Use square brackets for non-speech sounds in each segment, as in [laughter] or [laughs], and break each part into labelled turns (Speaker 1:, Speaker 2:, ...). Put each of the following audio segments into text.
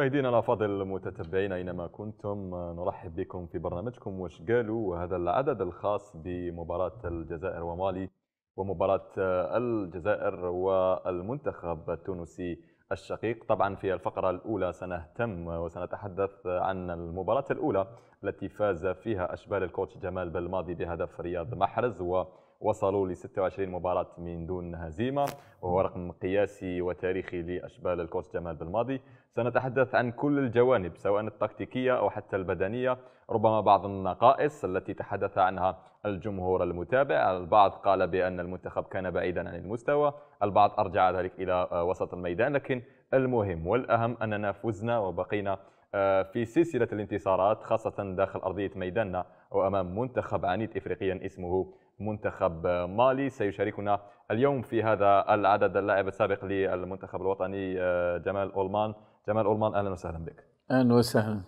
Speaker 1: مشاهدينا الافاضل المتتبعين اينما كنتم نرحب بكم في برنامجكم واش قالوا وهذا العدد الخاص بمباراه الجزائر ومالي ومباراه آه، الجزائر والمنتخب التونسي الشقيق طبعا في الفقره الاولى سنهتم وسنتحدث عن المباراه الاولى التي فاز فيها اشبال الكوتش جمال بلماضي بهدف رياض محرز و وصلوا ل 26 مباراة من دون هزيمة وهو رقم قياسي وتاريخي لأشبال الكورس جمال بالماضي سنتحدث عن كل الجوانب سواء التكتيكية أو حتى البدنية ربما بعض النقائص التي تحدث عنها الجمهور المتابع البعض قال بأن المنتخب كان بعيدا عن المستوى البعض أرجع ذلك إلى آه، وسط الميدان لكن المهم والأهم أننا فزنا وبقينا آه، في سلسلة الانتصارات خاصة داخل أرضية ميداننا وأمام منتخب عنيد إفريقيا اسمه منتخب مالي سيشاركنا اليوم في هذا العدد اللاعب السابق للمنتخب الوطني آه، جمال أولمان جمال أولمان أهلا وسهلا بك
Speaker 2: أهلا وسهلا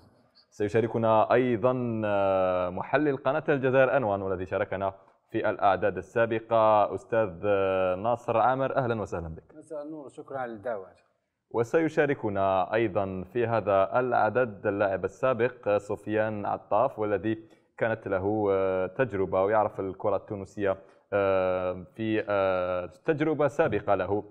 Speaker 1: سيشاركنا أيضا آه، محلل قناة الجزائر أنوان والذي شاركنا في الأعداد السابقة أستاذ آه، ناصر عامر أهلا وسهلا بك
Speaker 3: مساء النور شكرا على الدعوة
Speaker 1: وسيشاركنا أيضا في هذا العدد اللاعب السابق سفيان عطاف والذي كانت له آه، تجربة ويعرف الكرة التونسية آه، في آه، تجربة سابقة له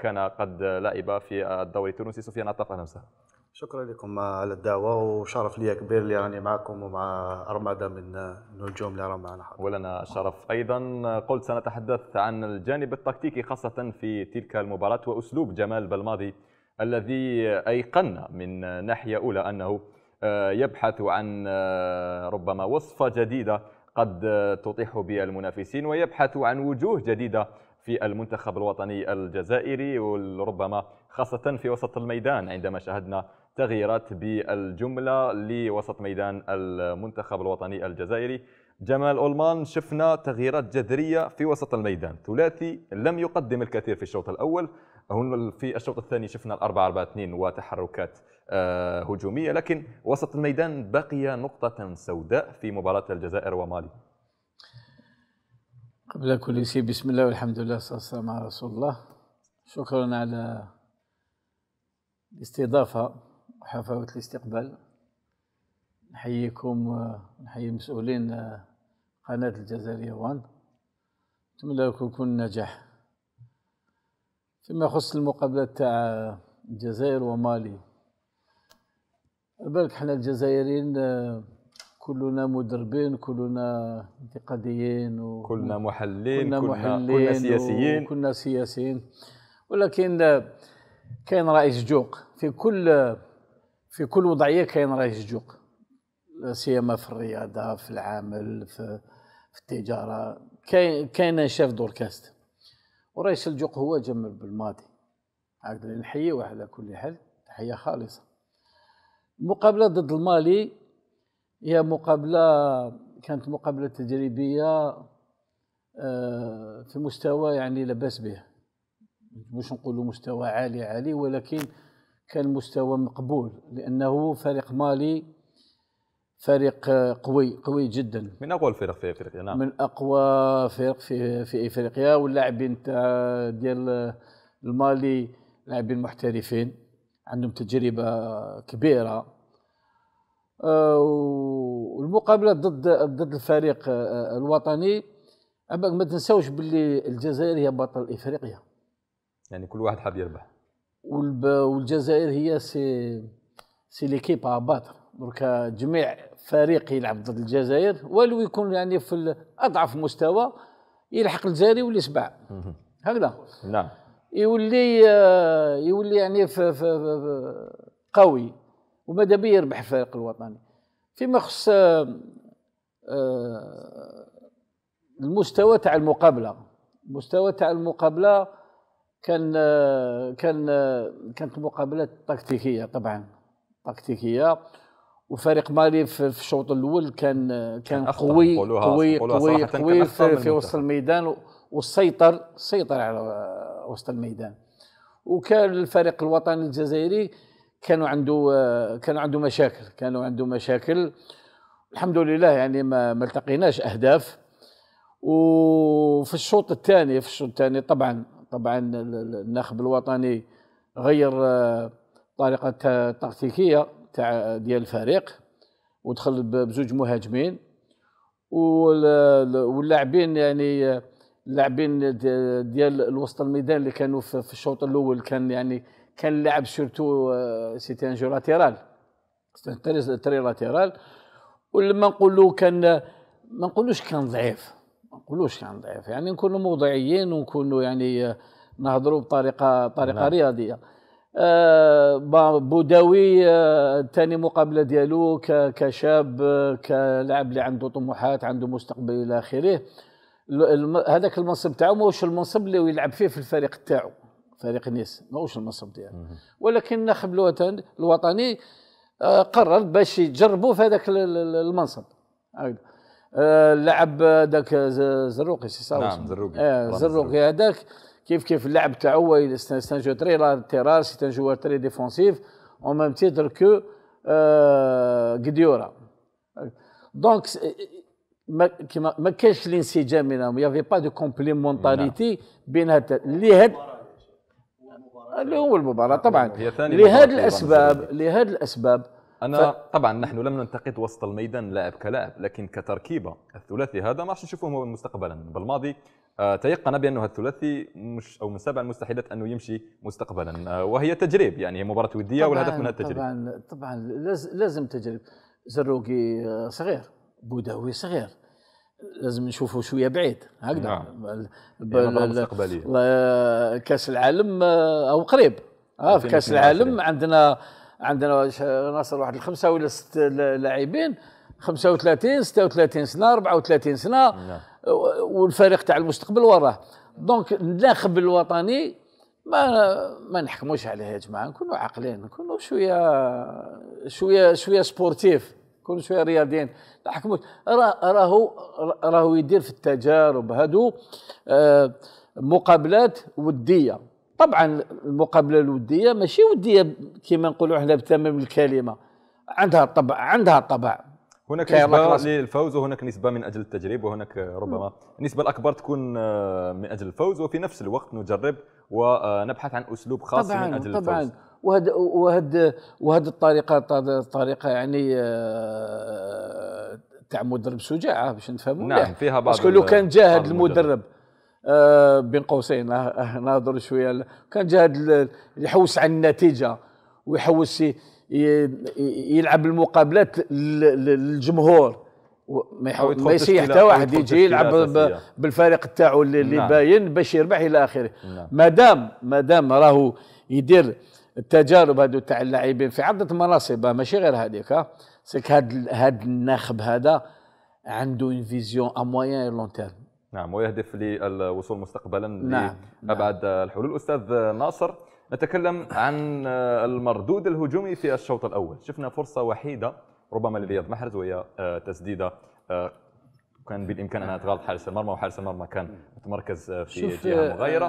Speaker 1: كان قد لعب في الدوري التونسي سفيان عطاف أهلا وسهلا
Speaker 4: شكرا لكم على الدعوه وشرف لي كبير اللي راني معكم ومع ارماده من النجوم اللي راهم معنا ولنا شرف ايضا قلت سنتحدث عن الجانب التكتيكي
Speaker 1: خاصه في تلك المباراه واسلوب جمال بلماضي الذي ايقنا من ناحيه اولى انه آه، يبحث عن آه، ربما وصفة جديدة قد آه، تطيح بها المنافسين ويبحث عن وجوه جديدة في المنتخب الوطني الجزائري وربما خاصة في وسط الميدان عندما شاهدنا تغييرات بالجملة لوسط ميدان المنتخب الوطني الجزائري جمال أولمان شفنا تغييرات جذرية في وسط الميدان ثلاثي لم يقدم الكثير في الشوط الأول في الشوط الثاني شفنا الأربعة أربعة اثنين وتحركات آه، هجوميه لكن وسط الميدان بقي نقطه سوداء في مباراه الجزائر ومالي
Speaker 2: قبل كل شيء بسم الله والحمد لله والصلاه والسلام على رسول الله شكرا على الاستضافه وحفاوه الاستقبال نحييكم ونحيي مسؤولين آه، قناه الجزائريه وان نتمنى لكم كل نجاح فيما يخص المقابله تاع الجزائر ومالي بالك حنا الجزائريين آه، كلنا مدربين كلنا انتقاديين و... كلنا محللين كلنا, كلنا سياسيين كلنا سياسيين ولكن آه، كاين رئيس جوق في كل آه، في كل وضعيه كاين رئيس جوق لا سيما في الرياضه في العمل في, في التجاره كاين كاين شاف دوركاست ورئيس الجوق هو جمال بالماضي عاد نحييه على كل حال تحيه خالصه مقابله ضد المالي هي مقابله كانت مقابله تجريبيه آه، في مستوى يعني لاباس به مش نقولوا مستوى عالي عالي ولكن كان مستوى مقبول لانه فريق مالي فريق قوي قوي جدا
Speaker 1: من اقوى الفرق في افريقيا نعم
Speaker 2: من اقوى فرق في في افريقيا واللاعبين تاع ديال المالي لاعبين محترفين عندهم تجربه كبيره آه، والمقابله ضد ضد الفريق آه، آه، الوطني اما ما تنساوش باللي الجزائر هي بطل افريقيا
Speaker 1: يعني كل واحد حاب يربح
Speaker 2: والجزائر هي سي سي ليكيب باتر دركا جميع فريق يلعب ضد الجزائر ولو يكون يعني في اضعف مستوى يلحق الجزائري واللي سبع هكذا نعم يولي آه، يولي يعني ف ف قوي وماذا به يربح الفريق الوطني فيما يخص آه، آه، المستوى تاع المقابله المستوى تاع المقابله كان كان كانت مقابله تكتيكيه طبعا تكتيكيه وفريق مالي في الشوط الاول كان كان قوي قوي قوي قوي في, في وسط الميدان وسيطر سيطر على وسط الميدان وكان الفريق الوطني الجزائري كانوا عنده كانوا عنده مشاكل كانوا عنده مشاكل الحمد لله يعني ما ما التقيناش اهداف وفي الشوط الثاني في الشوط الثاني طبعا طبعا الناخب الوطني غير آه، طريقه التكتيكية تاع ديال الفريق ودخل بزوج مهاجمين واللاعبين يعني اللاعبين ديال الوسط الميدان اللي كانوا في الشوط الاول كان يعني كان لعب سورتو آه، سيتي ان جو لاتيرال تري لاتيرال ولما نقولوا كان ما نقولوش كان ضعيف ما نقولوش كان ضعيف يعني نكونوا موضعيين ونكونوا يعني آه، نهضروا بطريقه طريقه نعم. رياضيه آه بوداوي آه، الثاني آه مقابله ديالو كشاب كلاعب اللي عنده طموحات عنده مستقبل الى اخره هذاك المنصب تاعو ماهوش المنصب اللي يلعب فيه في الفريق تاعو فريق نيس ماهوش المنصب ديالو ولكن الناخب الوطني آه، قرر باش يجربوا في هذاك المنصب آه، لعب ذاك زروقي سي نعم زروقي آه زروقي هذاك كيف كيف اللعب تاعو سان جو تري لاتيرال سي ان جوار تري ديفونسيف اون ميم تيتر كو قديوره دونك ما كانش الانسجام بينهم يافي با دو كومبليمونتاريتي نعم. بين هاد لهاد اللي هو المباراه طبعا لهاد الاسباب لهاد الاسباب
Speaker 1: انا ف... طبعا نحن لم ننتقد وسط الميدان لاعب كلاعب لكن كتركيبه الثلاثي هذا ما راحش نشوفه مستقبلا بالماضي آه، تيقن بانه الثلاثي مش او من سبع المستحيلات انه يمشي مستقبلا آه، وهي تجريب يعني مباراه وديه والهدف منها التجريب
Speaker 2: طبعا طبعا لازم تجريب زروقي آه، صغير بوداوي صغير لازم نشوفوا شويه بعيد هكذا نعم. المستقبليه يعني كاس العالم آه، او قريب اه في كاس العالم عندنا عندنا ناصر واحد الخمسه ولا ست لاعبين 35 36 سنه 34 سنه نعم. والفريق تاع المستقبل وراه دونك الناخب الوطني ما ما نحكموش عليه يا جماعه نكونوا عاقلين نكونوا شويه شويه شويه سبورتيف كل شويه رياضيين لا راه راهو راهو يدير في التجارب هادو آه، مقابلات وديه طبعا المقابله الوديه ماشي وديه كما نقولوا احنا بتمام الكلمه عندها طبع عندها طبع هناك نسبة
Speaker 1: للفوز وهناك نسبة من أجل التجريب وهناك ربما النسبة الأكبر تكون آه، من أجل الفوز وفي نفس الوقت نجرب ونبحث عن أسلوب خاص طبعاً من أجل طبعاً الفوز
Speaker 2: وهاد وهاد وهاد الطريقه طريقه يعني آه، تاع مدرب شجاعه باش نفهموا نعم فيها بعض باسكو لو كان جا هذا المدرب آه بين قوسين نهضر شويه كان جا يحوس على النتيجه ويحوس يلعب المقابلات للجمهور ما ما يسيح حتى واحد يجي يلعب بالفريق تاعو اللي نعم. باين باش يربح الى اخره مادام نعم. مادام راهو يدير التجارب هذو تاع اللاعبين في عده مناصب آه، ماشي غير هذيك ها آه. سك هاد هاد الناخب هذا عنده اون فيزيون ا موان لون تيرم
Speaker 1: نعم ويهدف للوصول مستقبلا نعم لابعد نعم. الحلول استاذ ناصر نتكلم عن آه، المردود الهجومي في الشوط الاول شفنا فرصه وحيده ربما لرياض محرز وهي تسديده وكان بالامكان ان اتغاضى حارس المرمى وحارس المرمى كان متمركز في جهه آه، مغايره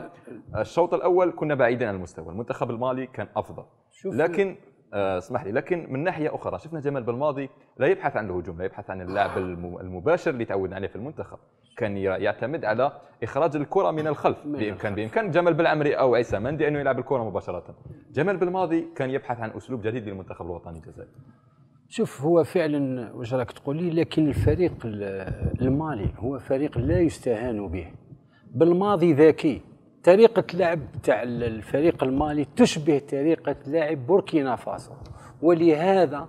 Speaker 1: آه، آه، الشوط الاول كنا بعيدا عن المستوى المنتخب المالي كان افضل لكن اسمح لي لكن من ناحيه اخرى شفنا جمال بالماضي لا يبحث عن الهجوم لا يبحث عن اللعب المباشر اللي تعودنا عليه في المنتخب كان يعتمد على اخراج الكره من الخلف بامكان بامكان جمال بالعمري او عيسى مندي انه يلعب الكره مباشره جمال بالماضي كان يبحث عن اسلوب جديد للمنتخب الوطني الجزائري
Speaker 3: شوف هو فعلا واش راك تقولي لكن الفريق المالي هو فريق لا يستهان به بالماضي ذكي طريقة لعب تاع الفريق المالي تشبه طريقة لاعب بوركينا فاسو ولهذا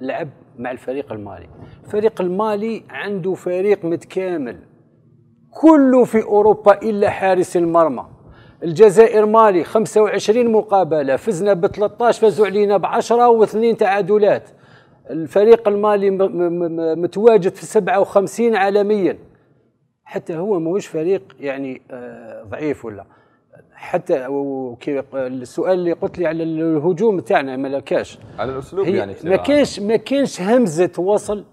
Speaker 3: لعب مع الفريق المالي الفريق المالي عنده فريق متكامل كله في أوروبا إلا حارس المرمى الجزائر مالي 25 مقابلة فزنا ب 13 فازوا علينا ب 10 واثنين تعادلات الفريق المالي متواجد في 57 عالميا حتى هو ماهوش فريق يعني آه، ضعيف ولا حتى السؤال اللي قلت لي على الهجوم تاعنا ما لكاش
Speaker 1: على الاسلوب يعني ما
Speaker 3: كانش ما كانش همزه وصل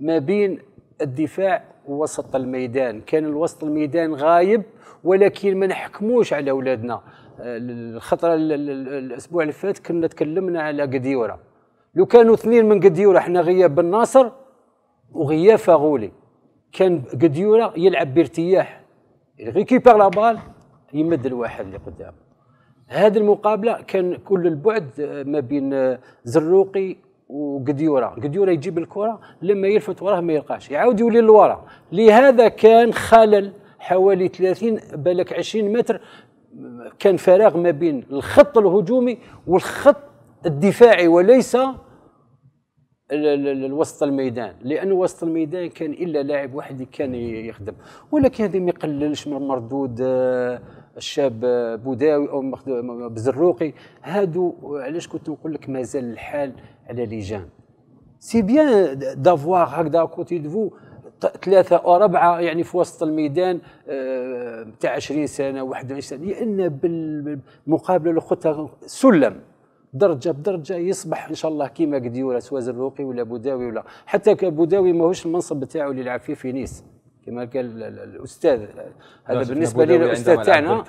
Speaker 3: ما بين الدفاع ووسط الميدان كان الوسط الميدان غايب ولكن ما نحكموش على اولادنا آه، الخطره الاسبوع اللي فات كنا تكلمنا على قديوره لو كانوا اثنين من قديوره حنا غياب بن ناصر وغياب فاغولي كان قديوره يلعب بارتياح يعني ريكيبير لا بال يمد الواحد اللي قدامه هذه المقابله كان كل البعد آه، ما بين آه، زروقي وقديوره قديوره يجيب الكره لما يلفت وراه ما يلقاش يعاود يولي لورا لهذا كان خلل حوالي 30 بالك 20 متر كان فراغ ما بين الخط الهجومي والخط الدفاعي وليس الوسط الميدان لأن وسط الميدان كان إلا لاعب واحد كان يخدم ولكن هذا ما يقللش من مردود آه، الشاب آه، بوداوي أو بزروقي هادو علاش كنت نقول لك مازال الحال على لجان سي بيان دافواغ هكذا كوتي دفو ثلاثة أو أربعة يعني في وسط الميدان آه، تاع 20 سنة 21 سنة لأن بالمقابلة الأخرى سلم درجه بدرجه يصبح ان شاء الله كيما قدي ولا سوا ولا بوداوي ولا حتى بوداوي ماهوش المنصب تاعه اللي يلعب فيه في نيس كما قال الاستاذ هذا بالنسبه لي الاستاذ تاعنا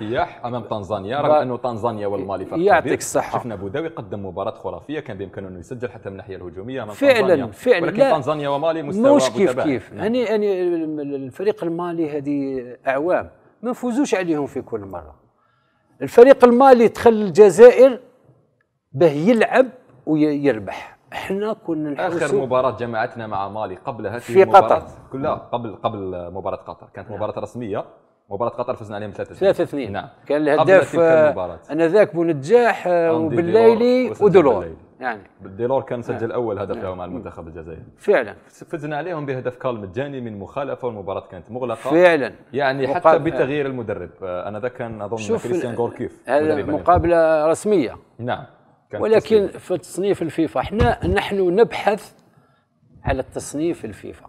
Speaker 1: امام تنزانيا رغم انه تنزانيا والمالي فقط يعطيك الصحه شفنا بوداوي قدم مباراه خرافيه كان بامكانه انه يسجل حتى من الناحيه الهجوميه امام فعلا تنزانيا فعلا ولكن لا تنزانيا ومالي مستوى مش كيف كيف يعني
Speaker 3: يعني الفريق المالي هذه اعوام ما نفوزوش عليهم في كل مره الفريق المالي دخل الجزائر باه يلعب ويربح احنا كنا اخر
Speaker 1: مباراه جمعتنا مع مالي قبلها في, في قطر كلها قبل قبل مباراه قطر كانت نعم. مباراه نعم. رسميه مباراة قطر فزنا عليهم 3 2 3 2 نعم كان الهداف
Speaker 3: ذاك بونجاح وبالليلي ودولور
Speaker 1: يعني ديلور كان سجل نعم. اول هدف نعم. مع المنتخب الجزائري فعلا فزنا عليهم بهدف كارل مجاني من مخالفه والمباراه كانت مغلقه فعلا يعني مقابل. حتى بتغيير المدرب آه، انا ذاك كان اظن كريستيان غوركيف يعني.
Speaker 3: مقابله رسميه
Speaker 1: نعم ولكن
Speaker 3: في تصنيف الفيفا احنا نحن نبحث على التصنيف الفيفا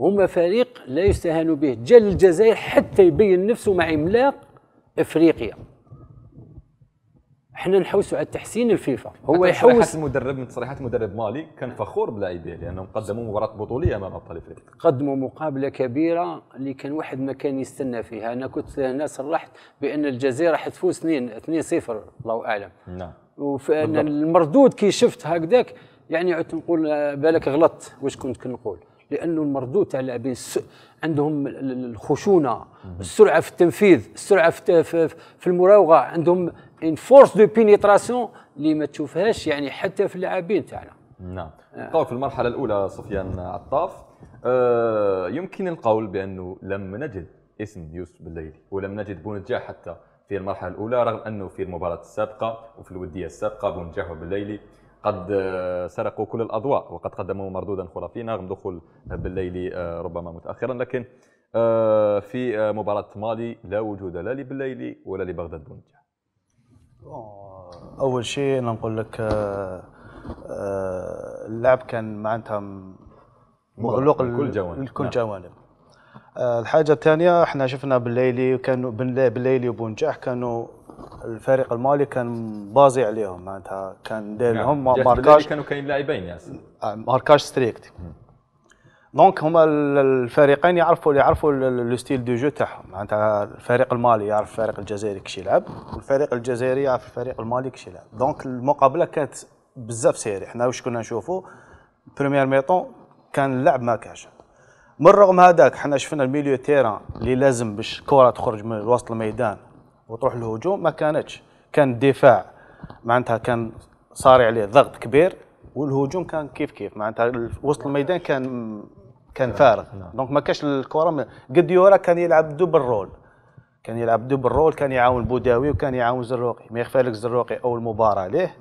Speaker 3: هما فريق لا يستهان به جل الجزائر حتى يبين نفسه مع عملاق افريقيا
Speaker 1: احنا نحوسوا على تحسين الفيفا هو يحوس مدرب من تصريحات مدرب مالي كان فخور بلاعبيه لانهم قدموا مباراه بطوليه امام ابطال افريقيا قدموا مقابله
Speaker 3: كبيره اللي كان واحد ما كان يستنى فيها انا كنت هنا صرحت بان الجزائر راح تفوز 2 2 0 الله اعلم نعم ان المردود كي شفت هكذاك يعني عدت نقول آه، بالك غلطت واش كنت كنقول لانه المردود تاع اللاعبين عندهم الخشونه السرعه في التنفيذ السرعه في في المراوغه عندهم ان فورس دو بينيتراسيون اللي ما تشوفهاش يعني حتى في اللاعبين تاعنا
Speaker 1: نعم آه. في المرحله الاولى سفيان عطاف آه يمكن القول بانه لم نجد اسم يوسف بالليلي ولم نجد بونجاح حتى في المرحله الاولى رغم انه في المباراه السابقه وفي الوديه السابقه بونجاح بالليلي قد آه، سرقوا كل الاضواء وقد قدموا مردودا خرافيا رغم دخول بالليلي آه، ربما متاخرا لكن آه، في مباراه مالي لا وجود لا لبالليلي ولا لبغداد
Speaker 2: بونجاح
Speaker 4: اول شيء انا نقول لك اللعب كان معناتها مغلق لكل جوانب, لكل نعم. جوانب. آه، الحاجه الثانيه احنا شفنا بالليلي كانوا بالليلي وبونجاح كانوا الفريق المالي كان بازي عليهم معناتها كان داير لهم نعم. ماركاج
Speaker 1: كانوا كاين لاعبين ياسر
Speaker 4: آه، ماركاج ستريكت دونك هما الفريقين يعرفوا يعرفوا لو ستيل دو جو تاعهم معناتها الفريق المالي يعرف الفريق الجزائري كيش يلعب والفريق الجزائري يعرف الفريق المالي كيش يلعب دونك المقابله كانت بزاف سيري حنا واش كنا نشوفوا بريمير ميطون كان اللعب ما كاش من رغم هذاك احنا شفنا الميليو تيران اللي لازم باش الكره تخرج من وسط الميدان وتروح للهجوم ما كانتش كان الدفاع معناتها كان صار عليه ضغط كبير والهجوم كان كيف كيف معناتها وسط الميدان كان كان نعم، فارغ نعم. دونك ما كانش الكره قد يورا كان يلعب دوبل رول كان يلعب دوبل رول كان يعاون بوداوي وكان يعاون زروقي ما يخفى لك زروقي اول مباراه ليه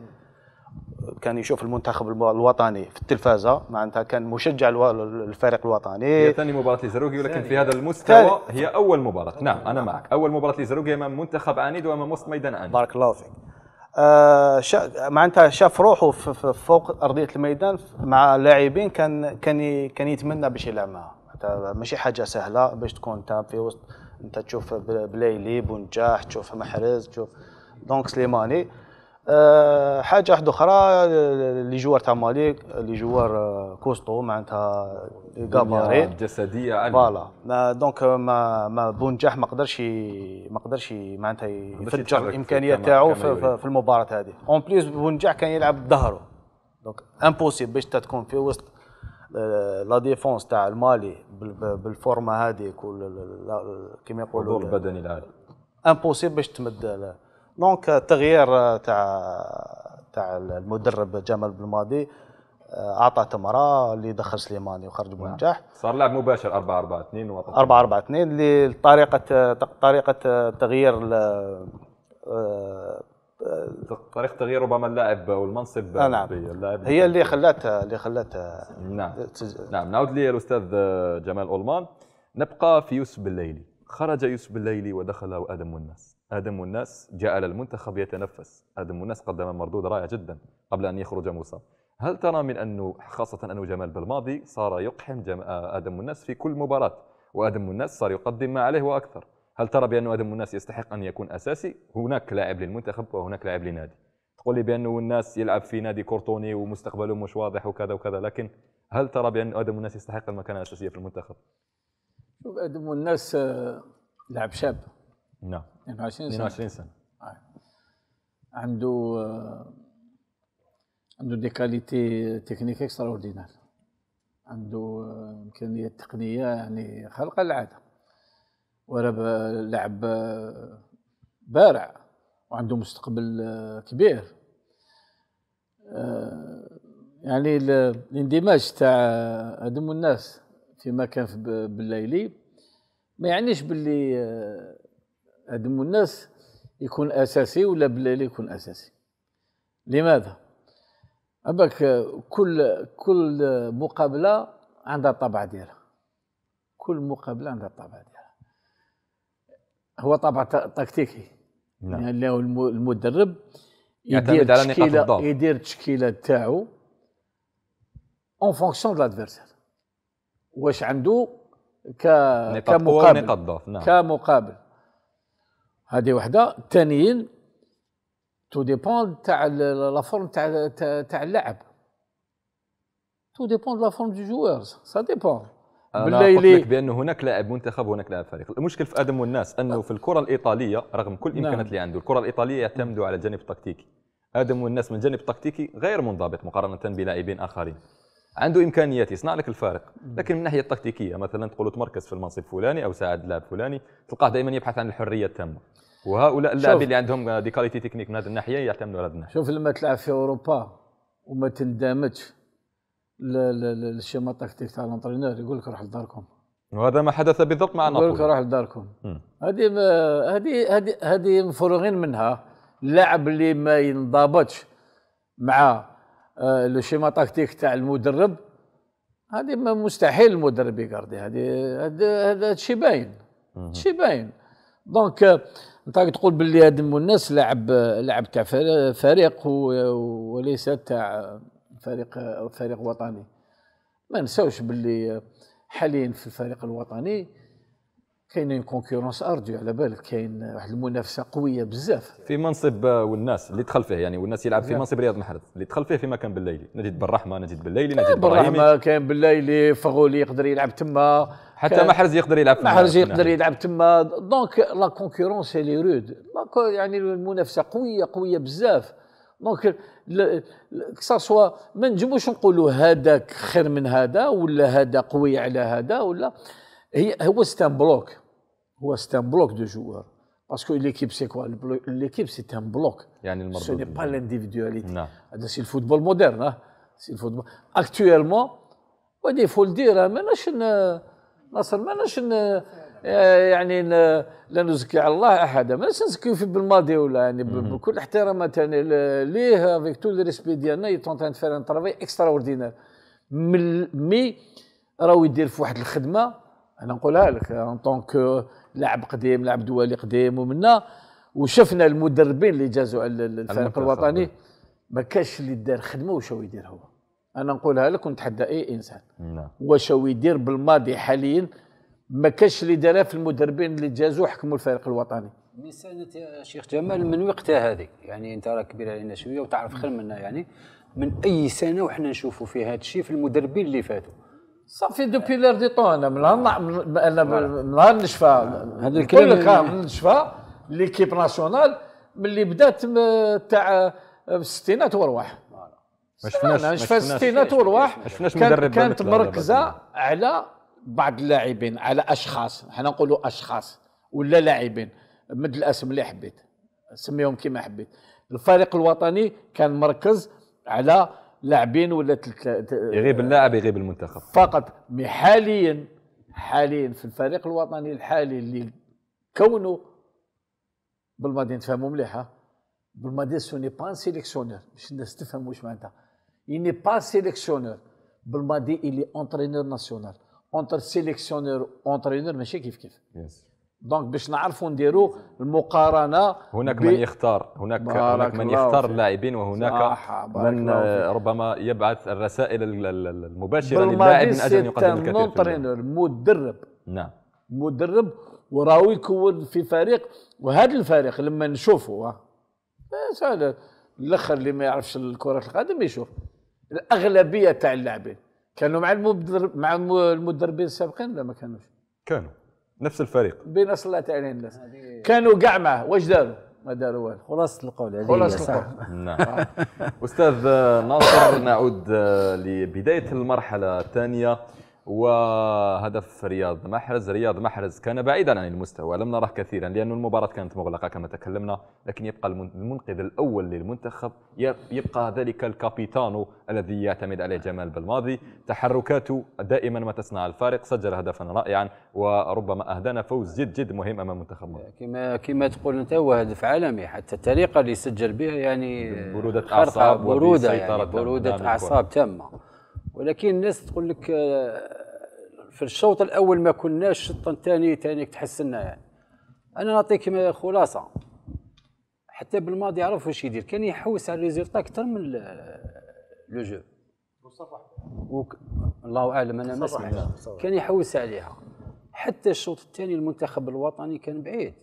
Speaker 4: كان يشوف المنتخب الوطني في التلفازه معناتها كان مشجع للفريق الوطني هي ثاني مباراه لزروقي ولكن في هذا المستوى هي اول مباراه
Speaker 1: نعم انا معك اول
Speaker 4: مباراه لزروقي امام منتخب عنيد وامام وسط ميدان عنيد بارك الله فيك آه معناتها شاف روحه في فوق ارضيه الميدان مع لاعبين كان كان كان يتمنى باش يلعب معاهم ماشي حاجه سهله باش تكون انت في وسط انت تشوف بلايلي بونجاح تشوف محرز تشوف دونك سليماني آه، حاجه واحده اخرى اللي جوار تاع مالي اللي جوار آه، كوستو معناتها كاباري
Speaker 1: جسديه فوالا
Speaker 4: دونك ما ما بونجاح ما قدرش ما قدرش معناتها يفجر الامكانيه تاعو في, في المباراه هذه اون بليس بونجاح كان يلعب ظهره دونك امبوسيبل باش تكون في وسط لا آه، ديفونس تاع المالي بالفورمه هذيك كيما يقولوا الحضور البدني العالي امبوسيبل باش تمد دونك التغيير آه، تاع تاع المدرب جمال بلماضي آه، اعطى تمره اللي دخل سليماني وخرج بنجاح نعم. صار لعب مباشر 4 4 2 و 4 4 2 اللي طريقه آه، طريقه تغيير طريقه تغيير ربما اللاعب والمنصب نعم اللاعب هي اللي خلات اللي خلات نعم تز... نعم نعود لي الاستاذ جمال اولمان
Speaker 1: نبقى في يوسف الليلي خرج يوسف الليلي ودخل ادم والناس آدم والناس جعل المنتخب يتنفس آدم والناس قدم مردود رائع جدا قبل أن يخرج موسى هل ترى من أنه خاصة أنه جمال بالماضي صار يقحم آه، آدم والناس في كل مباراة وآدم والناس صار يقدم ما عليه وأكثر هل ترى بأنه آدم والناس يستحق أن يكون أساسي هناك لاعب للمنتخب وهناك لاعب لنادي تقول لي بأنه الناس يلعب في نادي كورتوني ومستقبله مش واضح وكذا وكذا لكن هل ترى بأن آدم والناس يستحق المكانة الأساسية في المنتخب
Speaker 2: شوف آدم والناس آه، لاعب شاب نعم 22 سنه سنه آه. عنده آه، عنده دي كاليتي تكنيك اكسترا اوردينار عنده آه، امكانيه تقنيه يعني خارقه العاده وراه لاعب بارع وعنده مستقبل كبير يعني الاندماج تاع ادم الناس فيما كان في بالليلي ما يعنيش باللي دم الناس يكون اساسي ولا بلالي يكون اساسي لماذا أباك كل كل مقابله عندها الطبع ديالها كل مقابله عندها الطبع ديالها هو طبع تكتيكي نعم يعني المدرب يدير تشكيله يدير التشكيله تاعو اون فونكسيون دو لادفيرسير واش عنده ك كمقابل نقاط ضعف نعم كمقابل هذه وحده الثانيين تو ديبوند تاع لا فورم تاع تاع اللعب تو ديبوند لا فورم دو جوورز سا ديبون
Speaker 1: باللي قلت لك بان هناك لاعب منتخب وهناك لاعب فريق المشكل في ادم والناس انه في الكره الايطاليه رغم كل الامكانيات نعم. اللي عنده الكره الايطاليه يعتمدوا على الجانب التكتيكي ادم والناس من الجانب التكتيكي غير منضبط مقارنه بلاعبين اخرين عنده امكانيات يصنع لك الفارق لكن من الناحيه التكتيكيه مثلا تقول تمركز في المنصب فلاني او ساعد لاعب فلاني تلقاه دائما يبحث عن الحريه التامه وهؤلاء اللاعبين اللي عندهم دي كاليتي تكنيك من هذه الناحيه يعتمدوا على الناحيه
Speaker 2: شوف لما تلعب في اوروبا وما تندمجش للشيما التكتيك تاع الانترينور يقول لك روح لداركم
Speaker 1: وهذا ما حدث بالضبط مع نابولي يقول لك روح
Speaker 2: لداركم هذه هذه هذه هذه مفروغين منها اللاعب اللي ما ينضبطش مع آه، لو شيما تاكتيك تاع المدرب هذه مستحيل المدرب يقردي هذه هذا الشيء باين شيء باين دونك آه، انت تقول باللي هذا الناس لعب لعب تاع فريق وليس تاع فريق فريق وطني ما نساوش باللي حاليا في الفريق الوطني كاينين كونكورونس ارديو على بالك كاين واحد المنافسه قويه بزاف
Speaker 1: في منصب آه، والناس اللي دخل فيه يعني والناس يلعب في منصب رياض محرز اللي دخل فيه فيما كان بالليلي نجد بالرحمه نجد بالليلي آه، نجد بالرحمه
Speaker 2: كاين بالليلي فغولي يقدر يلعب تما حتى محرز يقدر يلعب محرز يقدر نعم. يلعب تما دونك لا كونكورونس لي رود يعني المنافسه قويه قويه بزاف دونك كساسوا ما نجموش نقولوا هذاك خير من هذا ولا هذا قوي على هذا ولا هي هو ستان بلوك هو c'est un bloc de joueurs. Parce que l'équipe, c'est quoi L'équipe, c'est un bloc. Ce n'est pas l'individualité. Ah, c'est le football moderne. Hein. سي الفوتبول اكتويلمون ودي فول دير ماناش ناصر ماناش يعني لا نزكي على الله احدا ما نزكي في بالماضي ولا يعني بكل احترامات يعني ليه افيك تو ريسبي ديالنا يتون تان فير ان ترافاي اكسترا اوردينير مي راهو يدير في واحد الخدمه انا نقولها لك ان طونك لاعب قديم لاعب دولي قديم ومنا وشفنا المدربين اللي جازوا على الفريق الوطني ما كاش اللي دار خدمه واش هو يدير هو انا نقولها لك ونتحدى اي انسان نعم. واش هو يدير بالماضي حاليا ما كاش اللي دارها في المدربين اللي جازوا حكموا الفريق الوطني
Speaker 3: من سنة يا شيخ جمال من وقتها هذه يعني انت راك كبير علينا شويه وتعرف خير منا يعني من اي سنه وحنا نشوفوا فيها هذا الشيء في المدربين اللي فاتوا
Speaker 2: صافي دوبي لير دي طون انا من نهار من نهار نشفى هذا الكلام من نشفى ليكيب ناسيونال ملي بدات تاع الستينات ورواح ما شفناش ما شفناش الستينات ورواح ما شفناش مدرب كانت مركزه على بعض اللاعبين على اشخاص حنا نقولوا اشخاص ولا لاعبين مد الاسم اللي حبيت سميهم كيما حبيت الفريق الوطني كان مركز على لاعبين ولا ثلاثه يغيب آه، اللاعب يغيب المنتخب فقط حاليا حاليا في الفريق الوطني الحالي اللي كونه بالماضي نتفاهموا مليحه بالماضي سو ني با سيليكسيونور باش الناس تفهم واش معناتها ني با سيليكسيونور بالماضي اللي اونترينور ناسيونال اونتر سيليكسيونور اونترينور ماشي كيف كيف yes. دونك باش نعرفوا نديروا المقارنه هناك من
Speaker 1: يختار هناك هناك من يختار اللاعبين وهناك من ربما يبعث الرسائل المباشره للاعب من اجل ان يقدم الكثير مونترينور
Speaker 2: مدرب نعم مدرب وراهو يكون في فريق وهذا الفريق لما نشوفه آه، الاخر اللي ما يعرفش كره القدم يشوف الاغلبيه تاع اللاعبين كانوا مع المدرب مع المدربين السابقين ولا ما كانوش؟ كانوا نفس الفريق بين تعالى الناس كانوا كاع معاه واش داروا ما داروا والو خلاصة القول هذه خلاصة القول
Speaker 1: [laughs] نعم أستاذ ناصر نعود آه، لبداية المرحلة الثانية وهدف رياض محرز رياض محرز كان بعيدا عن المستوى لم نره كثيرا لأن المباراة كانت مغلقة كما تكلمنا لكن يبقى المنقذ الأول للمنتخب يبقى ذلك الكابيتانو الذي يعتمد عليه جمال بالماضي تحركاته دائما ما تصنع الفارق سجل هدفا رائعا وربما أهدانا فوز جد جد مهم أمام منتخب مصر
Speaker 3: كما كما تقول أنت هو هدف عالمي حتى الطريقة اللي سجل بها يعني برودة أعصاب برودة يعني برودة أعصاب تامة ولكن الناس تقول لك آه، في الشوط الاول ما كناش الشوط الثاني ثاني تحسنا يعني انا نعطيك خلاصه حتى بالماضي عرف واش يدير كان يحوس على الريزلت اكثر من لو جو وك... الله اعلم انا ما سمعتش كان يحوس عليها حتى الشوط الثاني المنتخب الوطني كان بعيد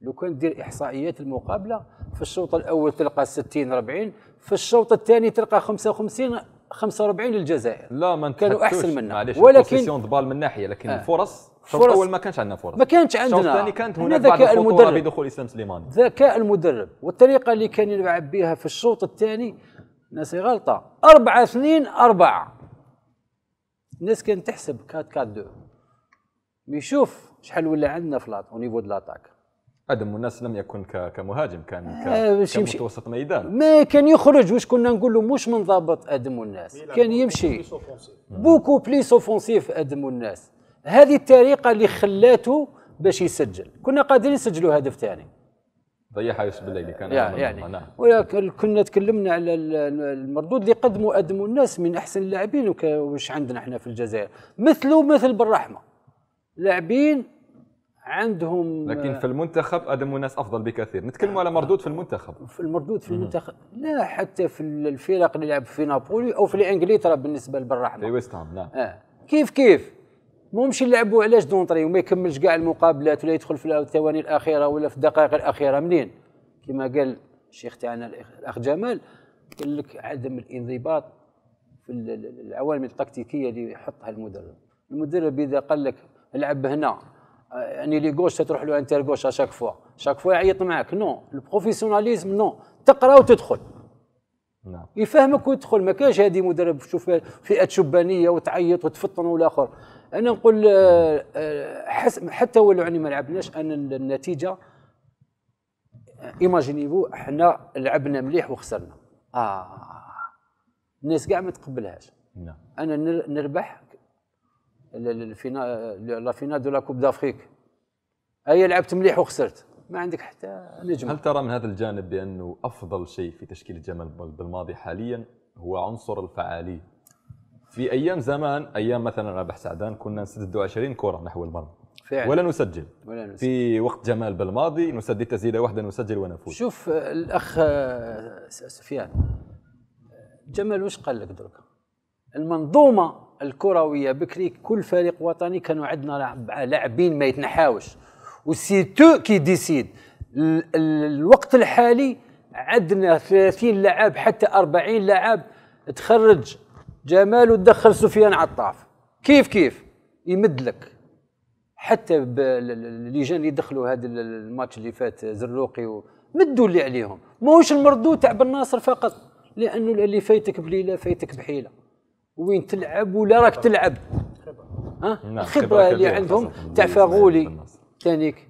Speaker 3: لو كان دير احصائيات المقابله في الشوط الاول تلقى 60 40 في الشوط الثاني تلقى 55
Speaker 1: 45 للجزائر لا ما كانوا احسن منا ولكن ضبال من ناحيه لكن آه. الفرص الشوط الاول ما كانش عندنا فرص ما كانش عندنا الشوط الثاني كانت هناك ذكاء المدرب بدخول اسلام سليمان
Speaker 3: ذكاء المدرب والطريقه اللي كان يلعب بها في الشوط الثاني ناسي غلطه 4 2 4 الناس كانت تحسب 4 4 2 ميشوف شحال ولا عندنا في لاط او نيفو دو لاتاك
Speaker 1: ادم الناس لم يكن كمهاجم كان آه كمتوسط ميدان
Speaker 3: ما كان يخرج واش كنا نقول له مش ضابط ادم الناس كان يمشي بوكو بليس اوفونسيف ادم الناس هذه الطريقه اللي خلاته باش يسجل كنا قادرين نسجلوا هدف ثاني
Speaker 1: ضيعها يوسف
Speaker 2: بالليل كان يعني, يعني
Speaker 3: ولكن كنا تكلمنا على المردود اللي قدموا ادم الناس من احسن اللاعبين وش عندنا احنا في الجزائر مثله مثل بالرحمه لاعبين عندهم لكن آه، في
Speaker 1: المنتخب قدموا ناس افضل بكثير نتكلم آه، على مردود في آه، المنتخب في
Speaker 3: المردود في المنتخب لا حتى في الفرق اللي لعب في نابولي او في انجلترا بالنسبه لبن في ويست هام نعم آه. كيف كيف مش يلعبوا علاش دونتري وما يكملش كاع المقابلات ولا يدخل في الثواني الاخيره ولا في الدقائق الاخيره منين كما قال الشيخ تاعنا الاخ جمال قال لك عدم الانضباط في العوامل التكتيكيه اللي يحطها المدرب المدرب اذا قال لك العب هنا يعني لي غوش تروح له انتر غوش اشاك فوا شاك فوا يعيط معاك نو البروفيسيوناليزم نو تقرا وتدخل نعم يفهمك ويدخل ما كاش هذه مدرب تشوف فئه شبانيه وتعيط وتفطن والاخر انا نقول آه، آه، حس حتى ولو يعني ما لعبناش ان النتيجه ايماجينيفو حنا لعبنا مليح وخسرنا اه الناس كاع ما تقبلهاش نعم انا نربح لا فينال دو لا كوب دافريك اي لعبت مليح وخسرت ما عندك حتى نجم هل
Speaker 1: ترى من هذا الجانب بانه افضل شيء في تشكيل الجمل بالماضي حاليا هو عنصر الفعاليه في ايام زمان ايام مثلا رابح سعدان كنا نسدد 20 كره نحو المرمى فعلا ولا نسجل ولا نسجل في وقت جمال بالماضي نسدد تسديده واحده نسجل ونفوز
Speaker 3: شوف الاخ سفيان جمال واش قال لك درك المنظومه الكرويه بكري كل فريق وطني كانوا عندنا لاعبين ما يتنحاوش وسي تو كي ديسيد الوقت الحالي عندنا 30 لاعب حتى 40 لاعب تخرج جمال وتدخل سفيان عطاف كيف كيف يمد لك حتى جان اللي دخلوا هذا الماتش اللي فات زرلوقي مدوا اللي عليهم ماهوش المردود تاع بن ناصر فقط لانه اللي فايتك بليله فايتك بحيله وين تلعب ولا راك تلعب ها نعم، الخبره اللي عندهم تاع فاغولي ثانيك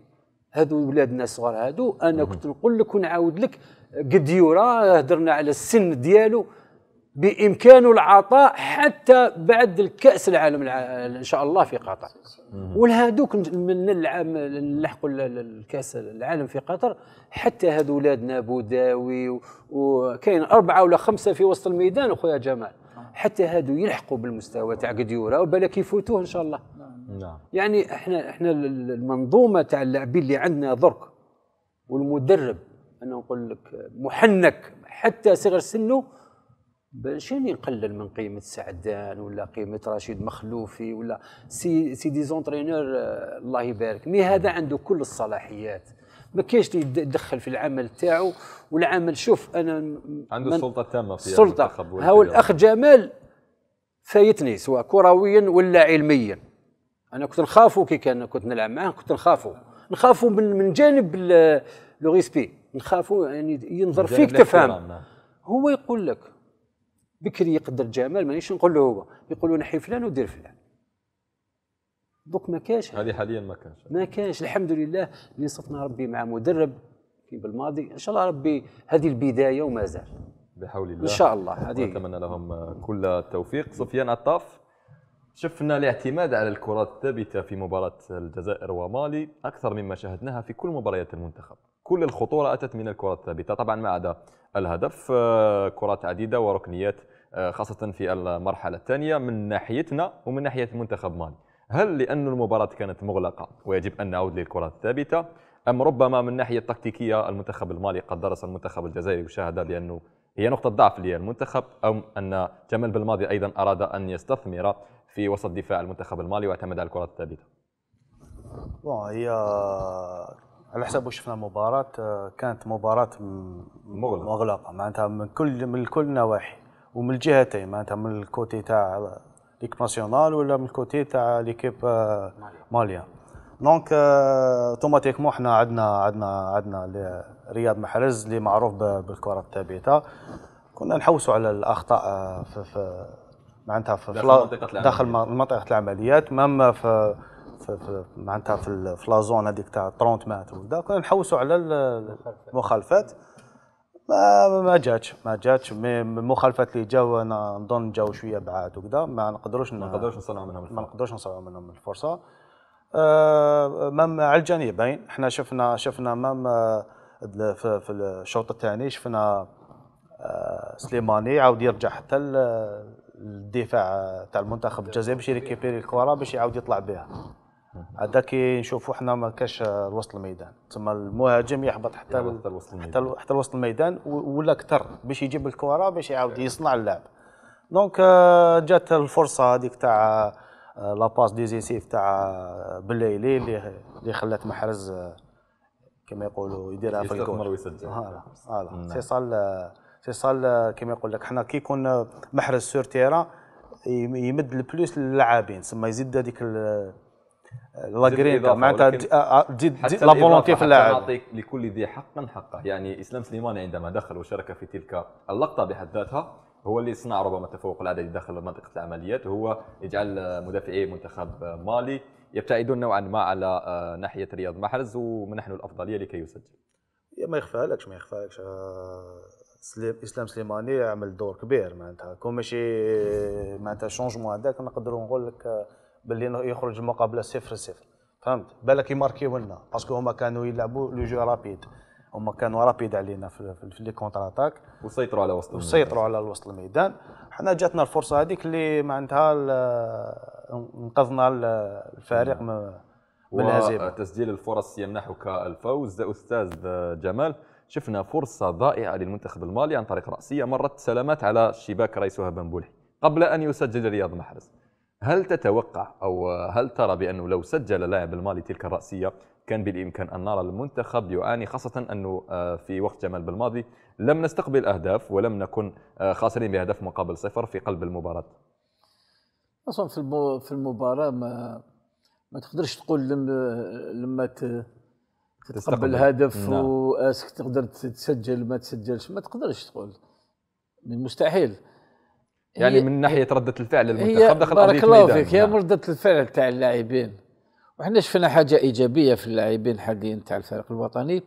Speaker 3: هذو ولادنا الصغار هذو انا كنت نقول لك ونعاود لك قد يورا هدرنا على السن ديالو بامكانه العطاء حتى بعد الكاس العالم ان شاء الله في قطر ولهذوك من العام نلحقوا الكاس العالم في قطر حتى هذو ولادنا بوداوي وكاين اربعه ولا خمسه في وسط الميدان اخويا جمال حتى هادو يلحقوا بالمستوى تاع قديوره وبالك يفوتوه ان شاء الله نعم يعني احنا احنا المنظومه تاع اللاعبين اللي عندنا درك والمدرب انا نقول لك محنك حتى صغر سنه باش نقلل من قيمه سعدان ولا قيمه رشيد مخلوفي ولا سي سي دي زونترينور آه، الله يبارك مي هذا عنده كل الصلاحيات ما كاينش اللي يتدخل في العمل تاعو والعمل شوف انا عنده السلطه التامه في السلطه هو الاخ جمال فايتني سواء كرويا ولا علميا انا كنت نخافو كي كان كنت نلعب معاه كنت نخافو نخافو من من جانب لو ريسبي نخافو يعني ينظر فيك تفهم هو يقول لك بكري يقدر جمال مانيش نقول له هو يقول له نحي فلان ودير فلان دوك ما كاش هذه حاليا ما كاش ما كاش الحمد لله اللي صفنا ربي مع مدرب في بالماضي ان شاء الله ربي هذه البدايه وما زال
Speaker 1: بحول الله ان شاء الله هذه نتمنى لهم كل التوفيق سفيان عطاف شفنا الاعتماد على الكرات الثابته في مباراه الجزائر ومالي اكثر مما شاهدناها في كل مباريات المنتخب كل الخطوره اتت من الكرات الثابته طبعا ما عدا الهدف آه، كرات عديده وركنيات آه، خاصه في المرحله الثانيه من ناحيتنا ومن ناحيه منتخب مالي هل لأن المباراة كانت مغلقة ويجب أن نعود للكرة الثابتة أم ربما من الناحية التكتيكية المنتخب المالي قد درس المنتخب الجزائري وشاهد بأنه هي نقطة ضعف للمنتخب أم أن جمال بالماضي أيضا أراد أن يستثمر في وسط دفاع المنتخب المالي واعتمد على الكرة الثابتة
Speaker 4: هي على حسب وش شفنا المباراة كانت مباراة مغلقة مغلقة معناتها من كل من كل النواحي ومن الجهتين معناتها من الكوتي تاع ليك ناسيونال ولا من الكوتي تاع ليكيب ماليا دونك اوتوماتيكمون حنا عندنا عندنا عندنا رياض محرز اللي معروف بالكره الثابته كنا نحوسوا على الاخطاء في, في معناتها في داخل منطقه داخل منطقه العمليات مام في في معناتها في لازون هذيك تاع 30 متر وكذا كنا نحوسوا على المخالفات ما ما جاتش ما جاتش مخالفه لي جاو انا نظن جاو شويه بعاد وكذا ما نقدروش ما نقدروش نصنعوا منهم الفرصة. ما نقدروش نصنعوا منهم الفرصه آه مام على الجانبين احنا شفنا شفنا مام آه، في, في الشوط الثاني شفنا آه، سليماني عاود يرجع حتى آه، الدفاع تاع المنتخب الجزائري باش يريكيبيري الكره باش يعاود يطلع بها هذاك نشوفوا حنا ما كاش الوسط الميدان تما المهاجم يهبط حتى يهبط الوسط الميدان حتى, الوسط الميدان ولا اكثر باش يجيب الكره باش يعاود إيه. يصنع اللعب دونك آه، جات الفرصه هذيك تاع آه، لاباس ديزيسيف تاع آه، بليلي اللي اللي خلات محرز كما يقولوا يديرها في الكور ويسجل فوالا نعم. سي صال سي صال كما يقول لك حنا كي يكون محرز سور تيرا يمد البلوس للاعبين تسمى يزيد هذيك لا جرين معناتها آه، آه، جد لا فولونتي في اللاعب نعطيك
Speaker 1: لكل ذي حق حقه يعني اسلام سليماني عندما دخل وشارك في تلك اللقطه بحد ذاتها هو اللي صنع ربما التفوق العددي داخل منطقه العمليات وهو يجعل مدافعي منتخب مالي يبتعدون نوعا ما على آه، ناحيه رياض محرز ومنحن الافضليه لكي يسجل
Speaker 4: ما يخفالكش ما يخفالكش اسلام سليماني عمل دور كبير معناتها كون ماشي معناتها شونجمون هذاك نقدروا نقول لك باللي يخرج المقابله صفر صفر فهمت بالك يماركيو لنا باسكو هما كانوا يلعبوا لو جو رابيد هما كانوا رابيد علينا في, لي كونتر اتاك وسيطروا على وسط الميدان وسيطروا على وسط الميدان حنا جاتنا الفرصه هذيك اللي معناتها انقذنا الفريق نعم. من الهزيمه
Speaker 1: تسجيل الفرص يمنحك الفوز استاذ جمال شفنا فرصه ضائعه للمنتخب المالي عن طريق راسيه مرت سلامات على شباك رئيسها بنبولحي قبل ان يسجل رياض محرز هل تتوقع أو هل ترى بأنه لو سجل لاعب المالي تلك الرأسية كان بالإمكان أن نرى المنتخب يعاني خاصة أنه آه، في وقت جمال بالماضي لم نستقبل أهداف ولم نكن آه، خاسرين بهدف مقابل صفر في قلب المباراة
Speaker 2: أصلا في في المباراة ما ما تقدرش تقول لما تتقبل هدف نعم. واسك تقدر تسجل ما تسجلش ما تقدرش تقول من مستحيل يعني من ناحيه رده الفعل المنتخب دخل بارك الله فيك هي رده الفعل تاع اللاعبين وحنا شفنا حاجه ايجابيه في اللاعبين حاليا تاع الفريق الوطني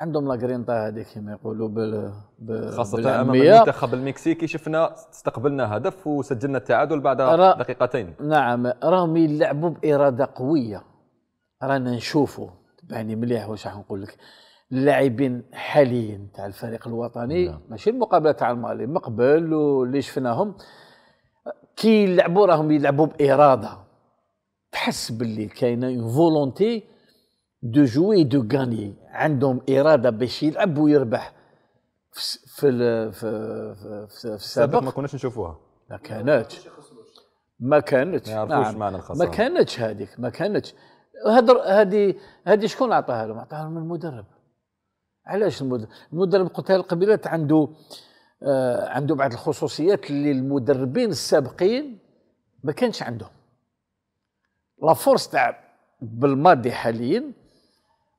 Speaker 2: عندهم لا جرينتا هذيك كما يقولوا بال... بال... خاصه بالعمية. امام
Speaker 1: المنتخب المكسيكي شفنا استقبلنا هدف وسجلنا التعادل بعد را... دقيقتين
Speaker 2: نعم راهم يلعبوا باراده قويه رانا نشوفوا يعني مليح واش راح نقول لك لاعبين حاليين تاع الفريق الوطني نعم. ماشي المقابله تاع المالي من قبل واللي شفناهم كي يلعبوا راهم يلعبوا باراده تحس باللي كاينه اون فولونتي دو جوي دو غاني عندهم اراده باش يلعب ويربح في في في, في السابق ما كناش نشوفوها ما كانتش ما كانتش ما نعم. معنى الخساره ما كانتش هذيك ما كانتش هذه هذه شكون عطاها لهم؟ عطاها لهم المدرب علاش المدرب قلت القبيلات عنده آه عنده بعض الخصوصيات اللي المدربين السابقين ما كانش عندهم لا فورس تاع بالماضي حاليا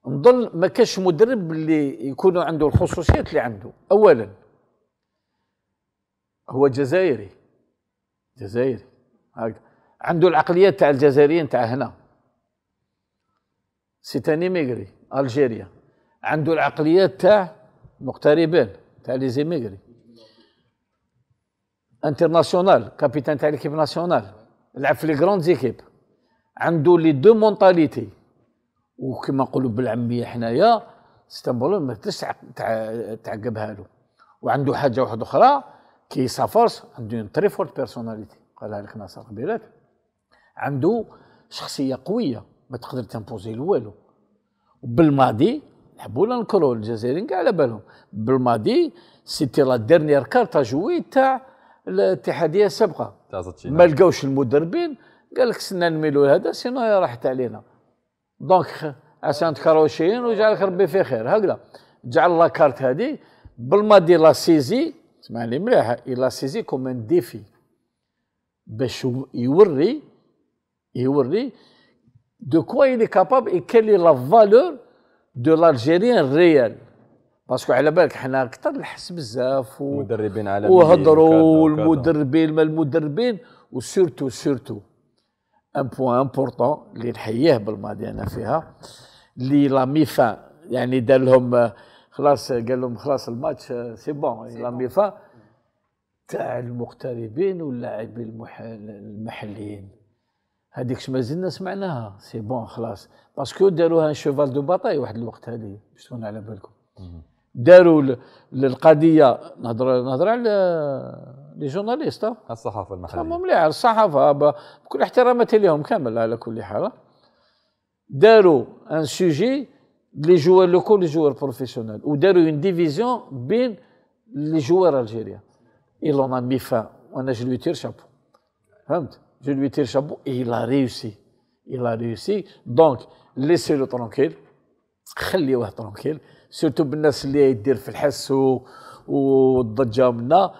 Speaker 2: نظن ما كانش مدرب اللي يكون عنده الخصوصيات اللي عنده اولا هو جزائري جزائري عنده العقليه تاع الجزائريين تاع هنا سي تاني ميغري الجيريا عنده العقليات تاع مقتربين تاع لي زيميغري انترناسيونال كابيتان تاع ليكيب ناسيونال لعب في لي كروند زيكيب عنده لي دو مونتاليتي وكما نقولوا بالعاميه حنايا اسطنبول ما تقدرش تعقبها له وعنده حاجه واحده اخرى كي سا فورس عنده اون تري فورت بيرسوناليتي قالها لك ناصر قبيلات عنده شخصيه قويه ما تقدر تمبوزي له والو بالماضي نحبوا ولا ننكروا الجزائريين كاع على بالهم بالماضي سيتي لا ديرنيير كارت جوي تاع الاتحاديه السابقه ما لقاوش المدربين قال لك سنا نميلوا لهذا سينو راحت علينا دونك عشان تكروشين وجعلك ربي في خير هكذا جعل لا كارت هذه بالماضي لا سيزي اسمعني مليح لا سيزي كوم ان ديفي باش يوري يوري دو كوا يلي كاباب اي كيلي لا فالور دو لالجيريان ريال باسكو على بالك حنا اكثر الحس بزاف و... مدربين عالميين وهضروا المدربين ما المدربين وسورتو سورتو ان بوان امبورطون اللي نحييه بالماضي انا فيها اللي لا مي فان يعني دار لهم خلاص قال لهم خلاص الماتش سي بون لا مي فان تاع المغتربين واللاعبين المحليين هذيك مازلنا سمعناها سي بون خلاص باسكو داروها شوفال دو باتاي واحد الوقت هذه باش تكون على بالكم داروا القضيه نهضر نهضر على لي جورناليست الصحافه المحليه مليح الصحافه بكل احتراماتي لهم كامل على كل حال داروا ان سوجي لي جوار لوكو لي جوار بروفيسيونيل وداروا اون ديفيزيون بين لي جوار الجيريا اي لون مي فان وانا جو لو تير شابو فهمت je lui tire le chapeau et il a réussi. Il a réussi. Donc, laissez-le tranquille. خليوه ترونكيل سيرتو بالناس اللي يدير في الحس والضجه منا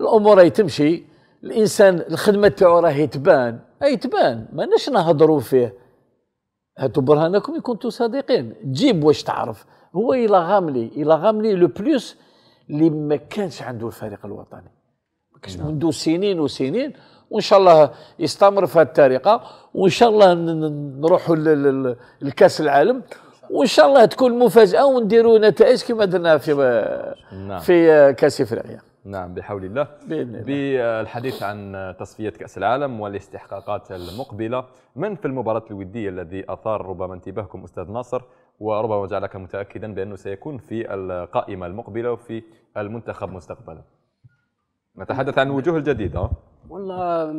Speaker 2: الامور راهي تمشي الانسان الخدمه تاعو راهي تبان اي تبان ماناش نهضروا فيه هاتوا برهانكم ان كنتم صادقين جيب واش تعرف هو الى غاملي الى غاملي لو بلوس اللي ما كانش عنده الفريق الوطني ما نعم. كانش منذ سنين وسنين وان شاء الله يستمر في هذه الطريقه وان شاء الله نروحوا لكاس العالم وان شاء الله تكون مفاجاه ونديروا نتائج كما درنا في نعم. في كاس افريقيا
Speaker 1: نعم بحول الله باذن الله بالحديث عن تصفيه كاس العالم والاستحقاقات المقبله من في المباراه الوديه الذي اثار ربما انتباهكم استاذ ناصر وربما جعلك متاكدا بانه سيكون في القائمه المقبله وفي المنتخب مستقبلا نتحدث عن وجوه الجديده
Speaker 3: والله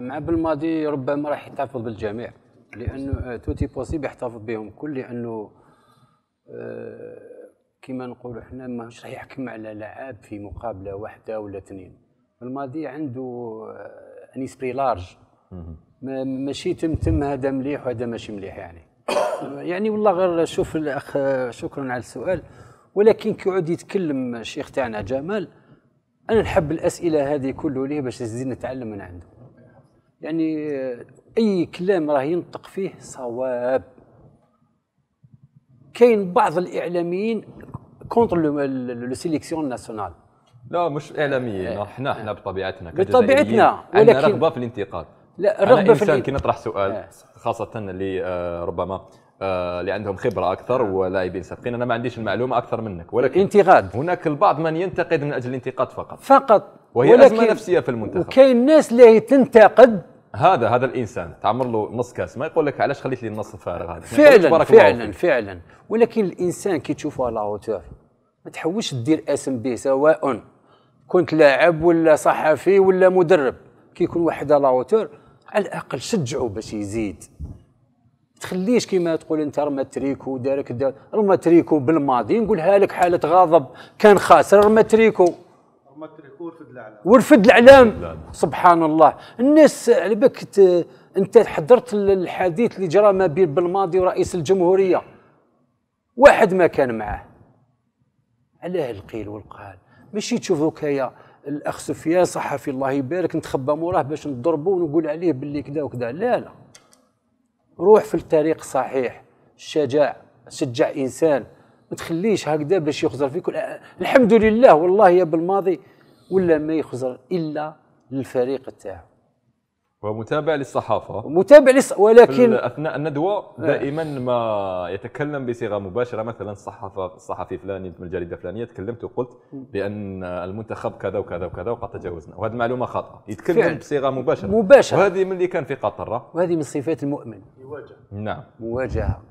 Speaker 3: مع بالماضي ربما راح يحتفظ بالجميع لانه توتي بوسيبل يحتفظ بهم كل لانه آه، كما نقولوا حنا ماهوش راح يحكم على لعاب في مقابله واحده ولا اثنين الماضي عنده آه، ان اسبري لارج ماشي تم تم هذا مليح وهذا ماشي مليح يعني [coughs] يعني والله غير شوف الاخ آه، شكرا على السؤال ولكن كيعود يتكلم الشيخ تاعنا جمال انا نحب الاسئله هذه كله ليه باش نزيد نتعلم من عنده يعني اي كلام راه ينطق فيه صواب كاين بعض الاعلاميين كونتر لو سيليكسيون ناسيونال
Speaker 1: لا مش اعلاميين آه، احنا احنا آه. بطبيعتنا بطبيعتنا ولكن رغبه في الانتقاد لا رغبه في الانسان كي نطرح سؤال آه. خاصه اللي ربما آه، اللي عندهم خبره اكثر نعم. ولاعبين سابقين انا ما عنديش المعلومه اكثر منك ولكن انتقاد هناك البعض من ينتقد من اجل الانتقاد فقط فقط وهي ولكن ازمه نفسيه في المنتخب وكاين الناس اللي تنتقد هذا هذا الانسان تعمر له نص كاس ما يقول لك علاش خليت لي النص الفارغ هذا فعلا فعلا فعلا
Speaker 3: ولكن الانسان كي تشوفه على اوتور ما تحوش دير اسم به سواء كنت لاعب ولا صحفي ولا مدرب كي يكون واحد على اوتور على الاقل شجعه باش يزيد تخليش كيما تقول انت رما تريكو دارك رمى رما تريكو بالماضي نقولها لك حاله غضب كان خاسر رما تريكو رما تريكو ورفد الاعلام ورفد الاعلام سبحان الله الناس على بالك انت حضرت الحديث اللي جرى ما بين بالماضي ورئيس الجمهوريه واحد ما كان معاه علاه القيل والقال ماشي تشوف هكايا الاخ سفيان صحفي الله يبارك نتخبى موراه باش نضربه ونقول عليه باللي كذا وكذا لا لا روح في الطريق الصحيح الشجاع شجع انسان ما تخليش هكذا باش يخزر فيك الحمد لله والله يا بالماضي ولا ما يخزر الا للفريق
Speaker 1: تاعو ومتابع للصحافة متابع للص... ولكن أثناء الندوة آه. دائما ما يتكلم بصيغة مباشرة مثلا الصحافة الصحفي فلاني من الجريدة فلانية تكلمت وقلت بأن المنتخب كذا وكذا وكذا وقد تجاوزنا وهذه معلومة خاطئة يتكلم فعلا. بصيغة مباشرة مباشرة وهذه من اللي كان في قطر
Speaker 3: وهذه من صفات المؤمن
Speaker 2: يواجه
Speaker 1: نعم
Speaker 3: مواجهة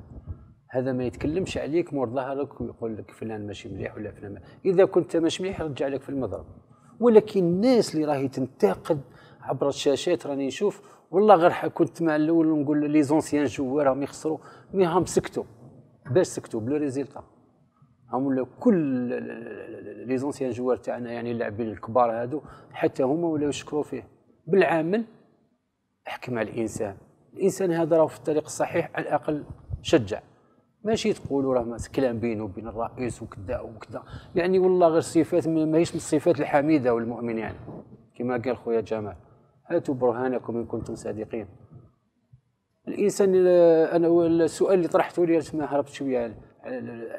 Speaker 3: هذا ما يتكلمش عليك مور ظهرك ويقول لك فلان ماشي مليح ولا فلان إذا كنت ماشي مليح يرجع لك في المضرب ولكن الناس اللي راهي تنتقد عبر الشاشات راني نشوف والله غير كنت مع الاول ونقول لي زونسيان جوار راهم يخسروا مي هم سكتوا باش سكتوا بلو ريزيلتا هم ولاو كل لي زونسيان جوار تاعنا يعني اللاعبين الكبار هادو حتى هما ولاو يشكروا فيه بالعامل احكم على الانسان الانسان هذا راه في الطريق الصحيح على الاقل شجع ماشي تقولوا راه كلام بينه وبين الرئيس وكذا وكذا يعني والله غير صفات ماهيش من الصفات الحميده والمؤمن يعني كما قال خويا جمال هاتوا برهانكم إن كنتم صادقين الإنسان أنا السؤال اللي طرحته لي ما هربت شوية يعني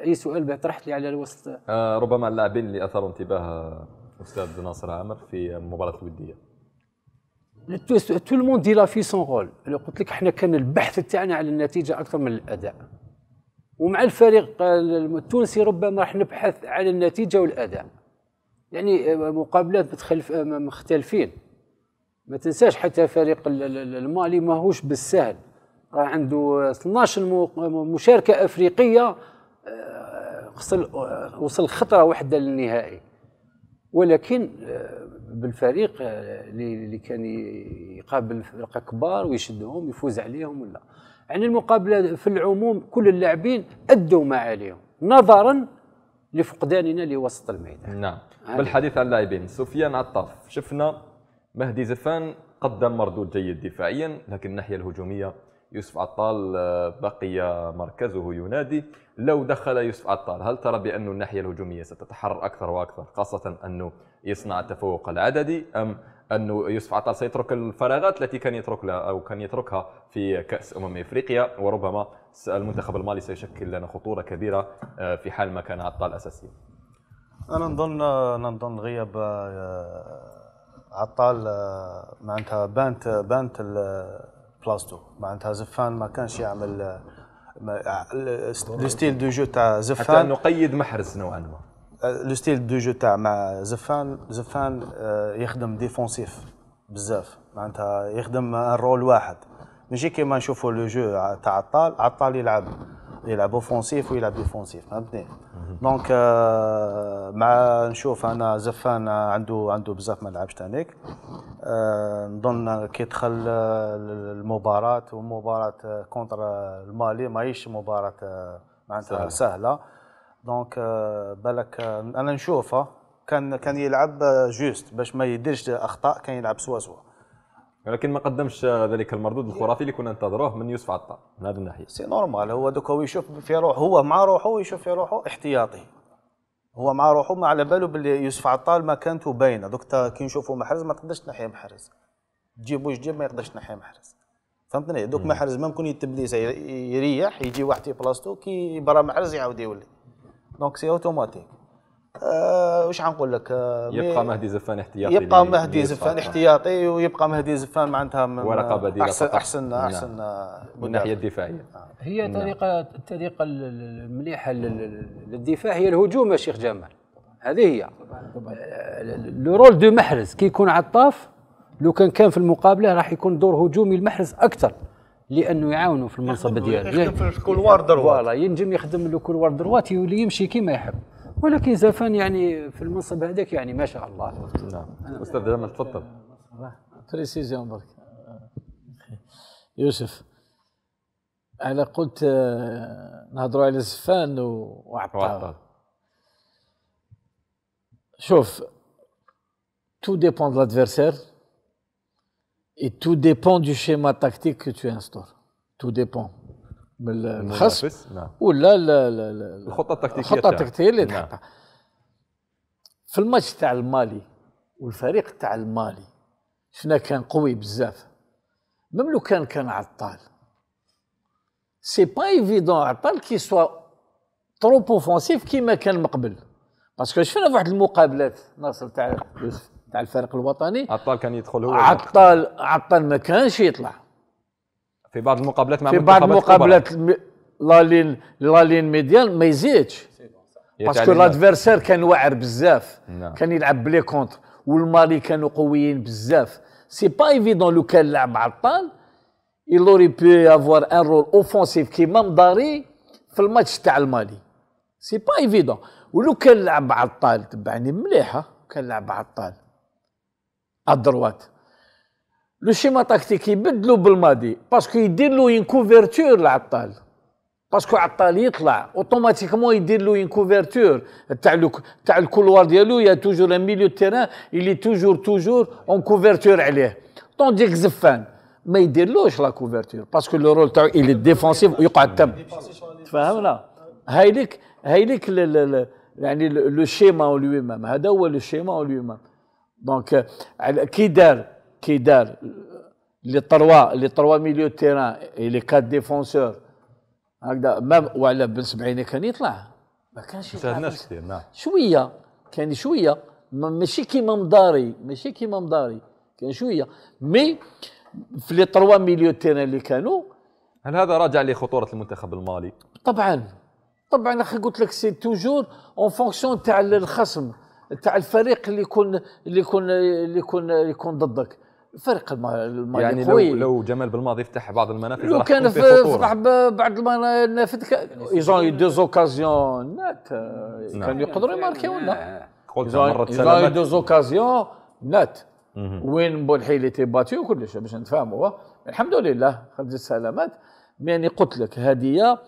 Speaker 3: أي سؤال طرحت لي على الوسط
Speaker 1: آه ربما اللاعبين اللي أثاروا انتباه أستاذ ناصر عامر في المباراة الودية
Speaker 3: تو الموند دي لا في سون رول انا قلت لك حنا كان البحث تاعنا على النتيجه اكثر من الاداء ومع الفريق التونسي ربما راح نبحث على النتيجه والاداء يعني آه، مقابلات آه، مختلفين ما تنساش حتى فريق المالي ماهوش بالسهل راه عنده 12 مشاركه افريقيه آه، آه، وصل خطره واحده للنهائي ولكن آه، بالفريق اللي كان يقابل فرق كبار ويشدهم يفوز عليهم ولا يعني المقابله في العموم كل اللاعبين ادوا ما عليهم نظرا لفقداننا لوسط
Speaker 1: الميدان نعم بالحديث عن اللاعبين سفيان عطاف شفنا مهدي زفان قدم مردود جيد دفاعيا لكن الناحيه الهجوميه يوسف عطال آه، بقي مركزه ينادي لو دخل يوسف عطال هل ترى بأن الناحية الهجومية ستتحرر أكثر وأكثر خاصة أنه يصنع التفوق العددي أم أنه يوسف عطال سيترك الفراغات التي كان يترك لها أو كان يتركها في كأس أمم إفريقيا وربما المنتخب المالي سيشكل لنا خطورة كبيرة آه، في حال ما كان عطال أساسيا
Speaker 4: أنا نظن نظن غياب آه، عطال آه، معناتها بانت بانت آه، بلاصتو معناتها زفان ما كانش يعمل آه، لو ستيل دو جو تاع زفان حتى نقيد محرز نوعا ما لو ستيل دو جو تاع مع زفان زفان يخدم ديفونسيف بزاف معناتها يخدم رول واحد ماشي كيما نشوفوا لو جو تاع عطال عطال يلعب يلعب اوفونسيف ويلعب ديفونسيف فهمتني دونك مع نشوف انا زفان عنده عنده بزاف ما لعبش تانيك نظن كي دخل المباراه ومباراه كونتر المالي ماهيش مباراه معناتها سهله دونك بالك انا نشوفها كان كان يلعب جوست باش ما يديرش اخطاء كان يلعب سوا سوا ولكن ما قدمش ذلك المردود الخرافي اللي كنا ننتظروه من يوسف عطار من هذه الناحيه سي نورمال هو دوكا يشوف في روحه هو مع روحه يشوف في روحه احتياطي هو مع روحه ما على باله باللي يوسف عطال مكانته باينه دوكا كي نشوفوا محرز ما تقدرش تنحي محرز تجيبوش جيب ما يقدرش تنحي محرز فهمتني دوك محرز ما كون يتبليس يريح يجي واحد في بلاصتو كي برا محرز يعاود يولي دونك سي اوتوماتيك أه وش حنقول لك أه يبقى مهدي زفان احتياطي يبقى مهدي زفان احتياطي ويبقى مهدي زفان معناتها ورقه بديله احسن فقط. احسن نعم. احسن آه، من الناحيه الدفاعيه آه. هي نعم.
Speaker 3: طريقه الطريقه المليحه للدفاع هي الهجوم يا شيخ جمال هذه هي آه، لو رول دو محرز كي يكون عطاف لو كان كان في المقابله راح يكون دور هجومي المحرز اكثر لانه يعاونه في المنصب ديالو يخدم في الكولوار دروات فوالا ينجم يخدم الكولوار دروات يولي يمشي كيما يحب ولكن زفان يعني في المنصب هذاك يعني ما شاء الله
Speaker 2: استاذ tout dépend de l'adversaire et tout dépend du schéma tactique que tu instaures. Tout dépend. من الخصم نعم. ولا لا لا لا الخطه التكتيكيه الخطه التكتيكيه اللي نعم. تحطها في الماتش تاع المالي والفريق تاع المالي شفنا كان قوي بزاف ميم لو كان كان عطال سي با ايفيدون عطال كي سوا تروب اوفونسيف كيما كان من قبل باسكو شفنا في واحد المقابلات ناصر تاع تاع الفريق الوطني عطال كان يدخل هو عطال عطال ما كانش يطلع في بعض المقابلات مع في بعض المقابلات لالين لالين ميديان ما يزيدش باسكو لادفيرسير كان واعر بزاف نعم. كان يلعب بلي كونتر والمالي كانوا قويين بزاف سي با ايفيدون لو كان لعب عطال il بي افوار ان رول اوفونسيف كيما مداري في الماتش تاع المالي سي با ايفيدون ولو كان لعب عطال تبعني مليحه كان لعب عطال ادروات لو شيما تاكتيك يبدلو بالماضي باسكو يدير له اون كوفرتور العطال باسكو عطال يطلع اوتوماتيكمون يدير له اون كوفرتور تاع تاع الكولوار ديالو يا توجور ان ميليو تيران اللي توجور توجور اون كوفرتور عليه طونديك زفان ما يديرلوش لا كوفرتور باسكو لو رول تاعو الي ديفونسيف ويقعد تم تفهمنا هايليك هايليك يعني لو شيما اون ميم هذا هو لو شيما اون ميم دونك كي دار كي دار لي طروا لي طروا ميليو تيران لي كات ديفونسور هكذا ما وعلى بن سبعينه كان يطلع ما كانش يطلع كثير نعم شويه كان شويه ماشي كيما مداري ماشي كيما مداري كان شويه مي في لي طروا ميليو تيران اللي كانوا
Speaker 1: هل هذا راجع لخطوره المنتخب
Speaker 2: المالي؟ طبعا طبعا اخي قلت لك سي توجور اون فونكسيون تاع الخصم تاع الفريق اللي يكون اللي يكون اللي يكون اللي يكون ضدك فرق الماي يعني لو لو
Speaker 1: جمال بالماضي فتح بعض المنافذ لو كان فتح
Speaker 2: بعض المنافذ يعني ايزون دو زوكازيون نات كان يقدروا يماركيونا قلت مرة ايزون دو زوكازيون نات وين اللي تي باتي وكلش باش نتفاهموا الحمد لله خرجت سلامات يعني قلت لك هذه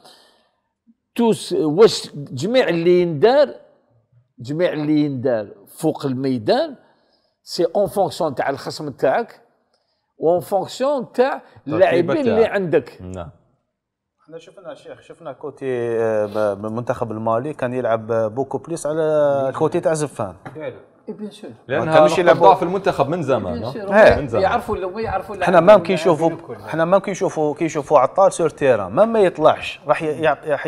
Speaker 2: توس واش جميع اللي يندار جميع اللي يندار فوق الميدان سي اون فونكسيون تاع الخصم تاعك اون فونكسيون تاع اللاعبين اللي
Speaker 4: عندك نعم احنا شفنا شيخ شفنا كوتي آه، بالمنتخب المالي كان يلعب بوكو بليس على كوتي تاع زفان
Speaker 2: بيان سور كان مش ضعف
Speaker 4: المنتخب من زمان من زمان
Speaker 2: يعرفوا يعرفوا احنا ما كي
Speaker 4: نشوفوا احنا ما كي نشوفوا كي نشوفوا عطال سور تيران ما ما يطلعش راح راح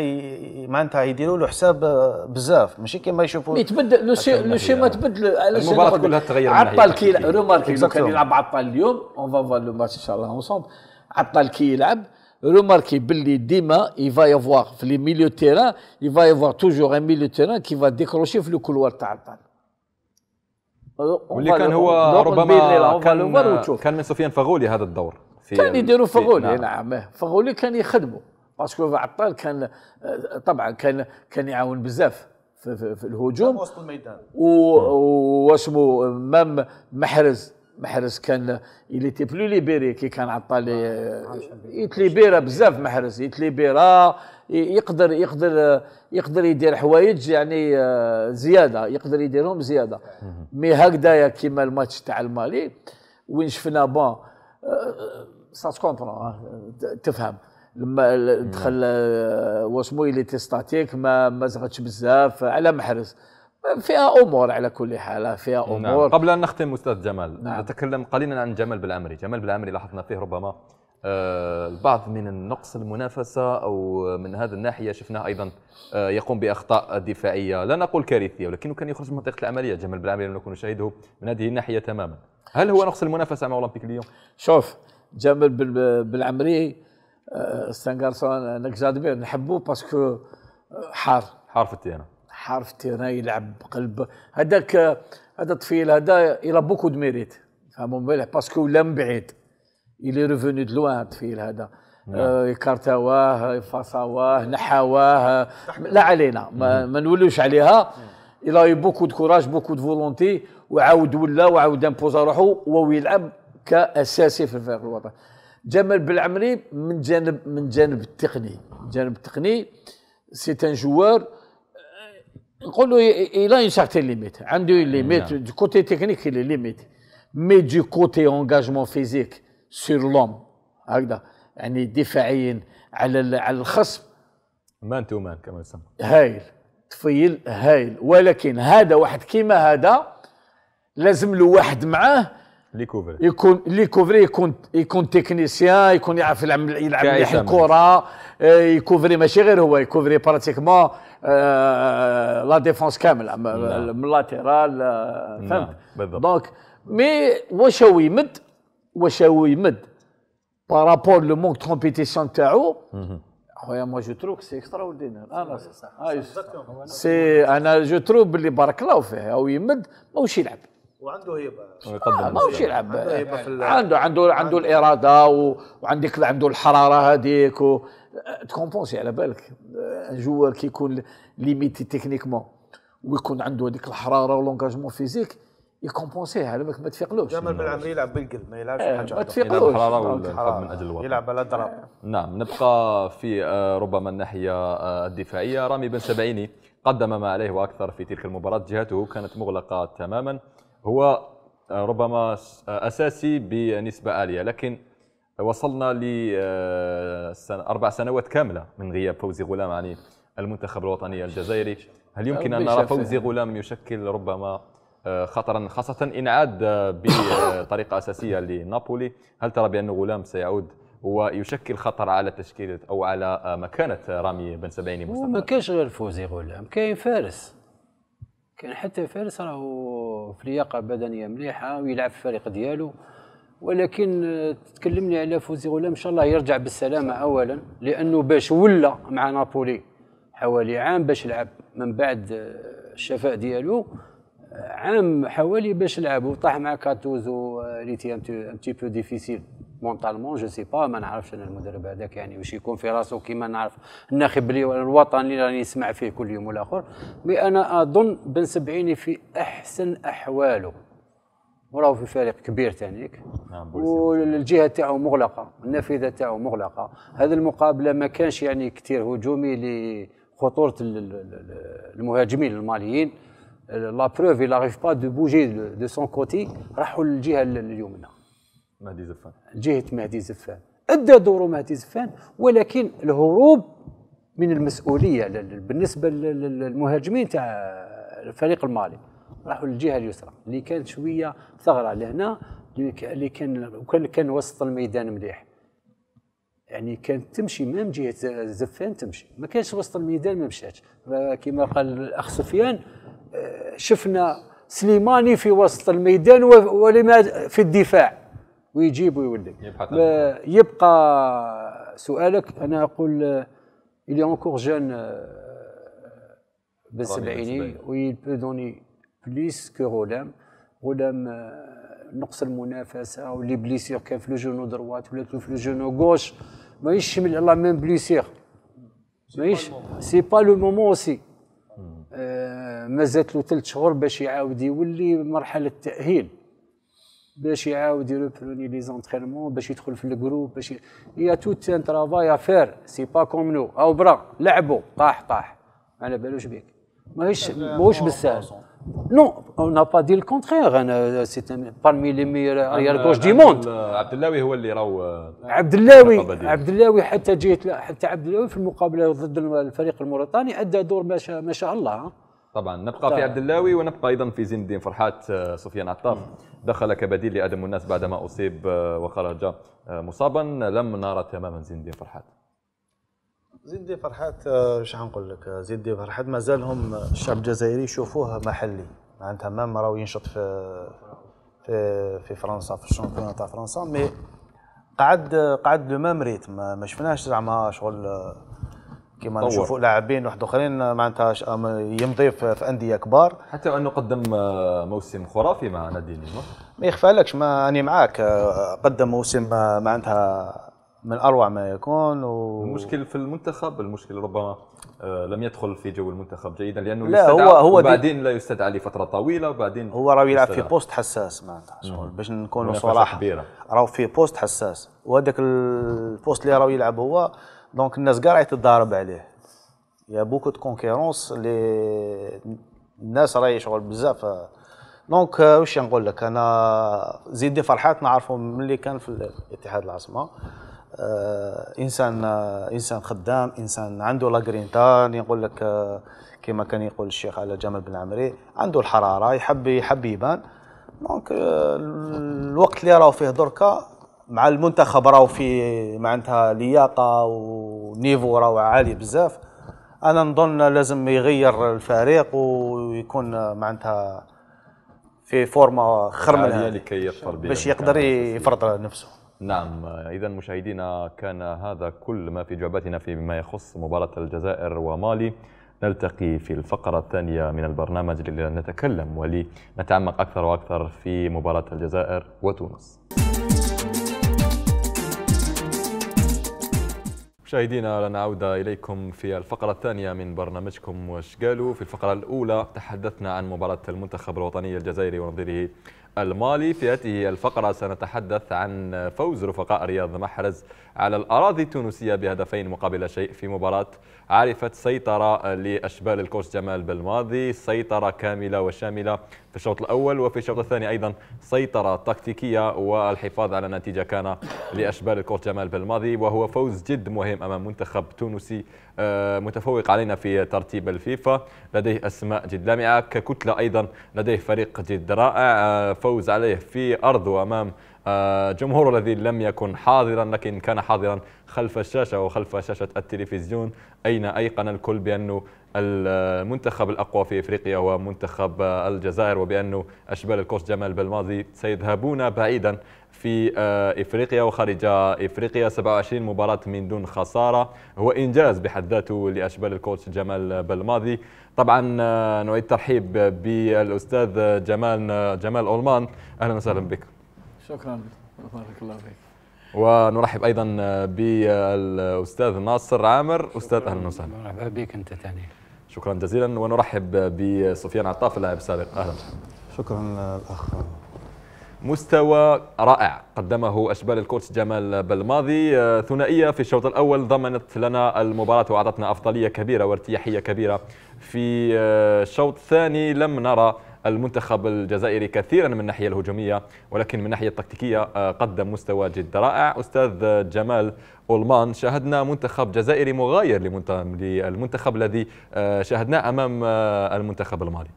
Speaker 4: معناتها يديروا له حساب آه، بزاف ماشي كيما يشوفوا
Speaker 2: يتبدل لو سيما تبدل على المباراه كلها تغير عطال كي روماركي كان يلعب
Speaker 4: عطال اليوم
Speaker 2: اون فوا لو ماتش ان شاء الله اونسومبل عطال كي يلعب remarquez, demain, il va y avoir, في لي ميليو تيران terrain, il va y avoir toujours un milieu de terrain qui va décrocher le couloir de واللي كان هو ربما كان
Speaker 1: كان من سفيان فغولي هذا الدور في كان يديروا فغولي نعم.
Speaker 2: نعم فغولي كان يخدموا باسكو عطال كان آه، طبعا كان كان يعاون بزاف في, في, في الهجوم وسط الميدان واسمه مام محرز محرز كان تي بلو ليبيري كي كان عطالي يتليبيرا آه، بزاف محرز يتليبيرا يقدر يقدر يقدر يدير حوايج يعني آه، زياده يقدر يديرهم زياده مي هكذايا كيما الماتش تاع المالي وين شفنا بون سا آه، كونترون تفهم لما دخل واسمو اللي تي ما ما زغتش بزاف على محرز فيها امور على كل حال فيها نعم. امور نعم.
Speaker 1: قبل ان نختم استاذ جمال نعم. نتكلم قليلا عن جمال بالامري جمال بالامري لاحظنا فيه ربما آه، البعض من النقص المنافسه او من هذا الناحيه شفناه ايضا آه، يقوم باخطاء دفاعيه لا نقول كارثيه ولكنه كان يخرج من
Speaker 2: منطقه العمليه جمال بالعمري لم نكن
Speaker 1: نشاهده من هذه الناحيه تماما
Speaker 2: هل هو نقص المنافسه مع اولمبيك اليوم شوف جمال بالعمري آه ستانغارسون انا نحبوه باسكو آه، حار حار في التيانه حرف تيرا يلعب بقلب هذاك هذا الطفيل هذا الى بوكو دو ميريت فهموا مليح باسكو ولا من بعيد الي ريفوني دو لوان الطفيل هذا نعم. آه، كارتاواه فاصاواه نحاواه لا علينا ما, نعم. ما نولوش عليها الى بوكو دو كوراج بوكو دو فولونتي وعاود ولا وعاود امبوزا روحو وهو يلعب كاساسي في الفريق الوطني جمال بالعمري من جانب من جانب التقني جانب التقني سي ان جوار نقول له نعم. il a une عنده ليميت دو كوتي تكنيك لي ليميت مي دو كوتي côté فيزيك سور لوم هكذا يعني دفاعيا على على الخصم
Speaker 1: مان تو مان كما يسمى هايل
Speaker 2: تفيل هايل ولكن هذا واحد كيما هذا لازم له واحد معاه لي كوفري يكون لي كوفري يكون يكون تكنيسيان يكون يعرف يلعب يلعب مليح الكره آه، يكوفري ماشي غير هو يكوفري براتيكمون آه لا ديفونس كامله نعم. من لاتيرال آه، نعم، فهمت بالضبط دونك مي واش هو يمد واش هو يمد بارابور لو مونك كومبيتيسيون تاعو خويا مو جو تروك سي اكسترا اوردينير انا سي انا جو تروك بلي بارك الله فيه او يمد ماهوش يلعب
Speaker 4: وعنده هيبه آه ما يلعب عنده عنده
Speaker 2: عنده, عنده الاراده و... وعندك عنده الحراره هذيك و... آه، على بالك جوار كيكون ليميتي تكنيكمون ويكون عنده هذيك الحراره ولونجاجمون فيزيك يكومبونسيها على بالك ما تفيقلوش جمال بالعمري
Speaker 4: يلعب بالقلب ما يلعبش آه، حاجه ما تفيقلوش يلعب آه، من اجل الوطن يلعب على الضرب
Speaker 1: نعم نبقى في ربما الناحيه الدفاعيه رامي بن سبعيني قدم ما عليه واكثر في تلك المباراه جهته كانت مغلقه تماما هو آه، ربما آه، اساسي بنسبه عاليه لكن وصلنا ل آه، اربع سنوات كامله من غياب فوزي غلام عن المنتخب الوطني الجزائري هل يمكن ان نرى فوزي غلام يشكل ربما خطرا خاصه ان عاد بطريقه اساسيه لنابولي هل ترى بان غلام سيعود ويشكل خطر على تشكيله او على مكانه رامي بن سبعيني مستقبلا ما
Speaker 3: كاينش غير فوزي غلام كاين فارس كان حتى فارس راهو في لياقه بدنيه مليحه ويلعب في الفريق ديالو ولكن آه، تكلمني على فوزي غلام ان شاء الله يرجع بالسلامه اولا لانه باش ولا مع نابولي حوالي عام باش لعب من بعد آه، الشفاء ديالو آه، عام حوالي باش لعب وطاح مع كاتوزو ليتي ان تي بو ديفيسيل مونتالمون جو سي با ما نعرفش انا المدرب هذاك يعني واش يكون في راسه كيما نعرف الناخب الوطني اللي راني نسمع فيه كل يوم والاخر مي انا اظن بن سبعيني في احسن احواله وراه في فريق كبير تانيك نعم والجهه تاعو مغلقه النافذه تاعو مغلقه هذه المقابله ما كانش يعني كثير هجومي لخطوره المهاجمين الماليين لا بروف لا ريف با دو بوجي دو سون كوتي راحوا للجهه اليمنى مهدي زفان جهه مهدي زفان ادى دوره مهدي زفان ولكن الهروب من المسؤوليه بالنسبه للمهاجمين تاع الفريق المالي راحوا للجهه اليسرى اللي كانت شويه ثغره لهنا اللي كان وكان كان وسط الميدان مليح يعني كانت تمشي مام جهه زفان تمشي ما كانش وسط الميدان ما مشاتش كما قال الاخ سفيان آه، شفنا سليماني في وسط الميدان ولما في الدفاع ويجيب ويولي يبقى سؤالك انا اقول الي اونكور جون بن سبعيني وي بو دوني بليس كو غلام غلام نقص المنافسه ولي بليسير كان في لو جونو دروات ولا في لو جونو غوش ماهيش شمل على ميم بليسير ماهيش سي با لو مومون اوسي مازالت له ثلاث شهور باش يعاود يولي مرحله التاهيل باش يعاود يروبروني لي زونترينمون باش يدخل في الجروب باش يا توت ان ترافاي افير سي با كوم نو او برا لعبوا طاح طاح على بالوش بيك ماهيش ماهوش بالسهل نو اون با دي dit انا سي بارمي لي les meilleurs arriere دي du
Speaker 1: عبد اللاوي هو اللي راهو عبد اللاوي
Speaker 3: عبد اللاوي حتى جيت حتى عبد اللاوي في المقابله ضد الفريق الموريتاني ادى دور ما شاء الله
Speaker 1: طبعا نبقى طبعا. في طيب. عبد اللاوي ونبقى ايضا في زين الدين فرحات آه، سفيان عطاف دخل كبديل لادم الناس بعدما اصيب آه، وخرج آه، مصابا لم نرى تماما زين الدين فرحات
Speaker 4: زين الدين فرحات ايش حنقول لك زين الدين فرحات مازال هم الشعب الجزائري يشوفوه محلي معناتها ما راهو ينشط في في في فرنسا في الشامبيون تاع فرنسا مي قعد قعد لو ميم ريتم ما شفناش زعما شغل كما نشوفوا لاعبين واحد اخرين معناتها يمضي في انديه كبار حتى انه قدم آه، موسم خرافي مع نادي النجم ما يخفالكش ما اني معاك آه، قدم موسم آه، معناتها من اروع ما يكون و... المشكل
Speaker 1: في المنتخب المشكل ربما لم يدخل في جو المنتخب جيدا لانه لا هو هو وبعدين لا يستدعى لفتره
Speaker 4: طويله وبعدين هو راه يلعب في بوست حساس معناتها باش نكونوا صراحه راهو في بوست حساس وهذاك البوست اللي راهو يلعب هو دونك الناس كاع راهي تضارب عليه يا بوكو دو كونكيرونس لي الناس راهي شغل بزاف دونك آه، واش نقول لك انا زيدي فرحات نعرفه ملي كان في اتحاد العاصمه آه، انسان آه، انسان خدام انسان عنده لاغرينتا يقول لك كما كان يقول الشيخ على جمال بن عمري عنده الحراره يحب يحب يبان دونك الوقت اللي راهو فيه دركا مع المنتخب راهو في معناتها لياقه ونيفو راهو عالي بزاف انا نظن لازم يغير الفريق ويكون معناتها في فورمه خير من لكي يفطر باش يقدر نعم. يفرض نفسه
Speaker 1: نعم اذا مشاهدينا كان هذا كل ما في جعبتنا فيما يخص مباراه الجزائر ومالي نلتقي في الفقرة الثانية من البرنامج لنتكلم ولنتعمق أكثر وأكثر في مباراة الجزائر وتونس. مشاهدينا لنعود إليكم في الفقرة الثانية من برنامجكم واش قالوا في الفقرة الأولى تحدثنا عن مباراة المنتخب الوطني الجزائري ونظيره المالي في هذه الفقرة سنتحدث عن فوز رفقاء رياض محرز على الأراضي التونسية بهدفين مقابل شيء في مباراة عرفت سيطرة لأشبال الكورس جمال بالماضي سيطرة كاملة وشاملة في الشوط الأول وفي الشوط الثاني أيضا سيطرة تكتيكية والحفاظ على النتيجة كان لأشبال الكورس جمال بالماضي وهو فوز جد مهم أمام منتخب تونسي آه، متفوق علينا في ترتيب الفيفا لديه أسماء جد لامعة ككتلة أيضا لديه فريق جد رائع آه، فوز عليه في أرضه أمام آه، جمهور الذي لم يكن حاضرا لكن كان حاضرا خلف الشاشة وخلف شاشة التلفزيون أين أيقن الكل بأنه المنتخب الأقوى في إفريقيا هو منتخب الجزائر وبانه أشبال الكوش جمال بلماضي سيذهبون بعيدا في آه، إفريقيا وخارج إفريقيا 27 مباراة من دون خسارة هو إنجاز بحد ذاته لأشبال الكوتش جمال بلماضي طبعا آه، نعيد ترحيب بالأستاذ جمال جمال أولمان أهلا وسهلا بك
Speaker 2: شكرا بارك الله فيك
Speaker 1: ونرحب ايضا بالاستاذ ناصر عامر استاذ اهلا وسهلا مرحبا بك انت ثاني شكرا جزيلا ونرحب بسفيان عطاف اللاعب السابق اهلا شكرا الاخ مستوى رائع قدمه أشبال الكوتش جمال بالماضي آه، ثنائية في الشوط الأول ضمنت لنا المباراة وأعطتنا أفضلية كبيرة وارتياحية كبيرة في الشوط آه، الثاني لم نرى المنتخب الجزائري كثيرا من الناحيه الهجوميه ولكن من الناحيه التكتيكيه آه، قدم مستوى جد رائع استاذ جمال اولمان شاهدنا منتخب جزائري مغاير للمنتخب الذي آه، شاهدناه امام آه، المنتخب المالي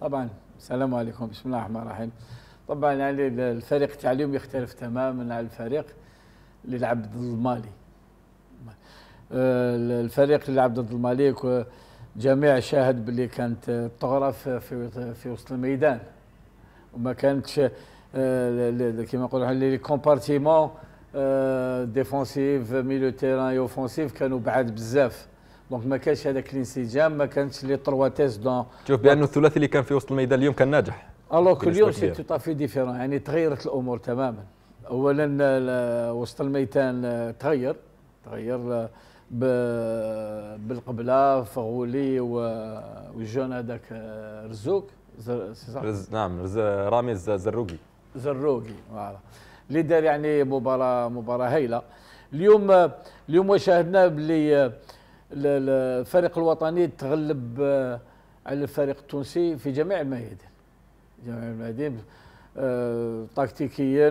Speaker 2: طبعا السلام عليكم بسم الله الرحمن الرحيم طبعا يعني الفريق تاع اليوم يختلف تماما عن الفريق اللي لعب ضد المالي الفريق اللي لعب ضد المالي جميع شاهد باللي كانت الطغره في في وسط الميدان وما كانتش آه، كما نقولوا لي كومبارتيمون ديفونسيف ميلو تيران اي اوفونسيف كانوا بعاد بزاف دونك ما كانش هذاك الانسجام ما كانش لي تروا تيس دون تشوف بانه الثلاثي
Speaker 1: اللي كان في وسط الميدان اليوم كان ناجح الوغ اليوم سي تو
Speaker 2: طافي ديفيرون يعني تغيرت الامور تماما اولا وسط الميدان آه، تغير تغير آه، بالقبله فغولي وجون هذاك آه، رزوق زر... رز نعم رز رامي زروقي زروقي فوالا اللي دار يعني مباراه مباراه هايله اليوم آه، اليوم شاهدنا بلي آه، الفريق الوطني تغلب على الفريق التونسي في جميع الميادين جميع الميادين تكتيكيا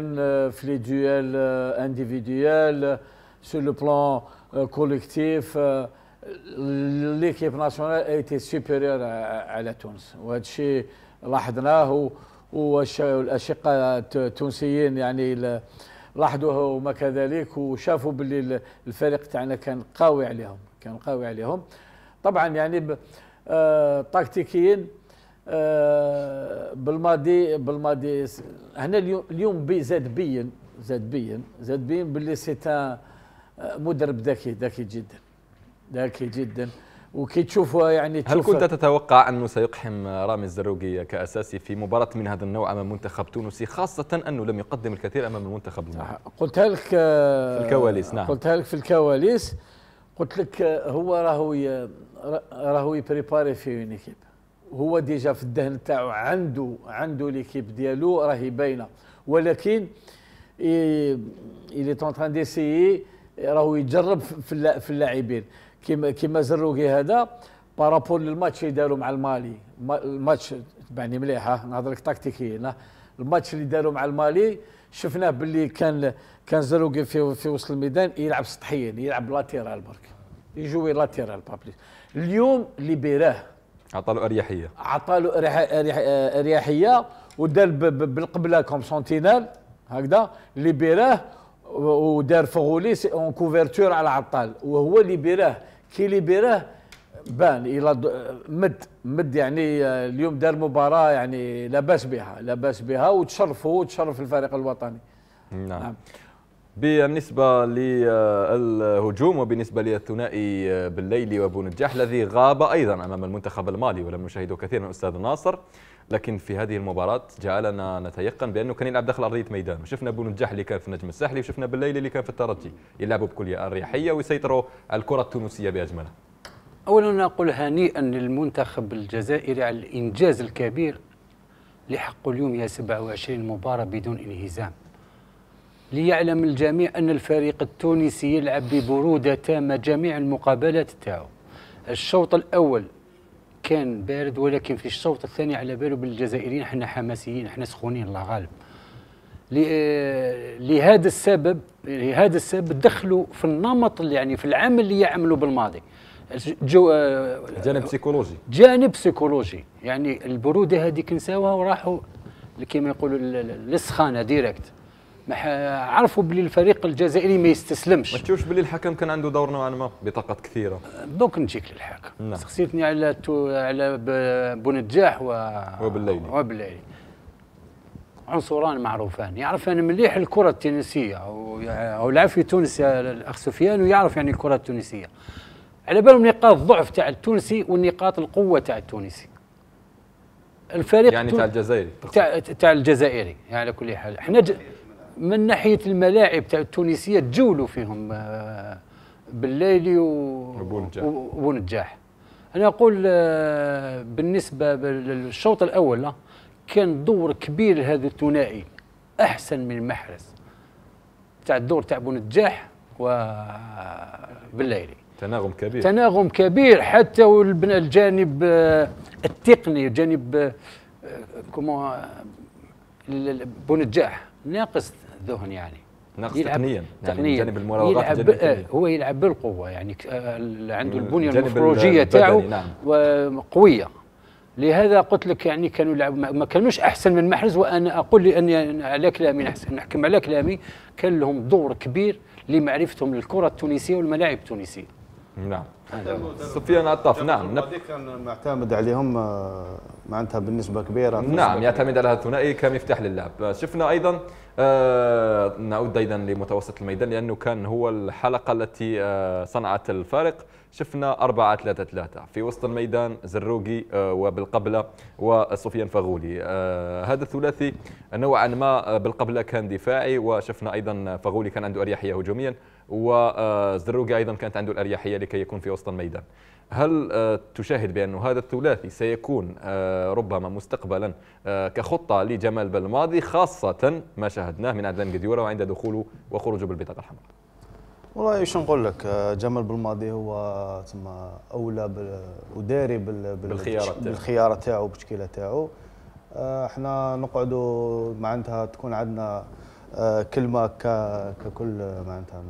Speaker 2: في لي دويال انديفيديال سو لو بلان كوليكتيف ليكيب ناسيونال ايتي سوبيريور على تونس وهذا الشيء لاحظناه والاشقاء التونسيين يعني لاحظوه وما كذلك وشافوا باللي الفريق تاعنا كان قوي عليهم كان قوي عليهم طبعا يعني آه تكتيكيا بالماضي بالماضي هنا اليوم بي زاد بين زاد بين زاد بين باللي سيتان مدرب ذكي ذكي جدا ذكي جدا وكي يعني تشوفه يعني تشوف هل كنت
Speaker 1: تتوقع انه سيقحم رامي الزروقي كاساسي في مباراه من هذا النوع امام منتخب تونسي خاصه انه لم يقدم الكثير امام المنتخب المغربي آه،
Speaker 2: قلتها لك آه، في الكواليس نعم قلتها لك في الكواليس قلت لك آه، هو راهو راهو يبريباري في اون ايكيب هو ديجا في الذهن تاعو عنده عنده ليكيب ديالو راهي باينه ولكن اي il est en دي سيي راهو يجرب في اللاعبين كيما كيما زروقي هذا بارابول للماتش اللي داروا مع المالي الماتش تبعني مليح ها نهضر لك تكتيكيا الماتش اللي داروا مع المالي شفناه باللي كان كان زروقي في في وسط الميدان يلعب سطحيا يلعب لاتيرال برك يجوي لاتيرال بابلي اليوم اللي بيراه
Speaker 1: له اريحيه
Speaker 2: له اريحيه ودار بالقبله كوم سونتينال هكذا اللي بيراه ودار فغوليس اون كوفرتور على عطال وهو اللي بيراه كي اللي بيراه بان الى مد مد يعني آه، اليوم دار مباراه يعني لاباس بها لاباس بها وتشرفوا وتشرف الفريق الوطني
Speaker 1: نعم, نعم. بالنسبة للهجوم وبالنسبة للثنائي بالليل وابو نجاح الذي غاب أيضا أمام المنتخب المالي ولم نشاهده كثيرا أستاذ ناصر لكن في هذه المباراة جعلنا نتيقن بأنه كان يلعب داخل أرضية ميدان وشفنا أبو نجاح اللي كان في النجم الساحلي وشفنا بالليل اللي كان في الترجي يلعبوا بكل أريحية ويسيطروا على الكرة التونسية بأجملها
Speaker 3: أولا نقول هنيئا للمنتخب الجزائري على الإنجاز الكبير لحقه اليوم يا 27 مباراة بدون انهزام ليعلم الجميع أن الفريق التونسي يلعب ببرودة تامة جميع المقابلات تاعو الشوط الأول كان بارد ولكن في الشوط الثاني على باله بالجزائريين احنا حماسيين احنا سخونين الله غالب آه، لهذا السبب لهذا السبب دخلوا في النمط اللي يعني في العمل اللي يعملوا بالماضي جو آه، جانب سيكولوجي جانب سيكولوجي يعني البروده هذيك نساوها وراحوا كما يقولوا للسخانه ديريكت عرفوا باللي الفريق الجزائري ما يستسلمش ما تشوفش باللي الحكم كان عنده دور نوعا ما بطاقات كثيره دوك نجيك للحكم نعم. سقسيتني على تو على بونجاح و... وبالليلي وبالليلي عنصران معروفان يعرف يعني مليح الكره التونسيه او لعب في تونس الاخ سفيان ويعرف يعني الكره التونسيه على بالهم نقاط الضعف تاع التونسي ونقاط القوه تاع التونسي الفريق يعني تاع الجزائري تاع الجزائري يعني على كل حال احنا ج... من ناحيه الملاعب تاع التونسيه تجولوا فيهم آه، بالليلي و... ونجاح انا اقول آه، بالنسبه للشوط الاول آه، كان دور كبير لهذا الثنائي احسن من المحرز تاع الدور تاع بونجاح وبالليلي
Speaker 1: تناغم كبير تناغم
Speaker 3: كبير حتى الجانب التقني جانب كما بونجاح ناقص الذهن يعني نقص تقنيا يعني تقنيا جانب المراوغات يلعب هو يلعب بالقوه يعني عنده البنيه المفروجيه تاعو نعم. قويه لهذا قلت لك يعني كانوا يلعب ما كانوش احسن من محرز وانا اقول لاني على كلامي نحسن نحكم على كلامي كان لهم دور كبير لمعرفتهم للكره التونسيه والملاعب التونسيه
Speaker 4: نعم
Speaker 1: سفيان عطاف نعم نب...
Speaker 4: كان معتمد عليهم آه، معناتها بالنسبه كبيره نعم يعتمد
Speaker 1: على الثنائي كمفتاح للعب شفنا ايضا آه، نعود أيضا لمتوسط الميدان لأنه كان هو الحلقة التي آه، صنعت الفارق شفنا 4 3 3 في وسط الميدان زروقي آه، وبالقبلة وسفيان فغولي هذا الثلاثي نوعا ما بالقبلة كان دفاعي وشفنا أيضا فغولي كان عنده أريحية هجوميا وزروقي أيضا كانت عنده الأريحية لكي يكون في وسط الميدان هل آه، تشاهد بأن هذا الثلاثي سيكون آه، ربما مستقبلا آه، كخطة لجمال بالماضي خاصة ما شاهدناه من عدلان قديورة وعند دخوله وخروجه بالبطاقة الحمراء
Speaker 4: والله ايش نقول لك جمال بالماضي هو ثم اولى وداري بالخيار تاعو بالتشكيله تاعو احنا نقعدوا معناتها تكون عندنا آه، كلمه ككل معناتها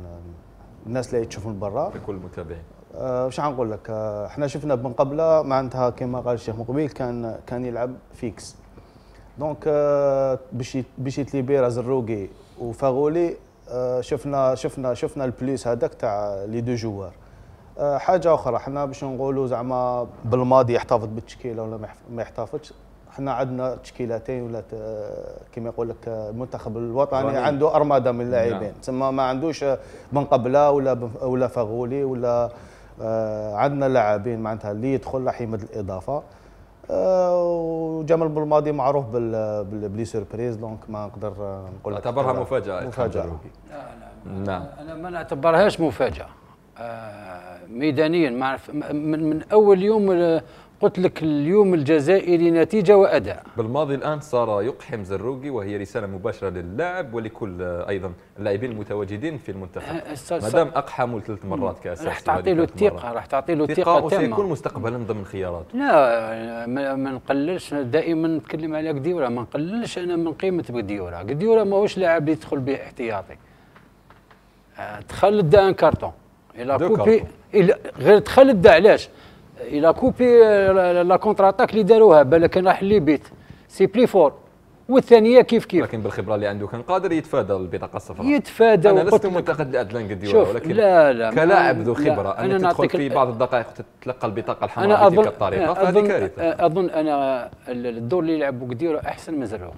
Speaker 4: الناس اللي تشوفون برا ككل المتابعين آه، واش غنقول لك آه، احنا شفنا من قبله معناتها كما قال الشيخ مقبيل كان كان يلعب فيكس دونك باش باش زروقي وفاغولي شفنا شفنا شفنا البليس هذاك تاع لي دو جوار حاجه اخرى احنا باش نقولوا زعما بالماضي يحتفظ بالتشكيله ولا ما يحتفظش احنا عندنا تشكيلتين ولا كما يقول لك المنتخب الوطني رمي. عنده ارماده من اللاعبين نعم. تسمى ما عندوش بن قبله ولا ولا فغولي ولا آه عندنا لاعبين معناتها اللي يدخل راح يمد الاضافه آه، وجمال بالماضي معروف بلي سوربريز دونك ما نقدر آه، نقول لك اعتبرها مفاجاه مفاجاه لا لا نعم.
Speaker 3: انا ما نعتبرهاش مفاجاه آه، ميدانيا مع من, من اول يوم قلت لك اليوم الجزائري
Speaker 1: نتيجه واداء بالماضي الان صار يقحم زروقي وهي رساله مباشره للاعب ولكل ايضا اللاعبين المتواجدين في المنتخب ما دام اقحموا ثلاث مرات كاس راح تعطي له الثقه راح تعطي له الثقه تامه وسيكون مستقبلا ضمن خياراته
Speaker 3: لا ما نقللش دائما نتكلم على قديوره ما نقللش انا من قيمه قديوره قديوره ماهوش لاعب يدخل به احتياطي دخل أه، دا ان كارتون الى كوبي غير دخل دا علاش الى كوبي لا كونتر اتاك اللي داروها بالك راح بيت
Speaker 1: سي بلي فور والثانيه كيف كيف لكن بالخبره اللي عنده كان قادر يتفادى البطاقه الصفراء
Speaker 3: يتفادى انا لست
Speaker 1: معتقد لادلان قد ولكن لا لا كلاعب ذو خبره ان أنا تدخل في بعض الدقائق تتلقى البطاقه الحمراء بتلك الطريقه فهذه كارثه
Speaker 3: اظن انا الدور اللي لعبوا قدير احسن من زراوي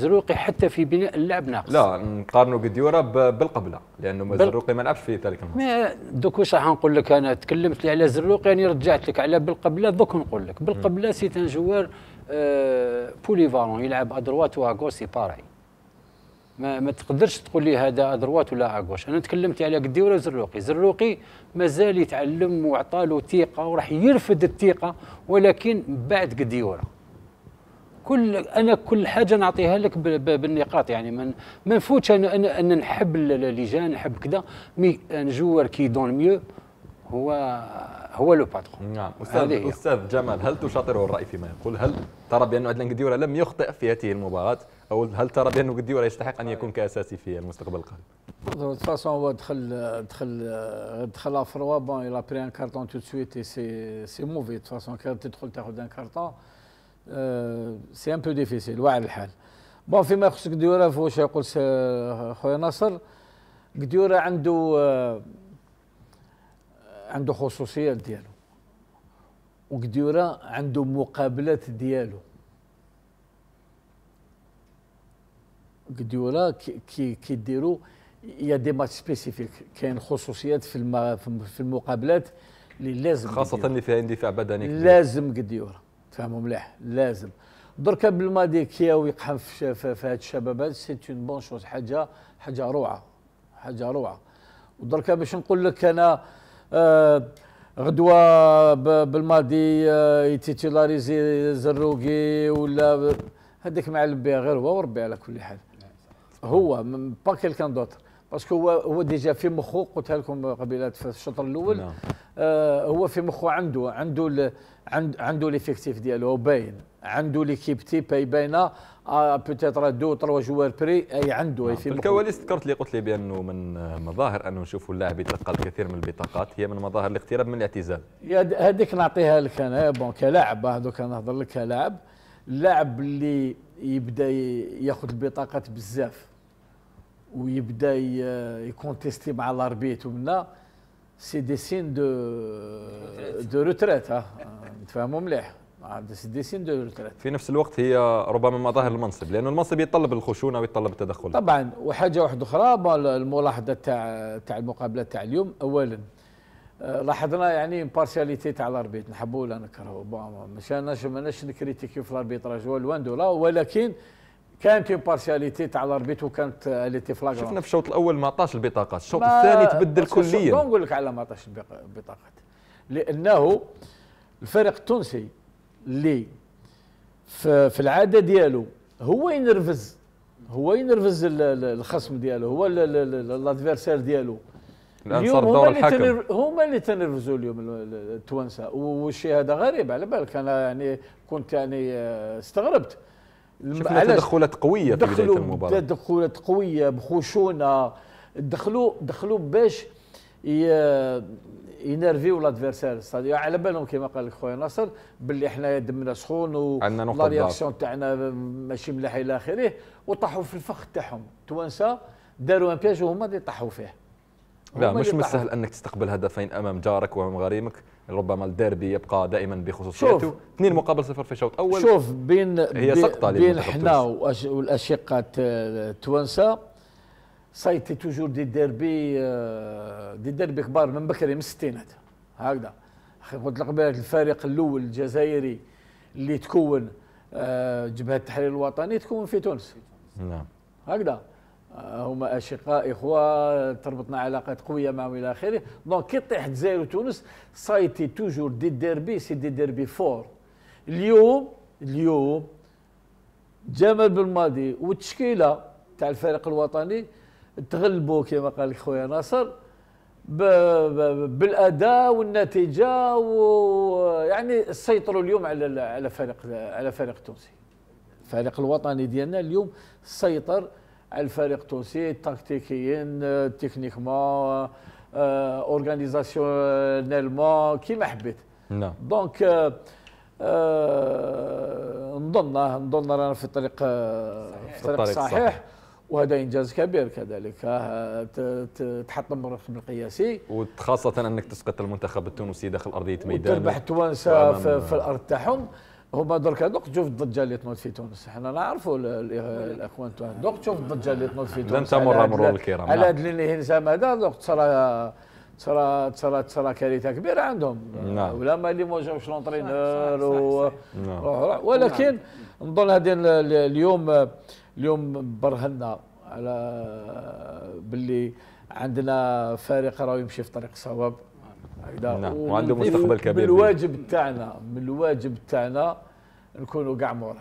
Speaker 3: زروقي حتى في بناء اللعب ناقص لا
Speaker 1: نقارنوا قديورا
Speaker 3: بالقبله لانه ما زروقي ما لعبش في ذلك ما دوك واش راح نقول لك انا تكلمت لي على زروقي يعني رجعت لك على بالقبله دوك نقول لك بالقبله سيت ان جوار آه بوليفالون يلعب ادروات واغوس سي باري ما, ما تقدرش تقول لي هذا ادروات ولا اغوش انا تكلمت على قديورا زروقي زروقي مازال يتعلم وعطاله ثقه وراح يرفد الثقه ولكن بعد قديوره كل انا كل حاجه نعطيها لك بالنقاط يعني من ما نفوتش انا انا نحب
Speaker 1: اللجان نحب كذا مي ان جوار كي دون ميو هو هو لو باترون نعم استاذ استاذ جمال هل تشاطره الراي فيما يقول هل ترى بان عدلان قديوره لم يخطئ في هذه المباراه او هل ترى بانه قديوره يستحق ان يكون كاساسي في المستقبل القادم
Speaker 2: دو فاسون هو دخل دخل دخل افروا بون الى بري ان كارتون تو سويت سي سي موفي دو فاسون تدخل تاخذ ان كارتون آه، سي ان بو ديفيسيل واعر الحال بون فيما يخص قديوره فوش يقول خويا ناصر قديوره عنده آه، عنده خصوصيات ديالو وقديوره عنده مقابلات ديالو قديوره كي كيديروا يا دي ماتش سبيسيفيك كاين خصوصيات في في المقابلات اللي لازم خاصه اللي
Speaker 1: فيها اندفاع بدني كبير. لازم
Speaker 2: قديوره فهموا مليح لازم درك بالماضي كيا ويقحم كياو يقحم في هاد الشباب هذا سيت اون بون شوز حاجه حاجه روعه حاجه روعه ودرك باش نقول لك انا آه غدوه بالماضي آه يتيتولاريزي زروقي ولا هذاك معلم بها غير هو وربي على كل حال نعم، هو با كيلكان دوتر باسكو هو هو ديجا في مخه قلت لكم قبيله في الشطر الاول نعم. آه هو في مخه عنده عنده ال عنده ليفيكتيف ديالو باين عنده ليكيب تي باي باينه آه بوتيتر دو تروا جوار بري اي عنده اي نعم. في الكواليس
Speaker 1: ذكرت لي قلت لي بانه من مظاهر انه نشوفوا اللاعب يتلقى الكثير من البطاقات هي من مظاهر الاقتراب من الاعتزال
Speaker 2: هذيك نعطيها لك انا بون كلاعب هذوك نهضر لك كلاعب اللاعب اللي يبدا ياخذ البطاقات بزاف ويبدا يكونتيستي مع الاربيت ومنا سي دي سين دو دو روتريت نتفاهموا مليح سي دي سين دو روتريت
Speaker 1: في نفس الوقت هي ربما مظاهر المنصب لانه المنصب يتطلب الخشونه ويتطلب التدخل
Speaker 2: طبعا وحاجه واحده اخرى الملاحظه تاع تاع المقابله تاع اليوم اولا آه، لاحظنا يعني امبارسياليتي تاع الاربيت نحبوا ولا نكرهوا ماشي اناش ماناش نكريتيكي في الاربيتراج هو لوان دولا ولكن كانت امبارسياليتي بارسياليتي تاع الاربيت كانت اليتي آه، فلاغ شفنا في الشوط الاول ما عطاش البطاقات الشوط الثاني تبدل كليا نقول لك على ما عطاش البطاقات لانه الفريق التونسي اللي في, العاده ديالو هو ينرفز هو ينرفز الخصم ديالو هو لادفيرسير ديالو الان صار دور الحكم هما اللي تنرفزوا اليوم التوانسه والشيء هذا غريب على بالك انا يعني كنت يعني آه، استغربت شفنا تدخلات قويه في بدايه المباراه تدخلات قويه بخشونه دخلوا دخلوا باش ينرفيو لادفيرسير ستاديو على بالهم كما قال لك خويا ناصر باللي احنا دمنا سخون و لا رياكسيون تاعنا ماشي ملاح الى اخره وطاحوا في الفخ تاعهم التوانسه داروا ان بياج وهما اللي طاحوا فيه لا مش من السهل
Speaker 1: انك تستقبل هدفين امام جارك وامام غريمك ربما الديربي يبقى دائما بخصوصيته اثنين مقابل صفر في الشوط الاول شوف
Speaker 2: بين هي سقطه بين حنا والاشقه آه، التوانسه سايتي توجور دي ديربي آه، دي ديربي كبار من بكري من الستينات هكذا قلت لك الفريق الاول الجزائري اللي تكون آه، جبهه التحرير الوطني تكون في تونس نعم هكذا هما اشقاء اخوه تربطنا علاقات قويه معهم الى اخره دونك كي طيح الجزائر وتونس سايتي توجور دي ديربي سي دي ديربي فور اليوم اليوم جمال بالماضي والتشكيله تاع الفريق الوطني تغلبوا كما قال خويا ناصر بالاداء والنتيجه ويعني سيطروا اليوم على على فريق على فريق تونسي الفريق الوطني ديالنا اليوم سيطر الفريق التونسي التكتيكيين تكنيكمون آه، اورغانيزاسيونيلمون كيما حبيت نعم دونك آه، آه، نظن نظن رانا في الطريق في الطريق الصحيح وهذا انجاز كبير كذلك تحطم الرقم القياسي
Speaker 1: وخاصه انك تسقط المنتخب التونسي داخل ارضيه ميدان وتربح التوانسه في, في
Speaker 2: الارض تاعهم هما درك دوك تشوف الضجه اللي تنوض في تونس حنا نعرفوا الاخوان تونس دوك تشوف الضجه اللي تنوض في تونس لن تمر مرور الكرام على هذا نعم. الانهزام هذا دوك ترى ترى ترى ترى كارثه كبيره عندهم نعم ولا ما اللي ما جاوش لونترينور ولكن نظن هذه اليوم اليوم برهنا على باللي عندنا فريق راه يمشي في طريق الصواب نعم وعنده مستقبل كبير من الواجب تاعنا من الواجب تاعنا نكونوا كاع موراه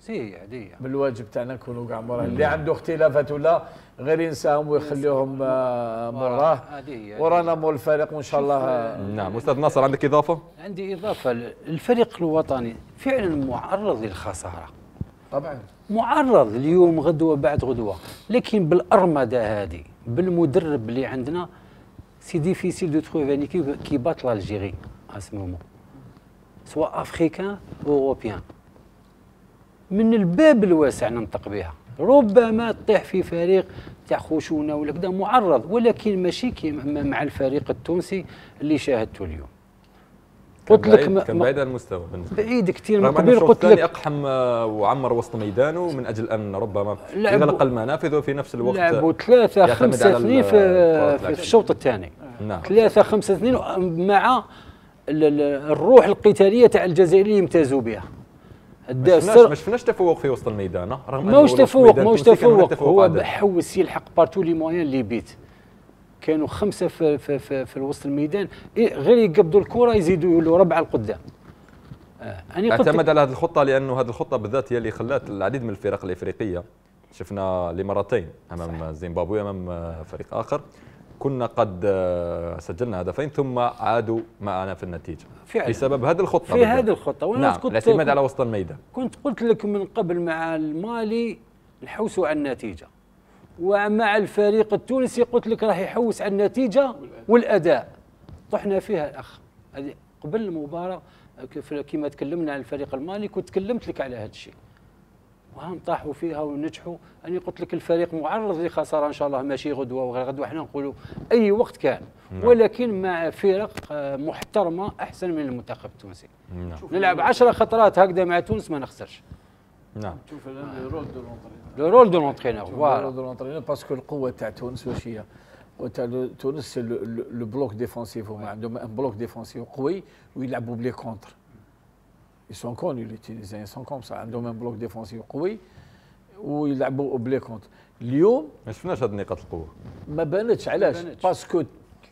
Speaker 2: سي عاديه من الواجب تاعنا نكونوا كاع موراه نعم. اللي عنده اختلافات ولا غير ينساهم ويخليهم نعم. آه، موراه آه، ورانا مو الفريق وان شاء الله آه،
Speaker 1: نعم استاذ ناصر عندك اضافه؟
Speaker 3: عندي اضافه الفريق الوطني فعلا معرض للخساره طبعا معرض اليوم غدوه بعد غدوه لكن بالارمده هذه بالمدرب اللي عندنا سي ديفيسيل دو تروفي ان ايكيب كي بات لالجيري ا سو مومون سوا افريكان اوروبيان من الباب الواسع ننطق بها ربما تطيح في فريق تاع خشونه ولا كذا معرض ولكن ماشي كيما مع الفريق التونسي اللي شاهدته اليوم قلت لك كان بعيد
Speaker 1: عن المستوى بعيد
Speaker 3: كثير من كبير قلت لك
Speaker 1: اقحم آه، وعمر وسط ميدانه من اجل ان ربما يغلق المنافذ وفي نفس الوقت لعبوا ثلاثه خمسه اثنين في, في الشوط الثاني نعم ثلاثه خمسه اثنين مع
Speaker 3: الروح القتاليه تاع الجزائريين يمتازوا بها الداسر ما
Speaker 1: شفناش تفوق في وسط الميدان نعم. رغم ماهوش تفوق ماهوش تفوق هو
Speaker 3: حوس يلحق بارتو لي موان اللي بيت كانوا خمسه في, في, في, في وسط الميدان إيه، غير يقبضوا الكره يزيدوا له ربعه القدام
Speaker 1: آه، أنا اعتمد على هذه الخطه لانه هذه الخطه بالذات هي اللي خلات العديد من الفرق الافريقيه شفنا لمرتين امام زيمبابوي امام فريق اخر كنا قد آه، سجلنا هدفين ثم عادوا معنا في النتيجه فعلا بسبب هذه الخطه في هذه الخطه وانا نعم. كنت الاعتماد على وسط الميدان
Speaker 3: كنت قلت لك من قبل مع المالي نحوسوا على النتيجه ومع الفريق التونسي قلت لك راح يحوس على النتيجه والاداء طحنا فيها الاخ قبل المباراه كما تكلمنا عن الفريق المالي كنت تكلمت لك على هذا الشيء وهم طاحوا فيها ونجحوا انا قلت لك الفريق معرض لخساره ان شاء الله ماشي غدوه وغير غدوه احنا نقولوا اي وقت كان نعم. ولكن مع فرق آه، محترمه احسن من المنتخب التونسي نعم. نلعب 10 خطرات هكذا مع تونس ما نخسرش
Speaker 2: نعم شوف الان رول لو رول دو لونترينور فوالا دو لونترينور باسكو القوه تاع تونس واش هي تاع تونس لو بلوك ديفونسيف هما عندهم ان بلوك ديفونسيف قوي ويلعبوا بلي كونتر ils sont connus les Tunisiens, ils sont عندهم ان بلوك ديفونسيف قوي ويلعبوا بلي كونتر اليوم ما شفناش هاد نقاط القوه ما بانتش علاش باسكو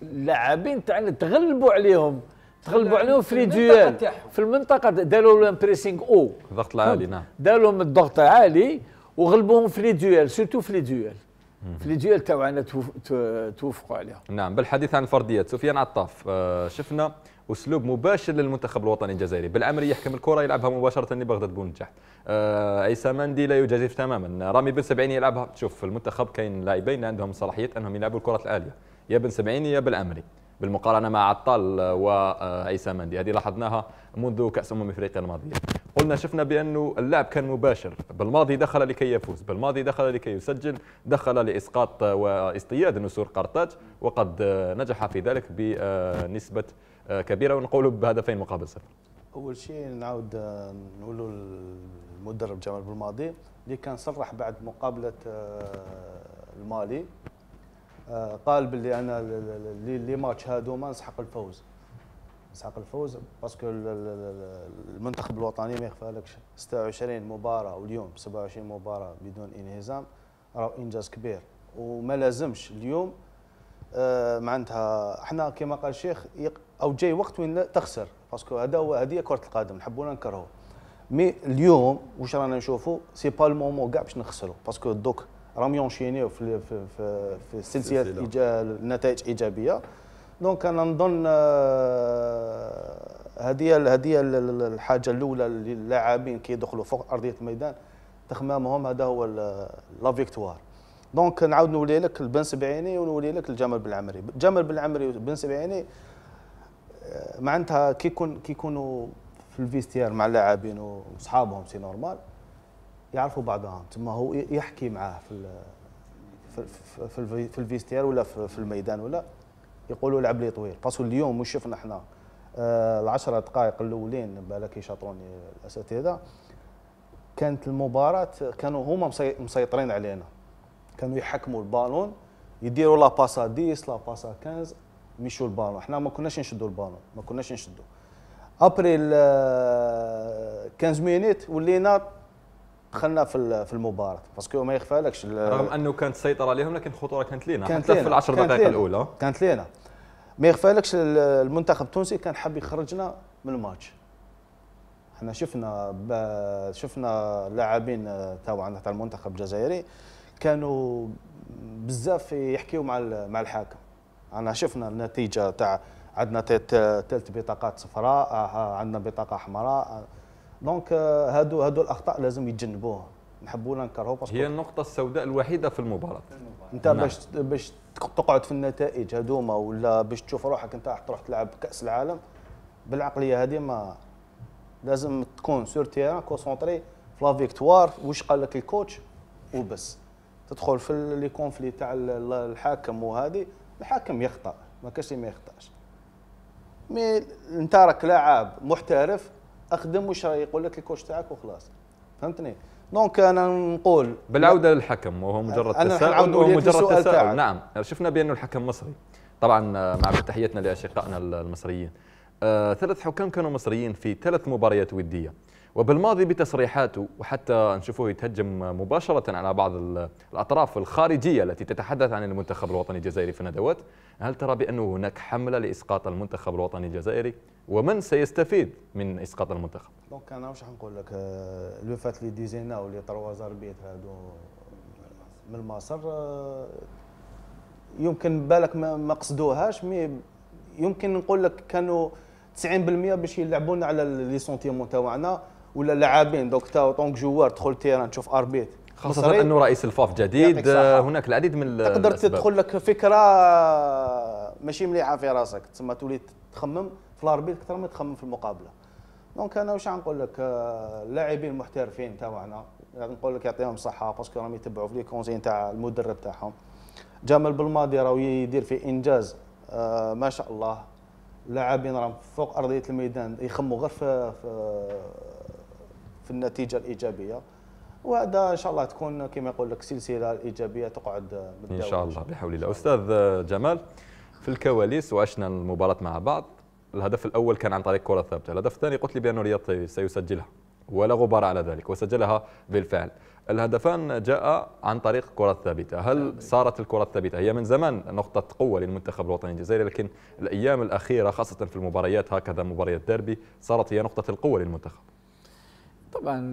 Speaker 2: اللاعبين تاعنا تغلبوا عليهم تغلبوا عليهم في لي ديال في المنطقه داروا لهم بريسينغ او الضغط العالي نعم داروا لهم الضغط عالي وغلبوهم في لي ديوال سيرتو في لي ديوال في لي ديوال تاعنا توفقوا عليها
Speaker 1: نعم بالحديث عن الفرديات سفيان عطاف آه، شفنا اسلوب مباشر للمنتخب الوطني الجزائري بالعمري يحكم الكره يلعبها مباشره لبغداد بونجاح آه عيسى مندي لا يجازف تماما رامي بن سبعين يلعبها شوف في المنتخب كاين لاعبين عندهم صلاحيه انهم يلعبوا الكره العاليه يا بن سبعين يا بالعمري بالمقارنه مع عطال وعيسى مندي هذه لاحظناها منذ كاس امم افريقيا الماضيه قلنا شفنا بانه اللعب كان مباشر بالماضي دخل لكي يفوز بالماضي دخل لكي يسجل دخل لاسقاط واصطياد نسور قرطاج وقد نجح في ذلك بنسبه كبيره ونقول بهدفين مقابل صفر
Speaker 4: اول شيء نعاود نقولوا المدرب جمال بالماضي اللي كان صرح بعد مقابله آه، المالي قال باللي انا لي ماتش هذوما نسحق الفوز نسحق الفوز باسكو المنتخب الوطني ما يخفالكش 26 مباراه واليوم 27 مباراه بدون انهزام راهو انجاز كبير وما لازمش اليوم آه، معناتها احنا كما قال الشيخ او جاي وقت وين تخسر باسكو هذا هو هذه كره القدم نحبوا ولا نكرهوا مي اليوم واش رانا نشوفوا سي با المومون كاع باش نخسروا باسكو دوك راهم شيني في في في, في سلسله نتائج ايجابيه دونك انا نظن آه، هذه هذه الحاجه الاولى للاعبين كي يدخلوا فوق ارضيه الميدان تخمامهم هذا هو لا فيكتوار دونك نعاود نولي لك البن سبعيني ونولي لك الجمل بالعمري جمل بالعمري وبن سبعيني آه، معناتها كيكون كيكونوا في الفيستيار مع اللاعبين وصحابهم سي نورمال يعرفوا بعضهم ثم هو يحكي معاه في في في, في الفيستير ولا في, في الميدان ولا يقولوا لعب لي طويل باسكو اليوم مش شفنا احنا آه، العشرة دقائق الاولين بالك يشاطروني الاساتذه كانت المباراه كانوا هما مسيطرين علينا كانوا يحكموا البالون يديروا لا باسا 10 لا باسا 15 مشوا البالون حنا ما كناش نشدوا البالون ما كناش نشدوا ابري 15 آه، مينيت ولينا دخلنا في في المباراه باسكو ما يخفالكش رغم
Speaker 1: انه كانت سيطره عليهم لكن الخطوره كانت لينا كانت لينا. في العشر دقائق الاولى
Speaker 4: كانت لينا ما يخفالكش المنتخب التونسي كان حاب يخرجنا من الماتش احنا شفنا شفنا لاعبين آه، تاعنا تاع المنتخب الجزائري كانوا بزاف يحكيوا مع مع الحاكم انا شفنا النتيجه تاع عندنا ثلاث بطاقات صفراء آه، عندنا بطاقه حمراء آه، دونك آه، هادو هادو الاخطاء لازم يتجنبوها نحبوا ولا نكرهوا باسكو هي
Speaker 1: النقطة السوداء الوحيدة في المباراة
Speaker 4: انت نعم. باش باش تقعد في النتائج هذوما ولا باش تشوف روحك انت راح تروح تلعب كأس العالم بالعقلية هذه ما لازم تكون سور تيران كونسونطري في لا فيكتوار واش قال لك الكوتش وبس تدخل في لي كونفلي تاع الحاكم وهذه الحاكم يخطا ما كاش ما يخطاش مي انت راك لاعب محترف اخدم واش يقول لك الكوش تاعك وخلاص فهمتني دونك انا نقول
Speaker 1: بالعوده للحكم وهو مجرد تساؤل وهو مجرد تساؤل نعم شفنا بانه الحكم مصري طبعا آه، مع تحيتنا لاشقائنا المصريين آه، ثلاث حكام كانوا مصريين في ثلاث مباريات وديه وبالماضي بتصريحاته وحتى نشوفه يتهجم مباشرة على بعض الأطراف الخارجية التي تتحدث عن المنتخب الوطني الجزائري في الندوات هل ترى بأنه هناك حملة لإسقاط المنتخب الوطني الجزائري ومن سيستفيد من اسقاط المنتخب
Speaker 4: دونك انا واش نقول لك آه، لو فات لي ديزينا ولي تروازار بيت هادو من مصر آه، يمكن بالك ما قصدوهاش مي يمكن نقول لك كانوا 90% باش يلعبونا على لي سونتيمون تاعنا ولا لاعبين دونك تا طونك جوار تدخل تيران تشوف اربيت خاصة انه
Speaker 1: رئيس الفاف جديد آه، هناك العديد من تقدر تدخل
Speaker 4: لك فكرة ماشي مليحة في راسك تسمى تولي تخمم في الاربيت اكثر ما تخمم في المقابله دونك انا واش نقول لك آه، اللاعبين المحترفين تاعنا يعني نقول لك يعطيهم الصحه باسكو راهم يتبعوا في لي كونزين تاع المدرب تاعهم جمال بالماضي راهو يدير في انجاز آه، ما شاء الله اللاعبين راهم فوق ارضيه الميدان يخموا غير في, في في النتيجه الايجابيه وهذا ان شاء الله تكون كما يقول لك سلسله ايجابيه تقعد ان شاء
Speaker 1: الله بحول الله استاذ آه، جمال في الكواليس وعشنا المباراه مع بعض الهدف الاول كان عن طريق كره ثابته، الهدف الثاني قلت لي بانه رياض سيسجلها ولا غبار على ذلك وسجلها بالفعل. الهدفان جاء عن طريق كرة ثابتة هل صارت الكرة الثابتة هي من زمان نقطة قوة للمنتخب الوطني الجزائري لكن الأيام الأخيرة خاصة في المباريات هكذا مباريات ديربي صارت هي نقطة القوة للمنتخب
Speaker 2: طبعا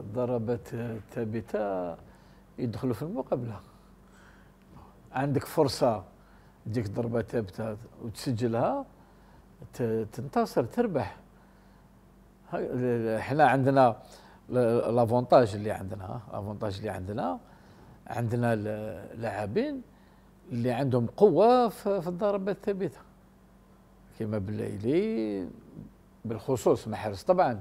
Speaker 2: الضربات الثابتة يدخلوا في المقابلة عندك فرصة تجيك ضربة ثابتة وتسجلها تنتصر تربح احنا عندنا الافونتاج اللي عندنا الافونتاج اللي عندنا عندنا اللاعبين اللي عندهم قوه في الضربه الثابته كما بالليلي بالخصوص مع طبعا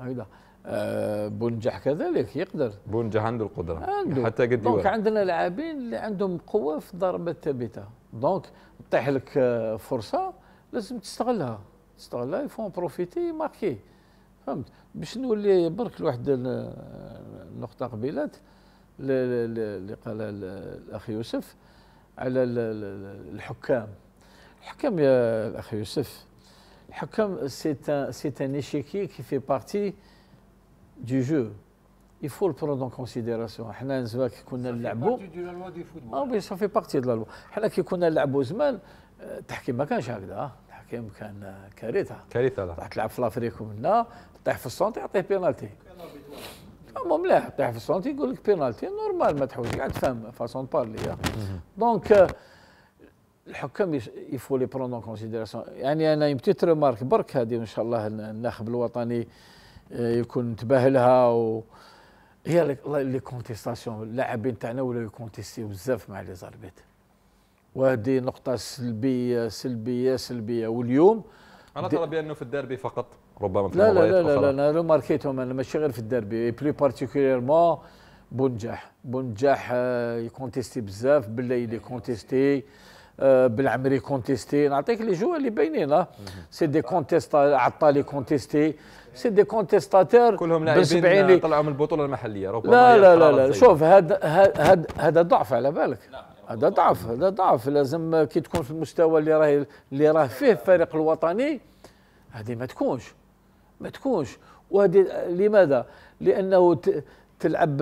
Speaker 2: هكذا آه، بونجح كذلك يقدر بونجح عنده القدره عنده. حتى قد دونك عندنا لاعبين اللي عندهم قوه في الضربه الثابته دونك تطيح لك فرصه لازم تستغلها تستغلها يفون بروفيتي ماركي فهمت باش نولي برك لواحد آه، النقطه قبيلات اللي قالها الاخ يوسف على الحكام الحكام يا الاخ يوسف الحكام سيت ان اشيكي كي في بارتي دو جو يفو faut le كونسيديراسيون حنا زمان كي كنا نلعبوا اه سافي بارتي دو لا لوا حنا كي كنا نلعبوا زمان التحكيم ما كانش هكذا التحكيم كان كارثه كارثه راح تلعب في لافريكو منا طيح في السونتي يعطيه بينالتي مو ملاح طيح في السونتي يقول لك بينالتي نورمال ما تحوش قاعد تفهم فاسون بارلي دونك euh, الحكام يفو لي برون كونسيديراسيون يعني انا يمتيت مارك برك هذه ان شاء الله الناخب الوطني آه، يكون انتبه لها و هي لي كونتيستاسيون اللاعبين تاعنا ولاو يكونتيستيو بزاف مع لي زاربيتر وهذه نقطة سلبية سلبية سلبية واليوم أنا ترى بأنه
Speaker 1: في الديربي فقط ربما في لا لا لا لا, لا
Speaker 2: أنا رماركيتهم أنا ماشي غير في الديربي بلي بارتيكوليرمون بونجاح بونجاح يكونتيستي بزاف بالليل يكونتيستي بالعمري كونتيستي نعطيك لي جو اللي باينين سي دي كونتيستا عطالي كونتيستي سي دي كونتيستاتور كلهم لاعبين
Speaker 1: طلعوا من البطوله المحليه ربما لا لا لا, لا, لا شوف
Speaker 2: هذا هذا هذا ضعف على بالك لا. نعم. هذا ضعف هذا ضعف لازم كي تكون في المستوى اللي راه اللي راه فيه الفريق الوطني هذه ما تكونش ما تكونش وهذه لماذا؟ لانه تلعب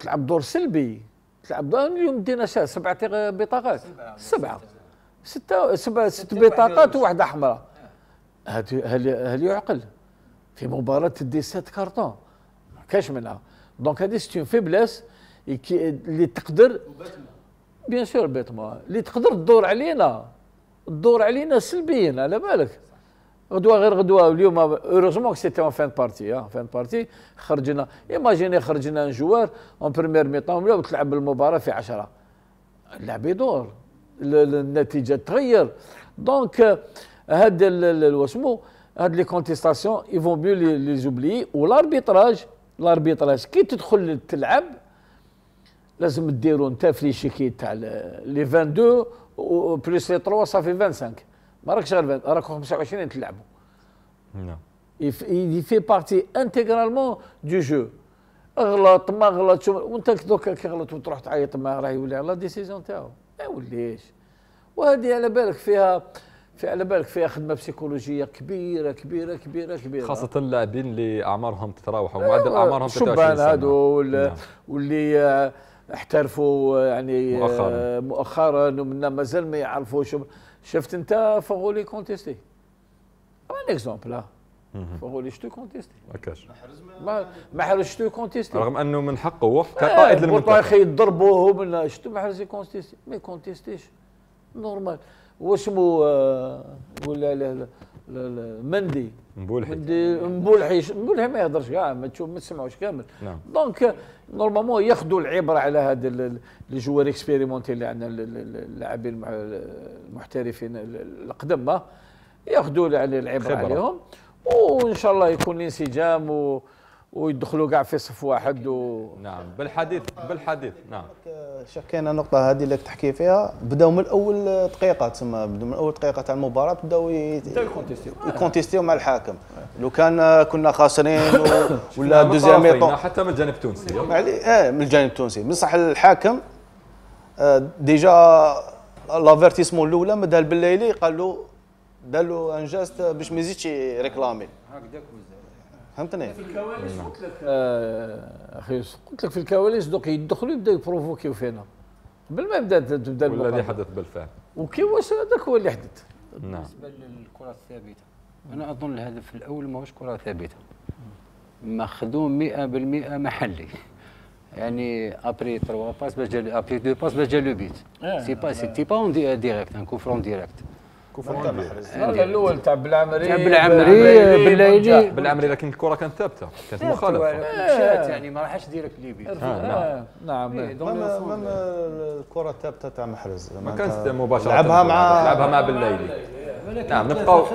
Speaker 2: تلعب دور سلبي تلعب دور اليوم دينا شا سبع بطاقات سبعه ستة سبع ست بطاقات وواحدة حمراء هل هل يعقل في مباراة تدي سات كارتون ما كاش منها دونك هذه سيتون فيبلاس اللي تقدر بيان سور بيتمون اللي تقدر تدور علينا تدور علينا سلبيا على بالك غدوه غير غدوه اليوم اوروزمون سيتي اون فان بارتي فان بارتي خرجنا ايماجيني خرجنا ان جوار اون بريمير ميطون ولا تلعب المباراه في 10 اللعب يدور النتيجه تغير دونك هاد واسمو هاد لي كونتيستاسيون يفون بيو لي زوبلي والاربيتراج الاربيتراج كي تدخل تلعب لازم ديروا نتا شيكي تاع لي 22 بلوس لي 3 صافي 25 ما راكش غير راك 25 تلعبوا نعم في بارتي partie دو جو jeu اغلط ما غلطش وانت دوكا كي غلط وتروح تعيط معاه راه يولي على ديسيزيون تاعو ما يوليش وهذه على بالك فيها في على بالك فيها خدمه بسيكولوجيه كبيره كبيره كبيره كبيره خاصه
Speaker 1: اللاعبين اللي اعمارهم تتراوح أيوة، ومعدل اعمارهم 23 سنه هادو
Speaker 2: نعم. واللي احترفوا آه، يعني آه، مؤخرا مؤخرا ومنا مازال ما يعرفوش شفت انت فغولي كونتيستي ان اكزومبل فغولي شتو كونتيستي ما كاش ما ما حرز شتو كونتيستي رغم
Speaker 1: انه من حقه هو كقائد إيه، للمنتخب المنتخب والله
Speaker 2: يضربوه من شتو ما حرز كونتيستي ما كونتيستيش نورمال واسمو آه ولا لا لا لا مندي مبولحي ودي مبولحي مبولحي ما يهضرش كاع ما تشوف ما تسمعوش كامل نعم. دونك نورمالمون ياخذوا العبره على هذا جوار اكسبيريمونتي اللي عندنا اللاعبين المحترفين القدم آه. ياخذوا العبره عليهم وان شاء الله يكون الانسجام و ويدخلوا كاع في صف واحد
Speaker 4: و... نعم
Speaker 1: بالحديث بالحديث نعم آه،
Speaker 4: شكينا النقطه هذه اللي تحكي فيها بداوا من اول آه، دقيقه تسمى بداوا من اول دقيقه تاع المباراه بداوا يكونتيستيو آه، يكونتيستيو مع الحاكم لو كان كنا خاسرين و... [laughs] ولا دوزيام ايطون حتى من الجانب التونسي اه من الجانب التونسي بصح الحاكم ديجا لافيرتيسمون الاولى مدها البليلي قال له دار له ان جاست باش ما يزيدش يريكلامي هكذاك فهمتني في الكواليس نعم. قلت لك آه،
Speaker 2: اخي قلت لك في الكواليس دوك يدخلوا يبداو يبروفوكيو فينا قبل ما يبدا تبدا ولا اللي حدث بالفعل وكي هذاك هو اللي حدث نعم بالنسبه
Speaker 3: للكره الثابته انا اظن الهدف الاول ماهوش كره ثابته مخدوم 100% محلي يعني ابري تروا باس باش جا ابري دو باس باش جا لو بيت آه. سي با سي تي با اون ديريكت ان كوفرون ديريكت كوفون الاول
Speaker 2: تاع بالعمري تاع بالعمري بالليلي
Speaker 3: بالعمري
Speaker 1: لكن الكره كانت ثابته
Speaker 3: كانت مخالفه آه. مشات يعني ما راحش ديرك ليبي آه، آه، نعم نعم إيه، إيه،
Speaker 4: الكره ثابته تاع محرز ما كانت مباشره لعبها مع لعبها مع بالليلي ولكن نعم نبقاو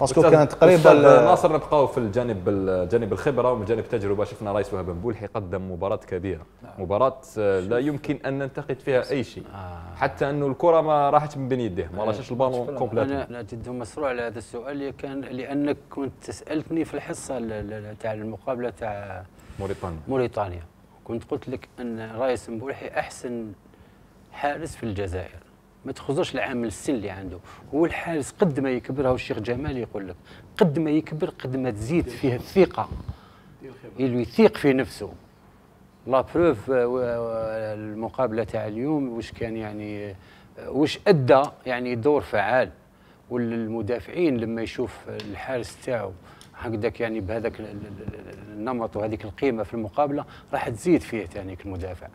Speaker 4: باسكو كان تقريبا ناصر
Speaker 1: نبقاو في الجانب الجانب الخبره ومن جانب التجربه شفنا رئيس وهب بولحي قدم مباراه كبيره نعم. مباراه آه، لا يمكن ان ننتقد فيها اي شيء آه. حتى انه الكره ما راحتش من بين يديه ما راشش إيه، البالون كومبليت انا انا
Speaker 3: جد على هذا السؤال كان لانك كنت سالتني في الحصه تاع المقابله تاع موريتانيا موريتانيا كنت قلت لك ان رئيس بولحي احسن حارس في الجزائر ما تخزرش العامل السن اللي عنده هو الحارس قد ما يكبر هو الشيخ جمال يقول لك قد ما يكبر قد ما تزيد فيه الثقه اللي يثيق في نفسه لا بروف euh, euh, المقابله تاع اليوم واش كان يعني euh, واش ادى يعني دور فعال والمدافعين لما يشوف الحارس تاعو هكذاك يعني بهذاك النمط وهذيك القيمه في المقابله راح تزيد فيه ثاني المدافع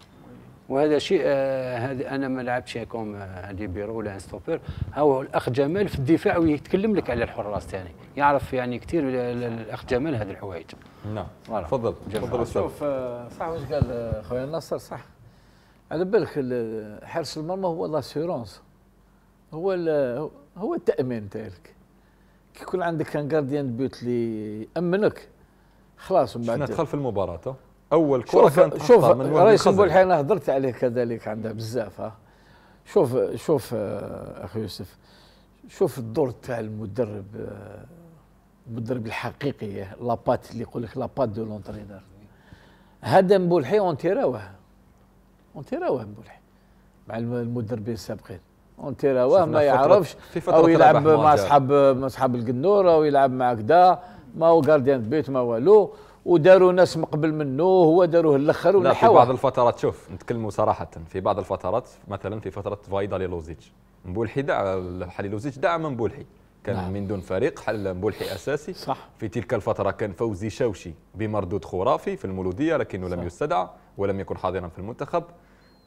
Speaker 3: وهذا شيء آه، هذا انا ما لعبتش كوم ليبيرو آه، ولا ستوبر هو الاخ جمال في الدفاع ويتكلم لك على الحراس ثاني يعرف يعني كثير الاخ جمال هذه الحوايج نعم تفضل تفضل شوف
Speaker 2: آه، صح واش قال خويا ناصر صح على بالك حارس المرمى هو لاسيورونس هو هو التامين تاعك كي يكون عندك ان غارديان بيوت اللي يامنك خلاص من بعد شفنا دخل في المباراه اول كره كانت شوف من رئيس انا هضرت عليه كذلك عندها بزاف ها شوف شوف آه، اخي يوسف شوف الدور تاع المدرب آه، المدرب الحقيقي لابات اللي يقول لك لابات دو لونترينر هذا مبولحي اونتيراوه اونتيراوه مبولحي مع المدربين السابقين اونتيراوه ما يعرفش او يلعب مع اصحاب مع اصحاب القنوره او يلعب مع كذا ما هو غارديان بيت ما والو وداروا ناس قبل منه هو داروه الاخر لا في بعض
Speaker 1: الفترات شوف نتكلموا صراحه في بعض الفترات مثلا في فتره فايدا لوزيتش مبولحي دع حليلوزيتش دعم مبولحي كان نعم. من دون فريق حل مبولحي اساسي صح في تلك الفتره كان فوزي شوشي بمردود خرافي في المولوديه لكنه صح. لم يستدعى ولم يكن حاضرا في المنتخب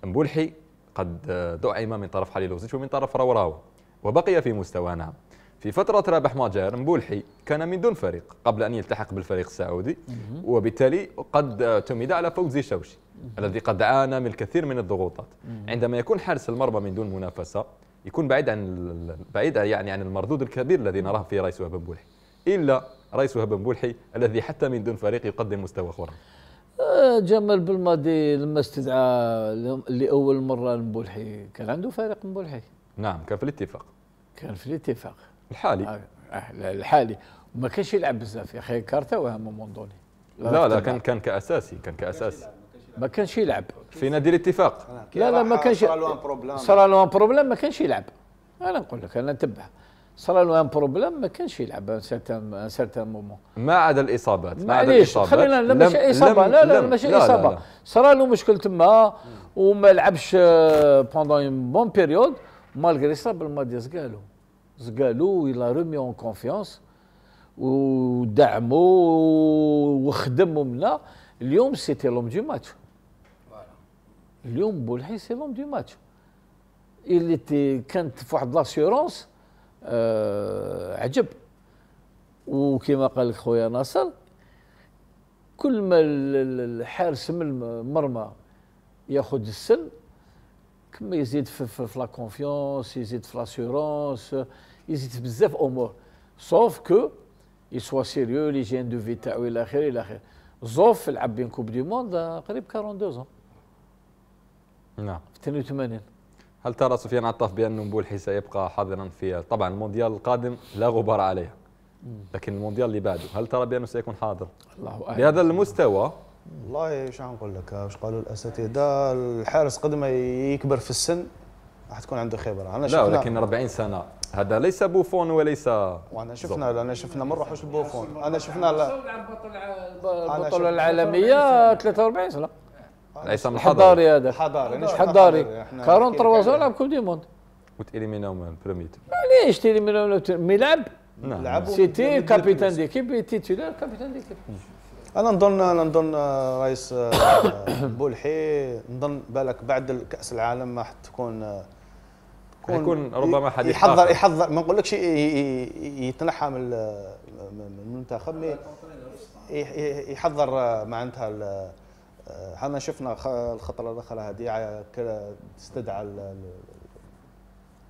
Speaker 1: مبولحي قد دعم من طرف حالي لوزيتش ومن طرف راوراو وبقي في مستوى نعم في فترة رابح ماجر مبولحي كان من دون فريق قبل أن يلتحق بالفريق السعودي وبالتالي قد اعتمد على فوزي شوشي الذي قد عانى من الكثير من الضغوطات عندما يكون حارس المرمى من دون منافسة يكون بعيد عن بعيد يعني عن المردود الكبير الذي نراه في رئيس وهب مبولحي إلا رئيس وهب مبولحي الذي حتى من دون فريق يقدم مستوى خرافي
Speaker 2: آه، جمال بالماضي لما استدعى لأول مرة مبولحي كان عنده فريق مبولحي نعم كان في الاتفاق كان في الاتفاق الحالي آه، الحالي وما كانش يلعب بزاف يا اخي كارتا وهم موندوني لا لا, لا
Speaker 1: كان كان كاساسي كان كاساسي
Speaker 2: ما كانش يلعب في نادي الاتفاق لا لا ما كانش صرا له ان بروبليم صرا له ان بروبليم ما كانش يلعب انا نقول لك انا نتبع صرا له ان بروبليم ما كانش يلعب سيرتان سيرتان مومون ما عدا الاصابات ما عدا الاصابات خلينا لا ماشي اصابه لا لا ماشي اصابه صرا له مشكل تما وما لعبش بوندون بون بيريود مالغري صاب الماديز قالوا زقالو ويلا رومي اون كونفيونس ودعمو وخدمو منا اليوم سيتي لوم دو ماتش اليوم بولحي سي لوم دو ماتش اللي كانت في واحد لاسيورونس آه عجب وكما قال لك خويا ناصر كل ما الحارس من المرمى ياخذ السن كما يزيد في, في لا كونفيونس يزيد في لاسيورونس يزيد في بزاف امور سوف كو يسوا سيريو لي جين دو في تاعو الى اخره الى اخره زوف لعب بين كوب دي موند قريب 42 زون نعم في 82
Speaker 1: هل ترى سفيان عطاف بان بولحي سيبقى حاضرا في طبعا المونديال القادم لا غبار عليه لكن المونديال اللي بعده هل ترى بانه سيكون حاضر؟ الله اعلم بهذا المستوى
Speaker 4: والله شو نقول لك واش قالوا الاساتذه الحارس قد ما يكبر في السن راح تكون عنده خبره انا لا ولكن 40
Speaker 1: سنه هذا ليس بوفون وليس وانا شفنا انا شفنا ما
Speaker 2: نروحوش بوفون انا شفنا البطوله العالميه 43 سنه
Speaker 1: ليس من الحضاري هذا الحضاري مش حضاري 43
Speaker 2: سنه لعب كوب دي موند
Speaker 1: وتيليميناو من بريمير
Speaker 2: علاش تيليميناو ميلعب نعم سيتي كابيتان
Speaker 4: ديكيب تيتيلار كابيتان ديكيب انا نظن انا نظن آه، رئيس آه، [coughs] بولحي نظن بالك بعد كاس العالم راح تكون آه،
Speaker 1: يكون ربما حديث يحضر آخر.
Speaker 4: يحضر ما نقولكش إيه، إيه، إيه، يتنحى من المنتخب يحضر معناتها احنا شفنا الخطره دخلها هذه استدعى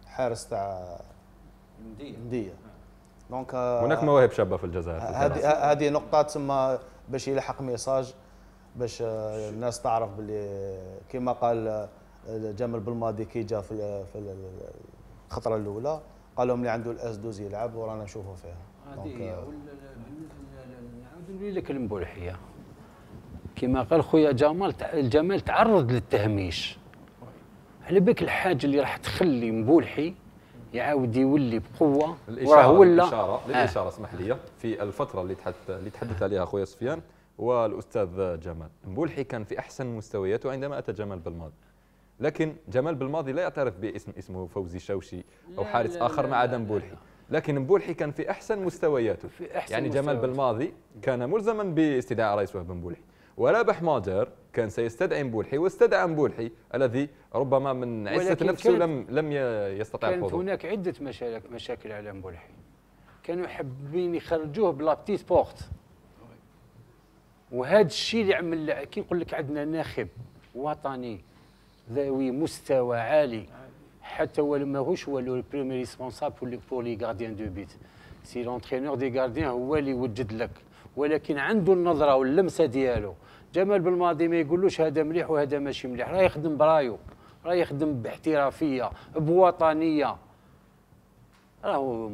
Speaker 4: الحارس تاع المنديه دونك هناك مواهب شابه في الجزائر هذه هذه نقطه تسمى باش يلحق ميساج باش الناس تعرف باللي كما قال جمال بالماضي كي جا في في الخطره الاولى قال لهم اللي عنده الاس دوز يلعب ورانا نشوفه فيها
Speaker 3: هذه هي نعاود آه. لك المبولحيه كما قال خويا جمال الجمال تعرض للتهميش على بالك الحاجه اللي راح تخلي مبولحي يعاود يولي بقوه وراه ولا الاشاره للاشاره
Speaker 1: آه. اسمح لي في الفتره اللي تحدث اللي تحدث عليها خويا سفيان والاستاذ جمال مبولحي كان في احسن مستوياته عندما اتى جمال بالماضي لكن جمال بالماضي لا يعترف باسم اسمه فوزي شوشي او حارس اخر مع عدم بولحي لكن بولحي كان في احسن مستوياته في أحسن يعني جمال بالماضي كان ملزما باستدعاء رئيس وهب بن بولحي ورابح ماجر كان سيستدعي مبولحي واستدعى مبولحي الذي ربما من عزه نفسه لم لم يستطع الحضور
Speaker 3: كانت هناك عده مشاكل مشاكل على مبولحي كانوا حابين يخرجوه بلا بتيت بورت وهذا الشيء اللي عمل كي نقول لك عندنا ناخب وطني ذوي مستوى عالي حتى ولو ماهوش لو البريمي ريسبونسابل بور لي غارديان دو بيت سي لونترينور دي غارديان هو اللي يوجد لك ولكن عنده النظره واللمسه ديالو جمال بالماضي ما يقولوش هذا مليح وهذا ماشي مليح راه يخدم برايو راه يخدم باحترافيه بوطنيه راهو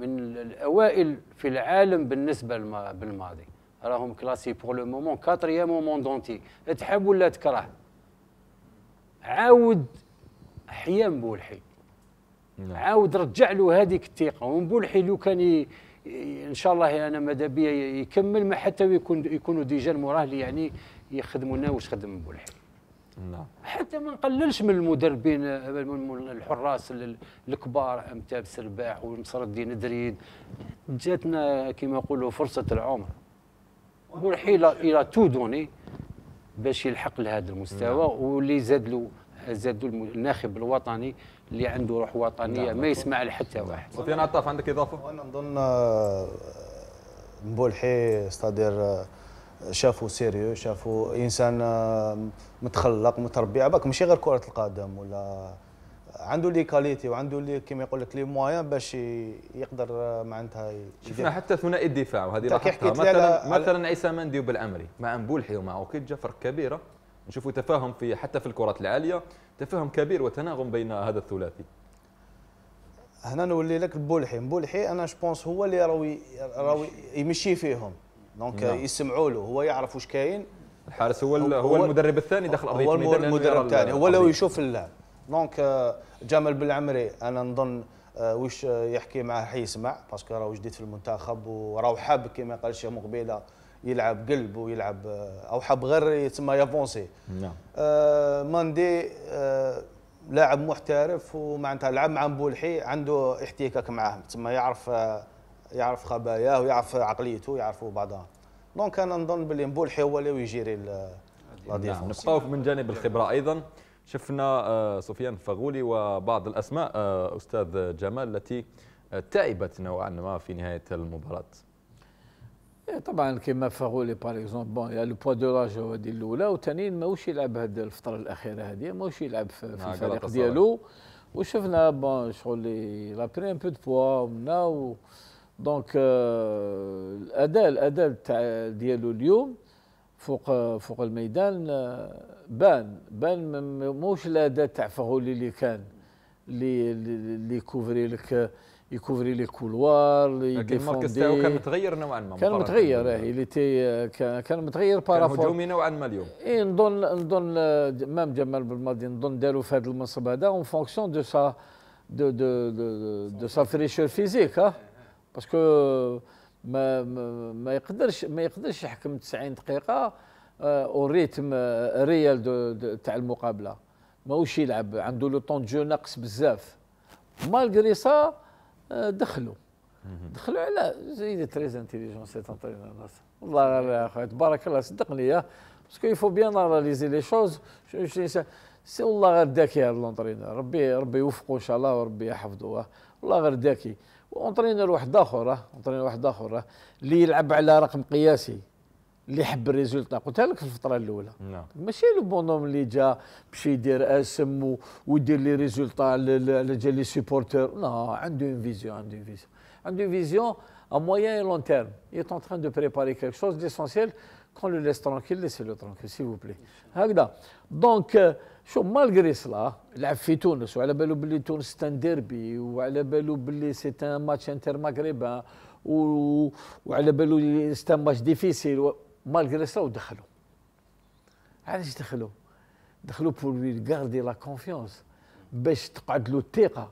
Speaker 3: من الاوائل في العالم بالنسبه بالماضي راهم كلاسي بور لو مومون كاتريام مومون دونتي تحب ولا تكره عاود حيا مبولحي نعم. عاود رجع له هذيك الثقه ومبولحي لو كان ان شاء الله انا ماذا بيا يكمل ما حتى يكون يكونوا ديجا المراه اللي يعني يخدموا لنا واش خدم مبولحي نعم حتى ما نقللش من المدربين الحراس الكبار امتاب سرباح ونصر الدين دريد جاتنا كما نقولوا فرصه العمر بولحي الى تو دوني باش يلحق لهذا المستوى نعم. واللي زاد له زادوا الناخب الوطني اللي عنده روح وطنيه نعم. ما يسمع لحتى واحد.
Speaker 4: وفينا عطاف عندك اضافه؟ انا نظن آه، مبولحي ستادير آه، شافوا سيريو شافوا انسان آه، متخلق متربي بالك ماشي غير كره القدم ولا عنده لي كاليتي وعنده لي كيما يقول لك لي موان باش يقدر معناتها شفنا
Speaker 1: حتى ثنائي الدفاع وهذه راح مثلا على مثلا عيسى مندي وبالامري مع مبولحي ومع اوكيجا فرق كبيره نشوفوا تفاهم في حتى في الكرات العاليه تفاهم كبير وتناغم بين هذا
Speaker 4: الثلاثي هنا نولي لك بولحي بولحي انا جوبونس هو اللي راوي راوي يمشي فيهم دونك نعم. يسمعوا له هو يعرف واش كاين الحارس هو هو, المدرب الثاني داخل ارضيه الميدان هو المدرب الثاني هو لو يشوف اللاعب آه، دونك جمال بالعمري انا نظن آه، واش آه، يحكي معاه حيسمع باسكو راهو جديد في المنتخب وراهو حاب كما قال الشيخ مقبيله يلعب قلب ويلعب آه، او حاب غير يتسمى يافونسي نعم آه ماندي آه لاعب محترف ومعناتها لعب مع بولحي عنده احتكاك معاه تسمى يعرف يعرف خباياه ويعرف عقليته ويعرفوا بعضها دونك انا نظن بلي مبولحي هو اللي يجيري لا
Speaker 1: نعم نبقاو من جانب الخبره ايضا شفنا آه، سفيان فغولي وبعض الأسماء آه، أستاذ جمال التي آه، تعبت نوعا ما في نهاية المباراة
Speaker 2: إيه، طبعا كما فاغولي باغ اكزومبل بون لو بوا دو لاج هو هذه الاولى وثانيا ماهوش يلعب هذه الفتره الاخيره هذه ماهوش يلعب في الفريق ديالو وشفنا بون شغل لا بري ان بو دو بوا منا دونك الاداء الاداء تاع ديالو اليوم فوق فوق الميدان آه، بان بان موش الاداء تاع فغولي اللي كان اللي اللي يكوفري لك يكوفري لي كولوار المركز تاعو كان متغير نوعا ما كان متغير اه اللي تي كان متغير بارافور كان هجومي نوعا ما اليوم اي نظن نظن آه، مام جمال بالماضي نظن داروا في هذا المنصب هذا اون فونكسيون دو سا دو دو دو, دو سا فريشور فيزيك باسكو ما ما يقدرش ما يقدرش يحكم 90 دقيقه وريتم آه، ريال آه، تاع المقابله ماهوش يلعب عنده لو طون جو ناقص بزاف مالغري آه، سا دخلوا دخلوا على زيد تريز انتيليجون سيت والله يا اخويا تبارك الله صدقني يا باسكو يفو بيان اناليزي لي شوز سي والله غير ذكي هذا لونترينور ربي ربي يوفقه ان شاء الله وربي يحفظه والله غير ذكي اونترينر واحد اخر اونترينر آه. واحد اخر آه. اللي يلعب على رقم قياسي اللي يحب الريزولتا قلتها لك في الفتره الاولى نعم ماشي لو بونوم اللي جا باش يدير اسم ويدير لي ريزولتا على جال لي سيبورتور لا عنده اون فيزيون عنده اون فيزيون عنده اون فيزيون ا مويان اي لون تيرم اي est en دو بريباري préparer شوز chose كون لو ليس ترونكيل ليسي لو ترونكيل tranquille, s'il vous plaît. Donc, euh, شوف مالغري سلا لعب في تونس وعلى بالو بلي تونس تان ديربي وعلى بالو بلي سي ان ماتش انتر مغربان و... وعلى بالو سي ان ماتش ديفيسيل و... مالغري سلا ودخلوا علاش دخلوا دخلوا بور لي غاردي لا كونفيونس باش تقعد له الثقه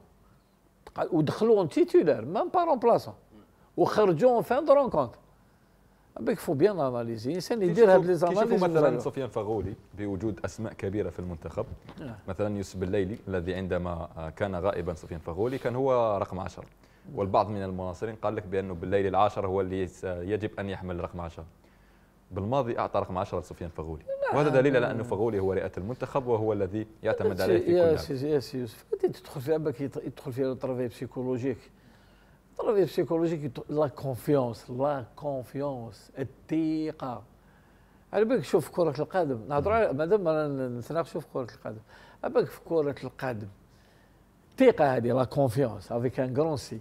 Speaker 2: ودخلوا اون تيتولار مام با رومبلاسون وخرجوا اون فان دو رونكونتر بيك فو بيان اناليزي الانسان يدير هاد لي زاناليز مثلا سفيان
Speaker 1: فغولي بوجود اسماء كبيره في المنتخب آه. مثلا يوسف الليلي الذي عندما آه، كان غائبا سفيان فغولي كان هو رقم 10 والبعض من المناصرين قال لك بانه بالليلي العاشر هو اللي يجب ان يحمل رقم 10 بالماضي اعطى رقم 10 لسفيان فغولي
Speaker 2: وهذا دليل على انه
Speaker 1: فغولي هو رئه المنتخب وهو الذي يعتمد عليه في كل يا
Speaker 2: سي يا سي يوسف تدخل فيها باك يدخل فيها الترفيه بسيكولوجيك التربيه السيكولوجيك لا كونفيونس لا كونفيونس الثقه على بالك شوف كره القدم نهضروا مادام نتناقشوا في كره القدم على بالك في كره القدم الثقه هذه لا كونفيونس افيك ان كرون سي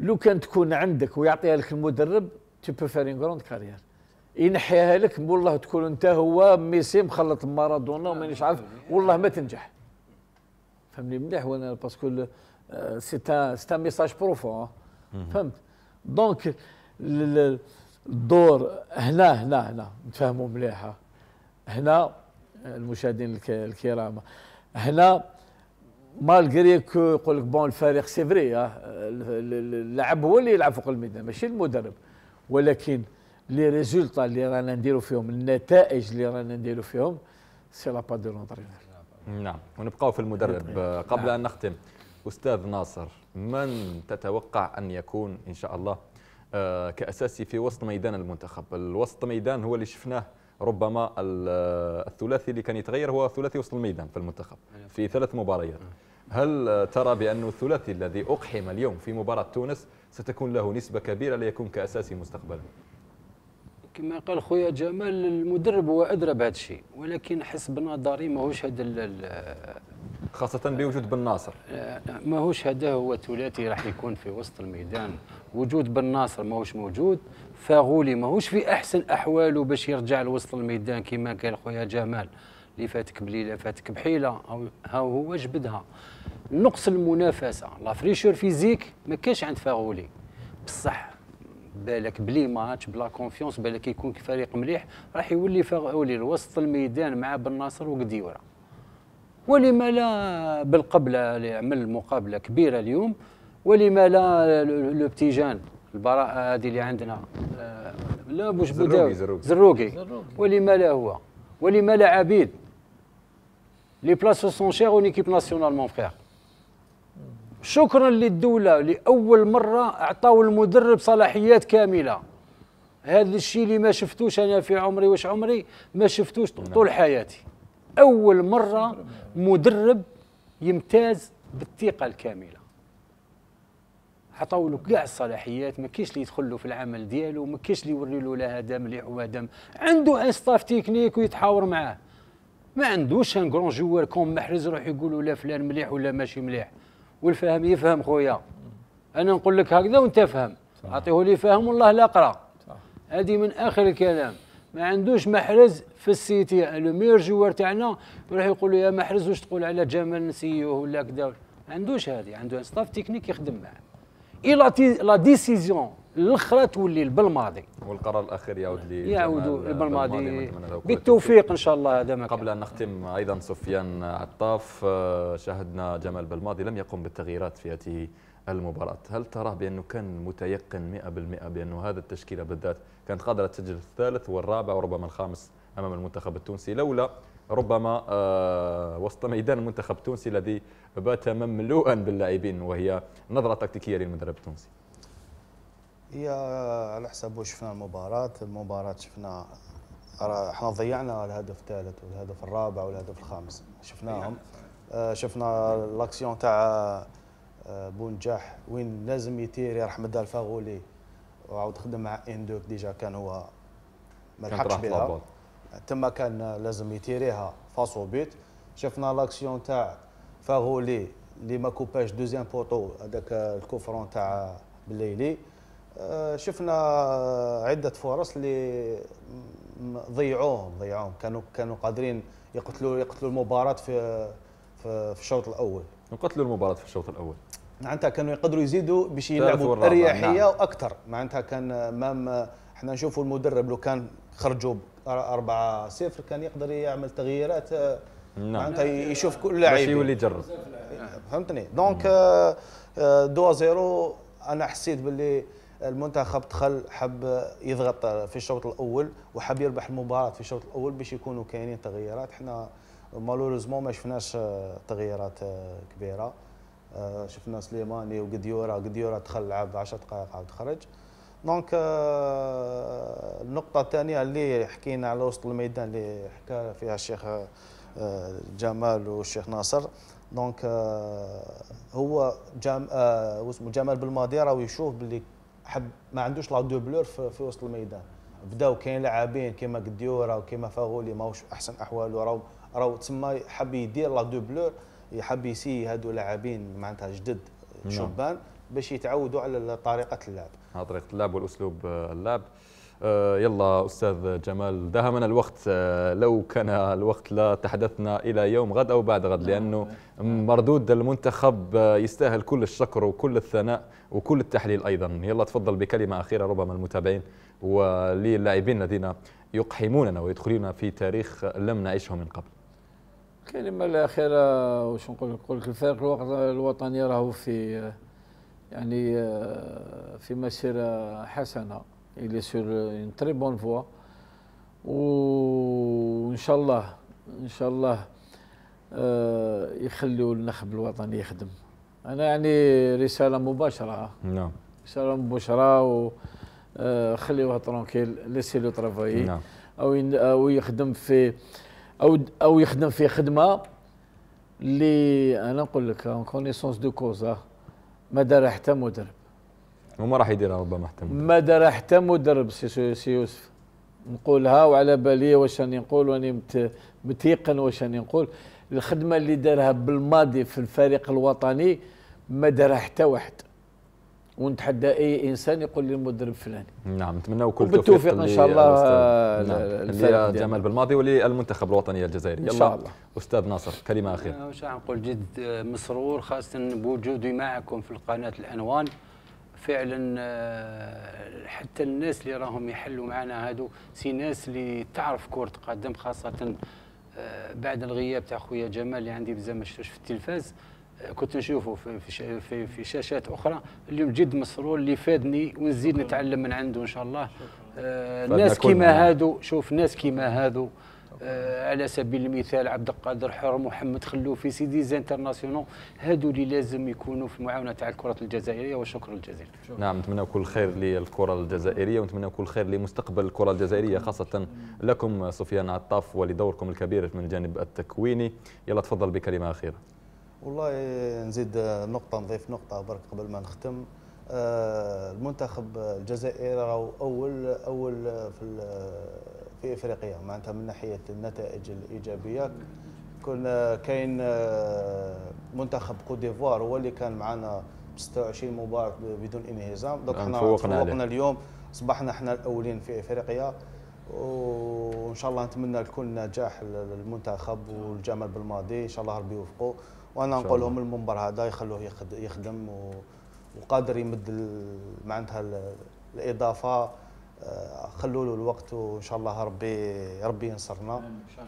Speaker 2: لو كان تكون عندك ويعطيها لك المدرب تو بو فير ان كروند كارير ينحيها لك والله تكون انت هو ميسي مخلط مارادونا ومانيش عارف والله ما تنجح فهمني مليح وانا باسكو ان سيت ان ميساج بروفون فهمت دونك الدور هنا هنا هنا نتفاهموا مليحه هنا المشاهدين الكرام هنا مالغري كو يقول لك بون الفريق سي فري اللاعب هو اللي يلعب فوق الميدان ماشي المدرب ولكن لي ريزولطا اللي رانا نديرو فيهم النتائج اللي رانا نديرو فيهم سي لا با دو لونترينور
Speaker 1: نعم ونبقاو في المدرب نعم. قبل ان نختم أستاذ ناصر من تتوقع أن يكون إن شاء الله آه، كأساسي في وسط ميدان المنتخب الوسط ميدان هو اللي شفناه ربما آه، الثلاثي اللي كان يتغير هو ثلاثي وسط الميدان في المنتخب في ثلاث مباريات هل آه، ترى بأن الثلاثي الذي أقحم اليوم في مباراة تونس ستكون له نسبة كبيرة ليكون كأساسي مستقبلا
Speaker 3: كما قال خويا جمال المدرب هو أدرى بهذا الشيء ولكن حسب نظري ماهوش هذا
Speaker 1: خاصة بوجود
Speaker 3: بن ناصر آه، ماهوش هذا هو ثلاثي راح يكون في وسط الميدان وجود بن ناصر ماهوش موجود فاغولي ماهوش في أحسن أحواله باش يرجع لوسط الميدان كما قال خويا جمال اللي فاتك بليلة فاتك بحيلة أو ها هو جبدها نقص المنافسة لا فريشور فيزيك ما كاش عند فاغولي بصح بالك بلي ماتش بلا كونفيونس بالك يكون فريق مليح راح يولي فاغولي لوسط الميدان مع بن ناصر وقديوره ولما لا بالقبله يعمل مقابله كبيره اليوم ولما لا لو البراءه هذه اللي عندنا آه، لا بوش زروقي, زروقي. زروقي. ولما لا هو ولما لا عبيد لي بلاصو سون شير اون ايكيب ناسيونال مون فخير شكرا للدوله لاول مره اعطاو المدرب صلاحيات كامله هذا الشيء اللي ما شفتوش انا في عمري واش عمري ما شفتوش طول نعم. حياتي اول مره مدرب يمتاز بالثقه الكامله عطاو له كاع الصلاحيات ما كاينش اللي يدخل له في العمل ديالو ما كاينش اللي يوري له لا هذا مليح وهذا عنده ان ستاف تكنيك ويتحاور معاه ما عندوش ان كرون جوار كوم محرز يروح يقول لا فلان مليح ولا ماشي مليح والفهم يفهم خويا انا نقول لك هكذا وانت فهم اعطيه لي فهم والله لا اقرا هذه من اخر الكلام ما عندوش محرز في السيتي لو ميور جوار تاعنا يروح يقول له يا محرز واش تقول على جمال نسيوه ولا كذا ما عندوش هذه عنده ستاف تكنيك يخدم معاه اي لا لا ديسيزيون الاخرى تولي بالماضي
Speaker 1: والقرار الاخير يعود لي يعود بالماضي بالتوفيق ان شاء الله هذا ما قبل ان نختم ايضا سفيان عطاف آه، شاهدنا جمال بالماضي لم يقم بالتغييرات في هذه المباراه هل تراه بانه كان متيقن 100% بانه هذا التشكيله بالذات كانت قادرة تسجل الثالث والرابع وربما الخامس أمام المنتخب التونسي لولا ربما آه، وسط ميدان المنتخب التونسي الذي بات مملوءا باللاعبين وهي نظرة تكتيكية للمدرب التونسي
Speaker 4: هي على حسب واش شفنا المباراة المباراة شفنا احنا ضيعنا الهدف الثالث والهدف الرابع والهدف الخامس شفناهم آه، شفنا لاكسيون تاع آه، بونجاح وين لازم يتيري رحمه الفاغولي وعاود خدم مع ان دوك ديجا كان هو
Speaker 2: ما لحقش بها
Speaker 4: تما كان لازم يتيريها فاسو بيت شفنا لاكسيون تاع فاغولي اللي ما كوباش دوزيام بوطو هذاك الكوفرون تاع بليلي آه، شفنا عده فرص اللي ضيعوهم ضيعوهم كانوا كانوا قادرين يقتلوا يقتلوا المباراه في في الشوط الاول يقتلوا المباراه في الشوط الاول معناتها كانوا يقدروا يزيدوا باش يلعبوا اريحيه نعم. واكثر معناتها كان مام احنا نشوفوا المدرب لو كان خرجوا 4 0 كان يقدر يعمل تغييرات آه، نعم معناتها يشوف كل لاعب باش يولي يجرب فهمتني دونك 2 0 آه، آه، انا حسيت باللي المنتخب دخل حب يضغط في الشوط الاول وحب يربح المباراه في الشوط الاول باش يكونوا كاينين تغييرات احنا مالوريزمون ما شفناش تغييرات كبيره آه، شفنا سليماني وقديورا قديورا دخل لعب 10 دقائق عاود خرج دونك آه، النقطه الثانيه اللي حكينا على وسط الميدان اللي حكى فيها الشيخ آه، جمال والشيخ ناصر دونك هو جام اسمه جمال بالماضي راه يشوف باللي حب ما عندوش لا دوبلور في, وسط الميدان بداو كاين لاعبين كيما قديوره وكيما فاغولي ماهوش احسن احواله راهو راهو تسمى حب يدير لا دوبلور يحب يسي هادو لاعبين معناتها جدد نعم. شبان باش يتعودوا على طريقه اللعب
Speaker 1: طريقه اللعب والاسلوب آه، اللعب آه، يلا استاذ جمال داهمنا الوقت آه، لو كان الوقت لا تحدثنا الى يوم غد او بعد غد نعم. لانه مردود المنتخب يستاهل كل الشكر وكل الثناء وكل التحليل ايضا يلا تفضل بكلمه اخيره ربما المتابعين وللاعبين الذين يقحموننا ويدخلون في تاريخ لم نعيشه من قبل
Speaker 2: الكلمه الاخيره واش نقول نقول لك الفريق الوطني راهو في يعني في مسيره حسنه إلى سور ان تري بون فوا وان شاء الله ان شاء الله آه يخليوا النخب الوطني يخدم. انا يعني رساله مباشره نعم رساله مباشره و آه، خليوها ترونكيل ليسي لو ترافاي نعم او او يخدم في او او يخدم في خدمه اللي انا نقول لك اون كونيسونس دو كوزا ما دار حتى مدرب وما
Speaker 1: راح يديرها ربما حتى
Speaker 2: مدرب ما دار حتى مدرب سي, سي يوسف نقولها وعلى بالي واش راني نقول واني متيقن واش راني نقول الخدمه اللي دارها بالماضي في الفريق الوطني ما دارها حتى واحد ونتحدى اي انسان يقول لي المدرب فلاني
Speaker 1: نعم نتمنى كل بالتوفيق ان شاء الله نعم. جمال بالماضي وللمنتخب الوطني الجزائري ان شاء الله استاذ ناصر كلمه اخيره
Speaker 3: انا نقول جد آه، مسرور خاصه بوجودي معكم في القناه الانوان فعلا آه، حتى الناس اللي راهم يحلوا معنا هادو سي ناس اللي تعرف كره قدم خاصه آه، بعد الغياب تاع خويا جمال اللي عندي بزاف ما شفتوش في التلفاز كنت نشوفه في في, في, في شاشات اخرى اليوم جد مسرور اللي فادني ونزيد نتعلم من عنده ان شاء الله آه ناس كيما هادو شوف ناس كيما هادو آه على سبيل المثال عبد القادر حر محمد خلوفي سيدي زانترناسيونال هادو اللي لازم يكونوا في المعاونه تاع الكره الجزائريه وشكرا جزيلا
Speaker 1: نعم نتمنى كل خير للكره الجزائريه ونتمنى كل خير لمستقبل الكره الجزائريه خاصه لكم سفيان عطاف ولدوركم الكبير من الجانب التكويني يلا تفضل بكلمه اخيره
Speaker 4: والله نزيد نقطة نضيف نقطة برك قبل ما نختم آه، المنتخب الجزائري راهو أول أول في في إفريقيا معناتها من ناحية النتائج الإيجابية كنا كاين آه، منتخب كوت ديفوار هو اللي كان معنا 26 مباراة بدون انهزام دوك نعم، حنا تفوقنا اليوم أصبحنا احنا الأولين في إفريقيا وان شاء الله نتمنى لكل نجاح المنتخب والجمال بالماضي ان شاء الله ربي يوفقه وانا نقول لهم المنبر هذا يخلوه يخدم و... وقادر يمد معناتها الاضافه آه، خلوا له الوقت وان شاء الله ربي ربي ينصرنا ان شاء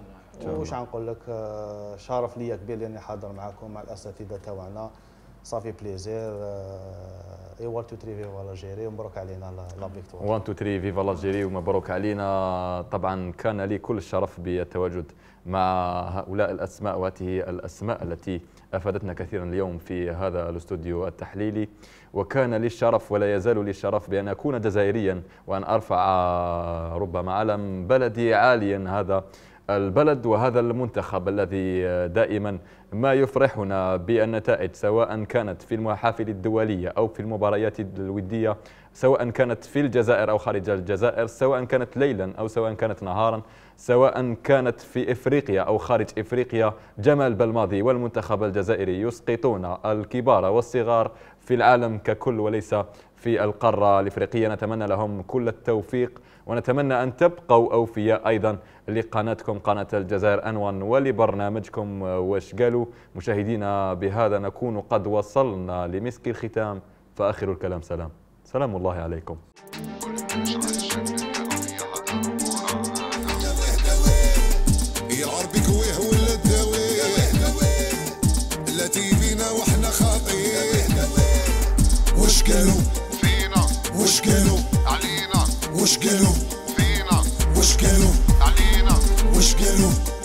Speaker 4: الله وش غنقول لك آه، شرف ليا كبير لاني حاضر معكم مع الاساتذه تاعنا صافي آه، بليزير اي 1 2 3 فيفا لاجيري ومبروك علينا لا فيكتوار 1 2
Speaker 1: 3 فيفا لاجيري ومبروك علينا طبعا كان لي كل الشرف بالتواجد مع هؤلاء الاسماء وهذه الاسماء التي أفادتنا كثيرا اليوم في هذا الاستوديو التحليلي وكان لي الشرف ولا يزال لي الشرف بأن أكون جزائريا وأن أرفع ربما علم بلدي عاليا هذا البلد وهذا المنتخب الذي دائما ما يفرحنا بالنتائج سواء كانت في المحافل الدولية أو في المباريات الودية سواء كانت في الجزائر أو خارج الجزائر سواء كانت ليلا أو سواء كانت نهارا سواء كانت في إفريقيا أو خارج إفريقيا جمال بلماضي والمنتخب الجزائري يسقطون الكبار والصغار في العالم ككل وليس في القارة الإفريقية نتمنى لهم كل التوفيق ونتمنى أن تبقوا أوفياء أيضا لقناتكم قناة الجزائر أنوان ولبرنامجكم واش قالوا مشاهدينا بهذا نكون قد وصلنا لمسك الختام فآخر الكلام سلام سلام الله عليكم
Speaker 4: وش قالوا فينا وش قالوا
Speaker 3: علينا وش قالوا فينا وش قالوا علينا وش قالوا